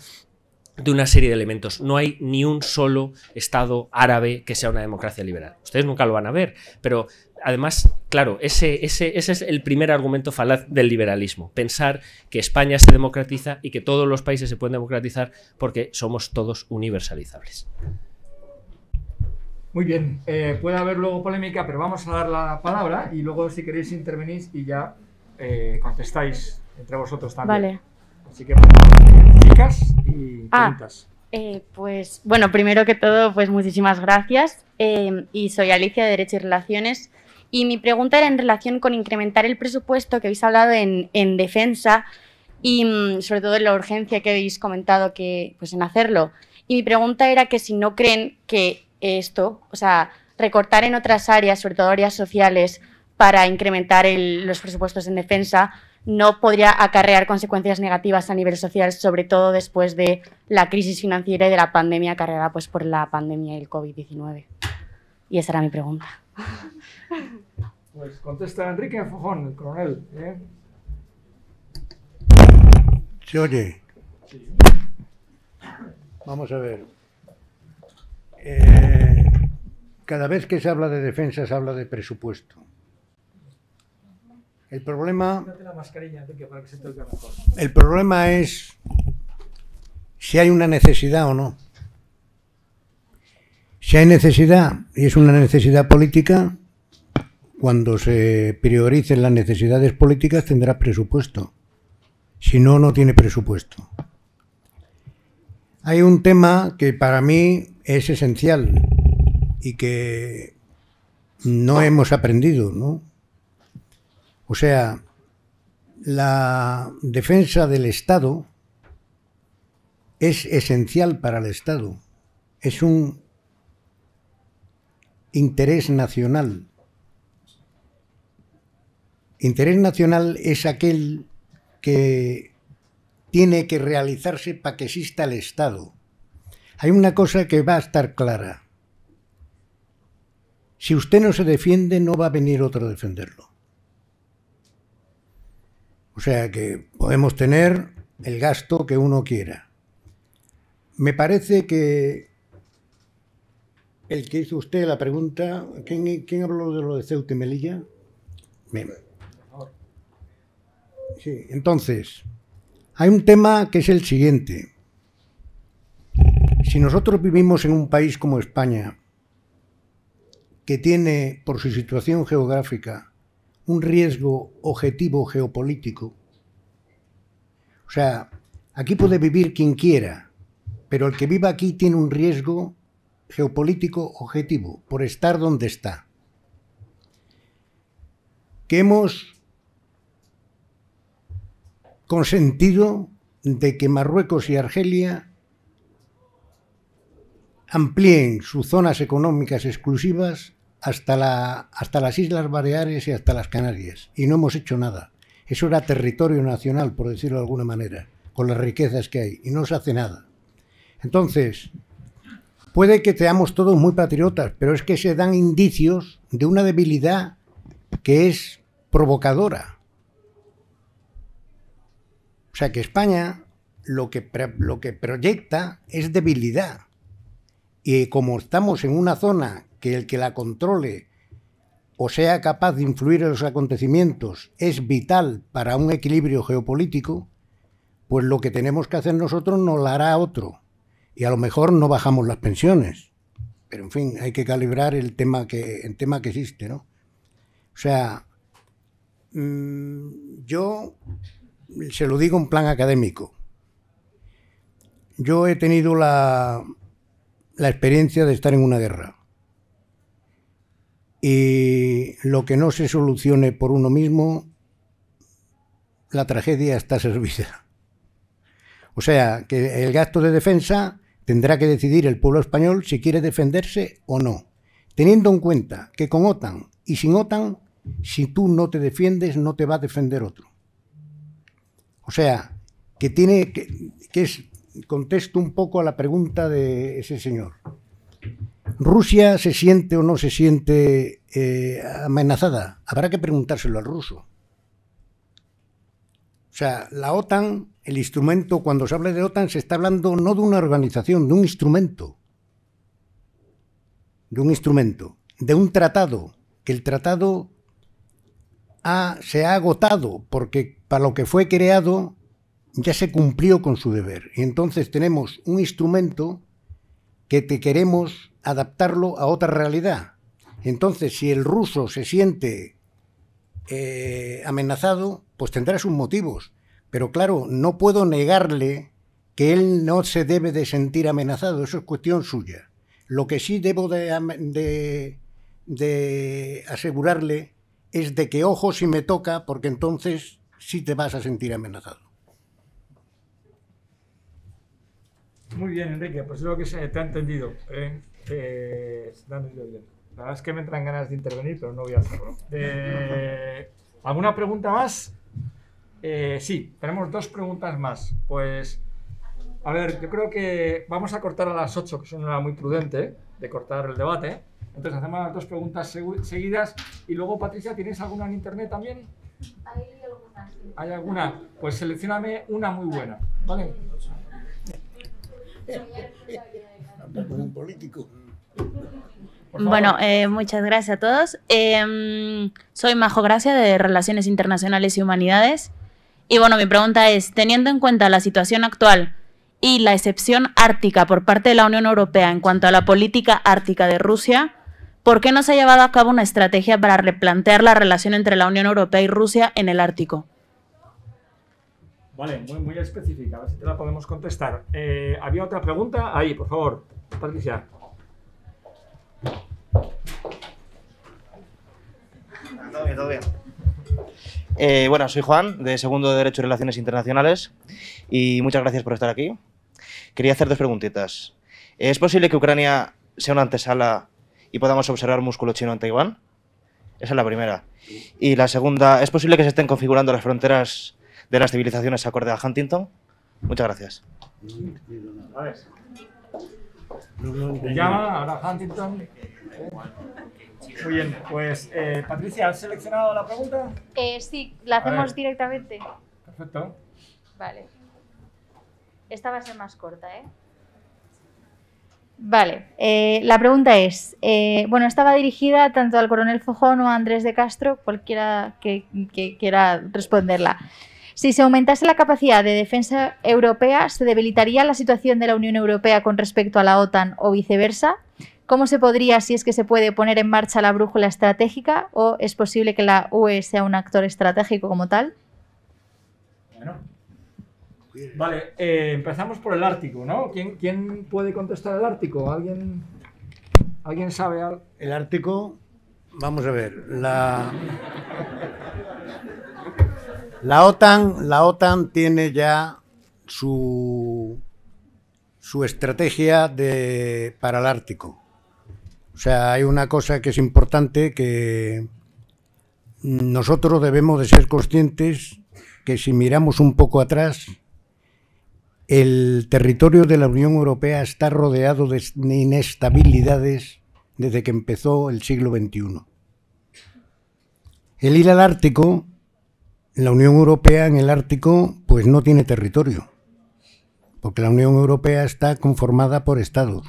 de una serie de elementos. No hay ni un solo Estado árabe que sea una democracia liberal. Ustedes nunca lo van a ver, pero además, claro, ese, ese, es el primer argumento falaz del liberalismo. Pensar que España se democratiza y que todos los países se pueden democratizar porque somos todos universalizables. Muy bien, eh, puede haber luego polémica, pero vamos a dar la palabra y luego si queréis intervenís y ya eh, contestáis entre vosotros también. Vale. Así que y ah, eh, pues bueno, primero que todo, pues muchísimas gracias. Eh, y soy Alicia de Derecho y Relaciones. Y mi pregunta era en relación con incrementar el presupuesto que habéis hablado en, en defensa y mm, sobre todo en la urgencia que habéis comentado que, pues, en hacerlo. Y mi pregunta era que si no creen que esto, o sea, recortar en otras áreas, sobre todo áreas sociales, para incrementar los presupuestos en defensa, no podría acarrear consecuencias negativas a nivel social, sobre todo después de la crisis financiera y de la pandemia acarreada pues, por la pandemia y el COVID-19. Y esa era mi pregunta. Pues contesta Enrique Fujón, el coronel. ¿eh? ¿Se oye? Vamos a ver. Eh, cada vez que se habla de defensa se habla de presupuesto. El problema. El problema es si hay una necesidad o no. Si hay necesidad y es una necesidad política, cuando se prioricen las necesidades políticas tendrá presupuesto. Si no, no tiene presupuesto. Hay un tema que para mí es esencial y que no hemos aprendido, ¿no? O sea, la defensa del Estado es esencial para el Estado, es un interés nacional. Interés nacional es aquel que tiene que realizarse para que exista el Estado. Hay una cosa que va a estar clara. Si usted no se defiende, no va a venir otro a defenderlo. O sea que podemos tener el gasto que uno quiera. Me parece que el que hizo usted la pregunta, ¿quién, habló de lo de Ceuta y Melilla? entonces, hay un tema que es el siguiente. Si nosotros vivimos en un país como España, que tiene, por su situación geográfica, un riesgo objetivo geopolítico. O sea, aquí puede vivir quien quiera, pero el que viva aquí tiene un riesgo geopolítico objetivo por estar donde está. Que hemos consentido de que Marruecos y Argelia amplíen sus zonas económicas exclusivas hasta, la, hasta las Islas Baleares y hasta las Canarias, y no hemos hecho nada. Eso era territorio nacional, por decirlo de alguna manera, con las riquezas que hay, y no se hace nada. Entonces, puede que seamos todos muy patriotas, pero es que se dan indicios de una debilidad que es provocadora. O sea que España lo que, lo que proyecta es debilidad. Y como estamos en una zona que el que la controle o sea capaz de influir en los acontecimientos es vital para un equilibrio geopolítico, pues lo que tenemos que hacer nosotros nos lo hará otro. Y a lo mejor no bajamos las pensiones. Pero en fin, hay que calibrar el tema que, tema que existe, O sea, mm, yo se lo digo en plan académico. Yo he tenido la experiencia de estar en una guerra y lo que no se solucione por uno mismo, la tragedia está servida. O sea, que el gasto de defensa tendrá que decidir el pueblo español si quiere defenderse o no, teniendo en cuenta que con OTAN y sin OTAN, si tú no te defiendes, no te va a defender otro. O sea, que tiene que, que es, contesto un poco a la pregunta de ese señor. Rusia se siente o no se siente eh, amenazada. Habrá que preguntárselo al ruso. O sea, la OTAN, el instrumento, cuando se habla de OTAN, se está hablando no de una organización, de un instrumento. De un instrumento, de un tratado, que el tratado se ha agotado, porque para lo que fue creado ya se cumplió con su deber. Y entonces tenemos un instrumento que te queremos adaptarlo a otra realidad. Entonces, si el ruso se siente eh, amenazado, pues tendrá sus motivos. Pero claro, no puedo negarle que él no se debe de sentir amenazado, eso es cuestión suya. Lo que sí debo de, asegurarle es de que ojo si me toca, porque entonces sí te vas a sentir amenazado. Muy bien, Enrique, pues lo que se te ha entendido. ¿eh? Eh, La verdad es que me entran ganas de intervenir, pero no voy a hacerlo. Eh, ¿Alguna pregunta más? Eh, sí, tenemos dos preguntas más. Pues, a ver, yo creo que vamos a cortar a las 8, que es una hora muy prudente de cortar el debate. Entonces hacemos las dos preguntas seguidas y luego, Patricia, ¿tienes alguna en internet también? Hay alguna. ¿Hay alguna? Pues seleccioname una muy buena, ¿vale? político. Bueno, eh, muchas gracias a todos. Em, soy Majo Gracia de Relaciones Internacionales y Humanidades. Y bueno, mi pregunta es, teniendo en cuenta la situación actual y la excepción ártica por parte de la Unión Europea en cuanto a la política ártica de Rusia, ¿por qué no se ha llevado a cabo una estrategia para replantear la relación entre la Unión Europea y Rusia en el Ártico? Vale, muy, específica, a ver si te la podemos contestar. Eh, había otra pregunta ahí, por favor, Patricia. Todo bien, todo bien. Eh, bueno, soy Juan, de Segundo de Derecho y Relaciones Internacionales, y muchas gracias por estar aquí. Quería hacer dos preguntitas. ¿Es posible que Ucrania sea una antesala y podamos observar músculo chino en Taiwán? Esa es la primera. Y la segunda, ¿es posible que se estén configurando las fronteras de las civilizaciones acorde a Huntington. Muchas gracias. llama ahora Huntington. Muy bien, pues eh, Patricia, ¿has seleccionado la pregunta? Eh, sí, la hacemos directamente. Perfecto. Vale. Esta va a ser más corta, ¿eh? Vale, eh, la pregunta es, bueno, estaba dirigida tanto al coronel Fojón o a Andrés de Castro, cualquiera que quiera responderla. Si se aumentase la capacidad de defensa europea, ¿se debilitaría la situación de la Unión Europea con respecto a la OTAN o viceversa? ¿Cómo se podría, si es que se puede, poner en marcha la brújula estratégica o es posible que la UE sea un actor estratégico como tal? Bueno. Vale, eh, empezamos por el Ártico, ¿no? ¿Quién, puede contestar el Ártico? ¿Alguien, ¿alguien sabe? El Ártico, vamos a ver, la... La OTAN, la OTAN tiene ya su, su estrategia de, para el Ártico. O sea, hay una cosa que es importante que nosotros debemos de ser conscientes que si miramos un poco atrás, el territorio de la Unión Europea está rodeado de inestabilidades desde que empezó el siglo XXI. El ir al Ártico la Unión Europea en el Ártico pues no tiene territorio, porque la Unión Europea está conformada por estados.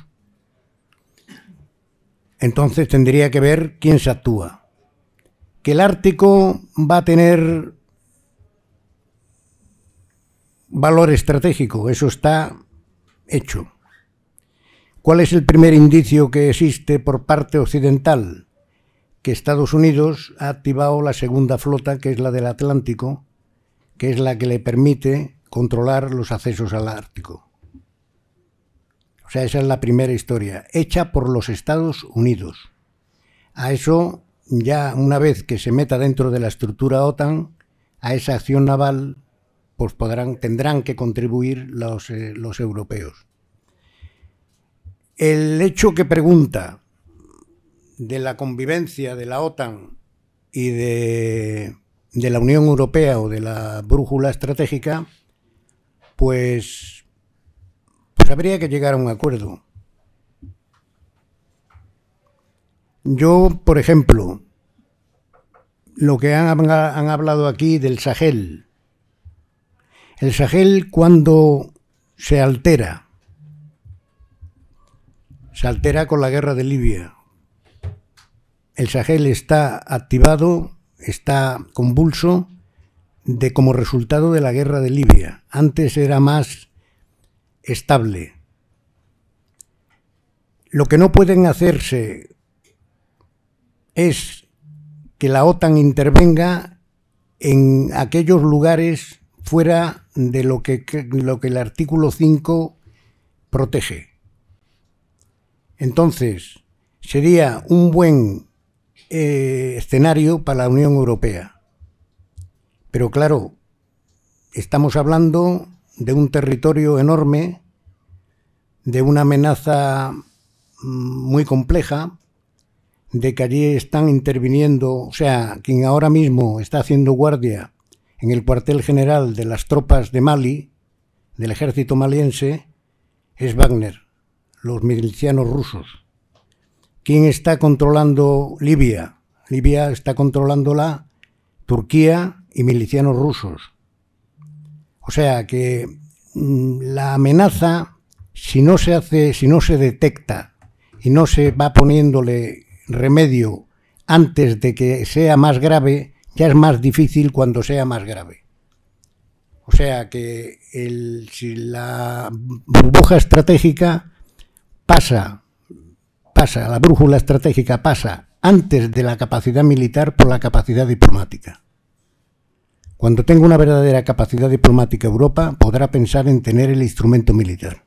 Entonces tendría que ver quién se actúa. Que el Ártico va a tener valor estratégico, eso está hecho. ¿Cuál es el primer indicio que existe por parte occidental? que Estados Unidos ha activado la segunda flota, que es la del Atlántico, que es la que le permite controlar los accesos al Ártico. O sea, esa es la primera historia, hecha por los Estados Unidos. A eso, ya una vez que se meta dentro de la estructura OTAN, a esa acción naval, pues podrán, tendrán que contribuir los eh, europeos. El hecho que pregunta de la convivencia de la OTAN y de, la Unión Europea o de la brújula estratégica, pues, pues, habría que llegar a un acuerdo. Yo, por ejemplo, lo que han, han, hablado aquí del Sahel. El Sahel cuando se altera, se altera con la guerra de Libia el Sahel está activado, está convulso de como resultado de la guerra de Libia. Antes era más estable. Lo que no pueden hacerse es que la OTAN intervenga en aquellos lugares fuera de lo que, lo que el artículo 5 protege. Entonces, sería un buen eh, escenario para la Unión Europea. Pero claro, estamos hablando de un territorio enorme, de una amenaza mm, muy compleja, de que allí están interviniendo, o sea, quien ahora mismo está haciendo guardia en el cuartel general de las tropas de Mali, del ejército maliense, es Wagner, los milicianos rusos. ¿Quién está controlando Libia? Libia está controlándola Turquía y milicianos rusos. O sea que mm, la amenaza, si no se hace, si no se detecta y no se va poniéndole remedio antes de que sea más grave, ya es más difícil cuando sea más grave. O sea que si la burbuja estratégica pasa pasa, la brújula estratégica pasa antes de la capacidad militar por la capacidad diplomática. Cuando tenga una verdadera capacidad diplomática Europa podrá pensar en tener el instrumento militar.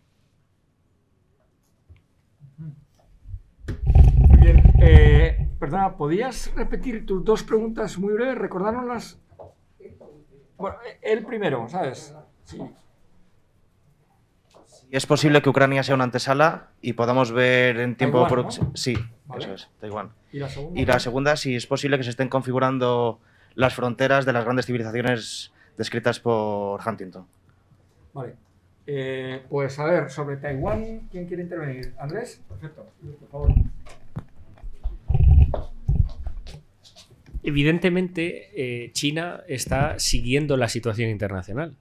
Muy bien. Eh, perdona, ¿podías repetir tus dos preguntas muy breves? ¿Recordaronlas? Bueno, el primero, ¿sabes? Sí es posible que Ucrania sea una antesala y podamos ver en tiempo Sí, eso es, Taiwán. ¿Y la, segunda? ¿Y si es posible que se estén configurando las fronteras de las grandes civilizaciones descritas por Huntington. Vale. Eh, pues a ver, sobre Taiwán, ¿quién quiere intervenir? ¿Andrés? Perfecto, por favor. Evidentemente, eh, China está siguiendo la situación internacional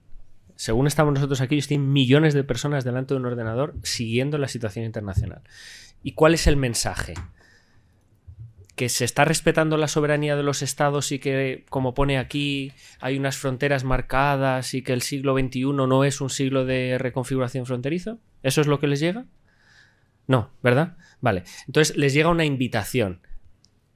según estamos nosotros aquí, ellos tienen millones de personas delante de un ordenador siguiendo la situación internacional. ¿Y cuál es el mensaje? que se está respetando la soberanía de los estados y que, como pone aquí, hay unas fronteras marcadas y que el siglo XXI no es un siglo de reconfiguración fronterizo? ¿Eso es lo que les llega? No, ¿verdad? Vale. Entonces les llega una invitación.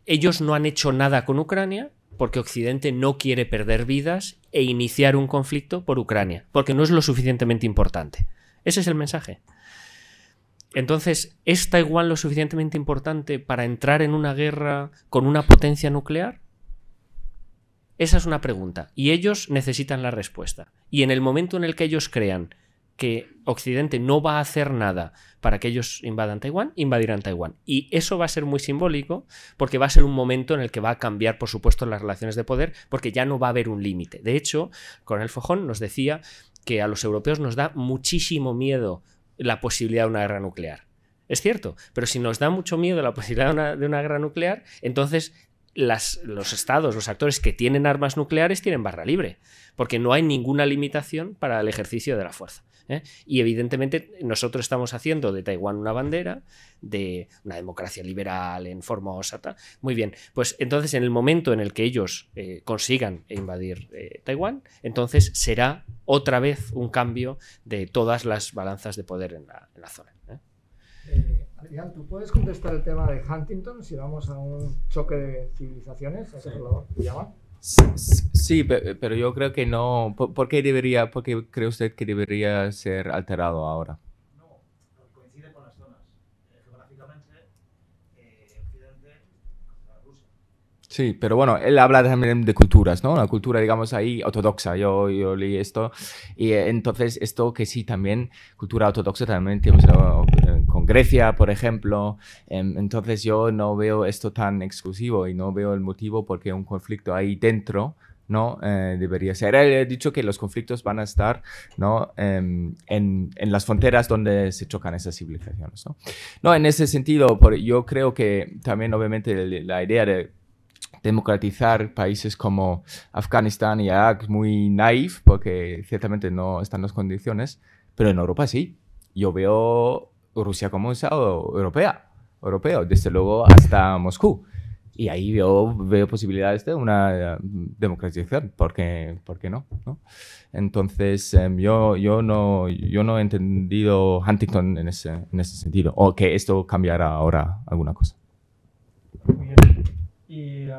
Ellos no han hecho nada con Ucrania, porque Occidente no quiere perder vidas e iniciar un conflicto por Ucrania, porque no es lo suficientemente importante. Ese es el mensaje. Entonces, ¿es Taiwán lo suficientemente importante para entrar en una guerra con una potencia nuclear? Esa es una pregunta. Y ellos necesitan la respuesta. Y en el momento en el que ellos crean que Occidente no va a hacer nada para que ellos invadan Taiwán, invadirán Taiwán. Y eso va a ser muy simbólico porque va a ser un momento en el que va a cambiar, por supuesto, las relaciones de poder porque ya no va a haber un límite. De hecho, con el Fojón nos decía que a los europeos nos da muchísimo miedo la posibilidad de una guerra nuclear. Es cierto, pero si nos da mucho miedo la posibilidad de una, de una guerra nuclear, entonces los estados, los actores que tienen armas nucleares tienen barra libre, porque no hay ninguna limitación para el ejercicio de la fuerza. ¿eh? Y evidentemente nosotros estamos haciendo de Taiwán una bandera, de una democracia liberal en forma osata. Muy bien, pues entonces en el momento en el que ellos eh, consigan invadir eh, Taiwán, entonces será otra vez un cambio de todas las balanzas de poder en la, zona. Adrián, ¿tú puedes contestar el tema de Huntington si vamos a un choque de civilizaciones? ¿Eso lo llama? Sí, pero yo creo que no. ¿Por, qué debería, por cree usted que debería ser alterado ahora? No, coincide con las zonas. Eh, geográficamente, eh, Sí, pero bueno, él habla también de culturas, ¿no? Una cultura, digamos, ahí ortodoxa. Yo, yo leí esto. Y eh, entonces, esto que sí, también, cultura ortodoxa, también tenemos con Grecia, por ejemplo. Em, entonces yo no veo esto tan exclusivo y no veo el motivo porque qué un conflicto ahí dentro ¿no? Eh, debería ser. He dicho que los conflictos van a estar, ¿no? Em, en, las fronteras donde se chocan esas civilizaciones, ¿no? en ese sentido, por, yo creo que también, obviamente, la idea de democratizar países como Afganistán y Irak es muy naif, porque ciertamente no están las condiciones, pero en Europa sí. Yo veo Rusia como esa Estado europea, europeo, desde luego hasta Moscú. Y ahí yo veo posibilidades de una eh, democratización, ¿por qué, por qué no, no? Entonces, em, yo, yo, no, yo no he entendido Huntington en ese, en ese sentido, o que esto cambiará ahora alguna cosa. Y eh,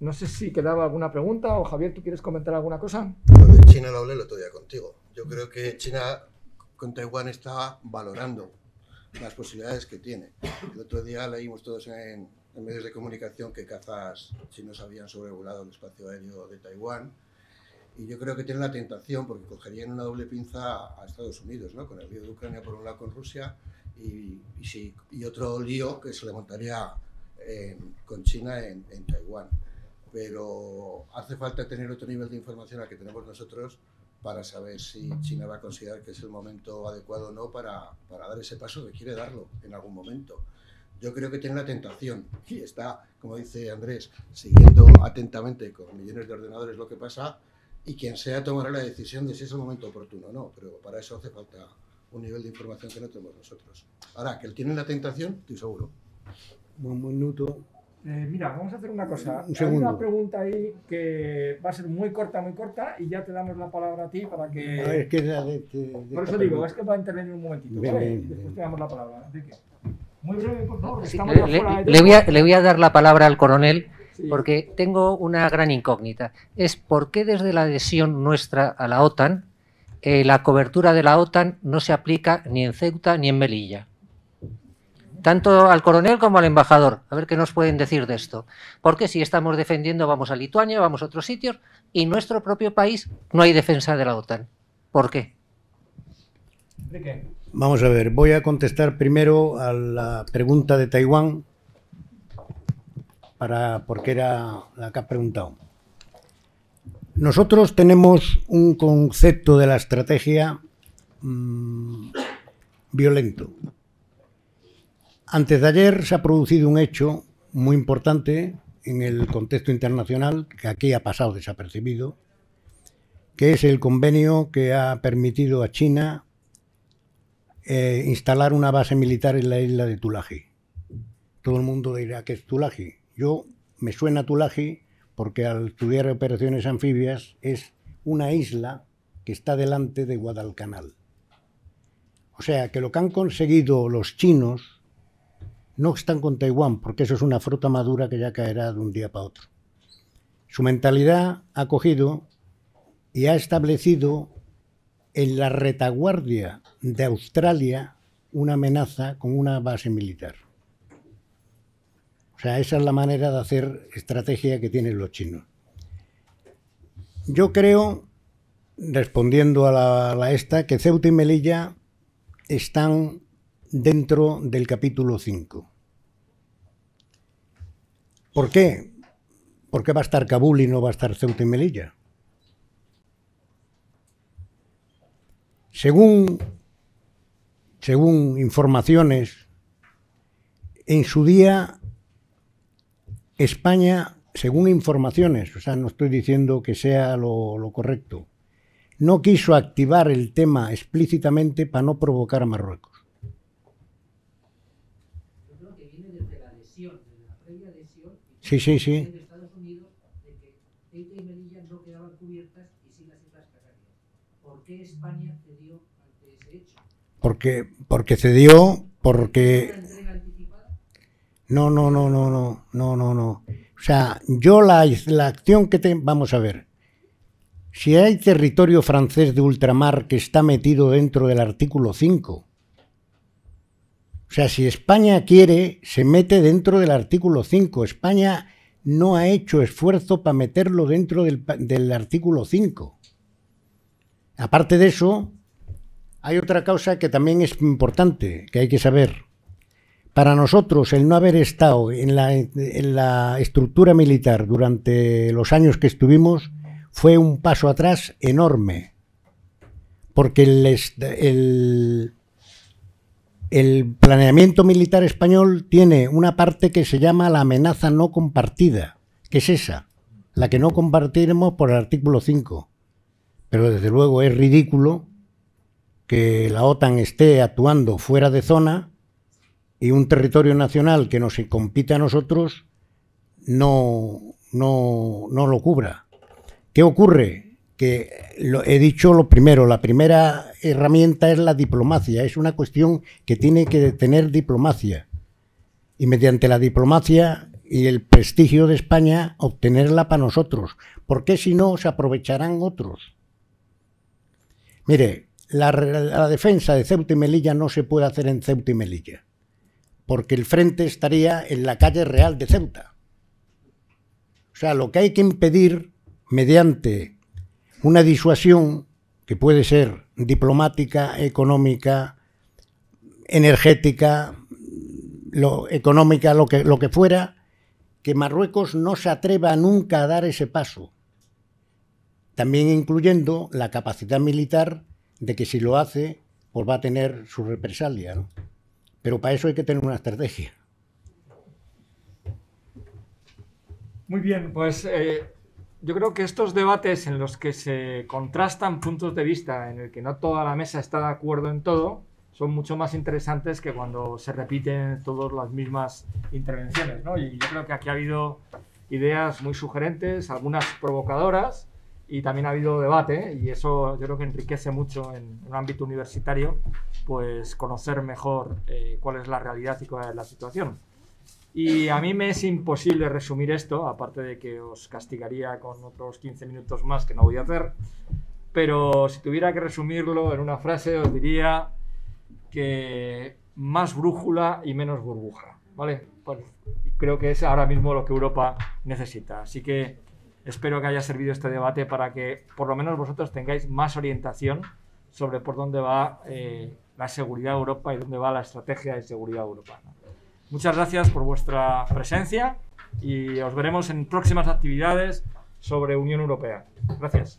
no sé si quedaba alguna pregunta o Javier, ¿tú quieres comentar alguna cosa? Lo de China lo hablé el otro contigo. Yo creo que China con Taiwán está valorando las posibilidades que tiene. El otro día leímos todos en, medios de comunicación que cazas chinos habían sobrevolado el espacio aéreo de Taiwán y yo creo que tiene la tentación porque cogerían una doble pinza a Estados Unidos, ¿no? con el lío de Ucrania por un lado con Rusia y, otro lío que se le montaría eh, con China en, en Taiwán. Pero hace falta tener otro nivel de información al que tenemos nosotros para saber si China va a considerar que es el momento adecuado o no para, para dar ese paso que quiere darlo en algún momento. Yo creo que tiene la tentación *laughs* y está, como dice Andrés, siguiendo atentamente con millones de ordenadores lo que pasa y quien sea tomará la decisión de si es el momento oportuno o no, pero para eso hace falta un nivel de información que no tenemos nosotros. Ahora, que él tiene la tentación, estoy seguro. Un minuto eh, mira, vamos a hacer una cosa. Tengo Hay una pregunta ahí que va a ser muy corta, muy corta, y ya te damos la palabra a ti para que. Por eso digo, es que va a intervenir un momentito, Después te damos la palabra. muy breve, por favor. le, voy a, le, voy a, dar la palabra al coronel. Porque tengo una gran incógnita. Es por qué desde la adhesión nuestra a la OTAN eh, la cobertura de la OTAN no se aplica ni en Ceuta ni en Melilla tanto al coronel como al embajador, a ver qué nos pueden decir de esto. Porque si estamos defendiendo, vamos a Lituania, vamos a otros sitios, y nuestro propio país no hay defensa de la OTAN. ¿Por qué? Vamos a ver, voy a contestar primero a la pregunta de Taiwán, para, porque era la que ha preguntado. Nosotros tenemos un concepto de la estrategia mm, violento, antes de ayer se ha producido un hecho muy importante en el contexto internacional, que aquí ha pasado desapercibido, que es el convenio que ha permitido a China eh, instalar una base militar en la isla de Tulagi. Todo el mundo dirá que es Tulagi. Yo me suena Tulagi porque al estudiar operaciones anfibias es una isla que está delante de Guadalcanal. O sea que lo que han conseguido los chinos no están con Taiwán, porque eso es una fruta madura que ya caerá de un día para otro. Su mentalidad ha cogido y ha establecido en la retaguardia de Australia una amenaza con una base militar. O sea, esa es la manera de hacer estrategia que tienen los chinos. Yo creo, respondiendo a la, esta, que Ceuta y Melilla están dentro del capítulo 5. ¿Por qué? ¿Por qué va a estar Kabul y no va a estar Ceuta y Melilla? Según, según informaciones, en su día España, según informaciones, o sea, no estoy diciendo que sea lo correcto, no quiso activar el tema explícitamente para no provocar a Marruecos. Sí, sí, sí. En Estados Unidos, ¿Por qué España cedió ante ese hecho? Porque, porque cedió, porque... No, no, no, no, no, no, no, no. O sea, yo la, la acción que te... Vamos a ver. Si hay territorio francés de ultramar que está metido dentro del artículo 5 o sea, si España quiere, se mete dentro del artículo 5. España no ha hecho esfuerzo para meterlo dentro del, artículo 5. Aparte de eso, hay otra causa que también es importante, que hay que saber. Para nosotros, el no haber estado en la, estructura militar durante los años que estuvimos fue un paso atrás enorme, porque el el planeamiento militar español tiene una parte que se llama la amenaza no compartida, que es esa, la que no compartiremos por el artículo 5. Pero desde luego es ridículo que la OTAN esté actuando fuera de zona y un territorio nacional que nos compite a nosotros no, no, no lo cubra. ¿Qué ocurre? que lo, he dicho lo primero, la primera herramienta es la diplomacia, es una cuestión que tiene que tener diplomacia. Y mediante la diplomacia y el prestigio de España, obtenerla para nosotros, porque si no se aprovecharán otros. Mire, la, la defensa de Ceuta y Melilla no se puede hacer en Ceuta y Melilla, porque el frente estaría en la calle real de Ceuta. O sea, lo que hay que impedir mediante una disuasión que puede ser diplomática, económica, energética, lo, económica, lo que, fuera, que Marruecos no se atreva nunca a dar ese paso, también incluyendo la capacidad militar de que si lo hace, pues va a tener su represalia. Pero para eso hay que tener una estrategia. Muy bien, pues eh, yo creo que estos debates en los que se contrastan puntos de vista, en el que no toda la mesa está de acuerdo en todo, son mucho más interesantes que cuando se repiten todas las mismas intervenciones. ¿no? Y yo creo que aquí ha habido ideas muy sugerentes, algunas provocadoras, y también ha habido debate, ¿eh? y eso yo creo que enriquece mucho en un ámbito universitario, pues conocer mejor eh, cuál es la realidad y cuál es la situación. Y a mí me es imposible resumir esto, aparte de que os castigaría con otros 15 minutos más que no voy a hacer, pero si tuviera que resumirlo en una frase os diría que más brújula y menos burbuja, ¿vale? Pues creo que es ahora mismo lo que Europa necesita. Así que espero que haya servido este debate para que por lo menos vosotros tengáis más orientación sobre por dónde va eh, la seguridad de Europa y dónde va la estrategia de seguridad Europea. Europa. Muchas gracias por vuestra presencia y os veremos en próximas actividades sobre Unión Europea. Gracias.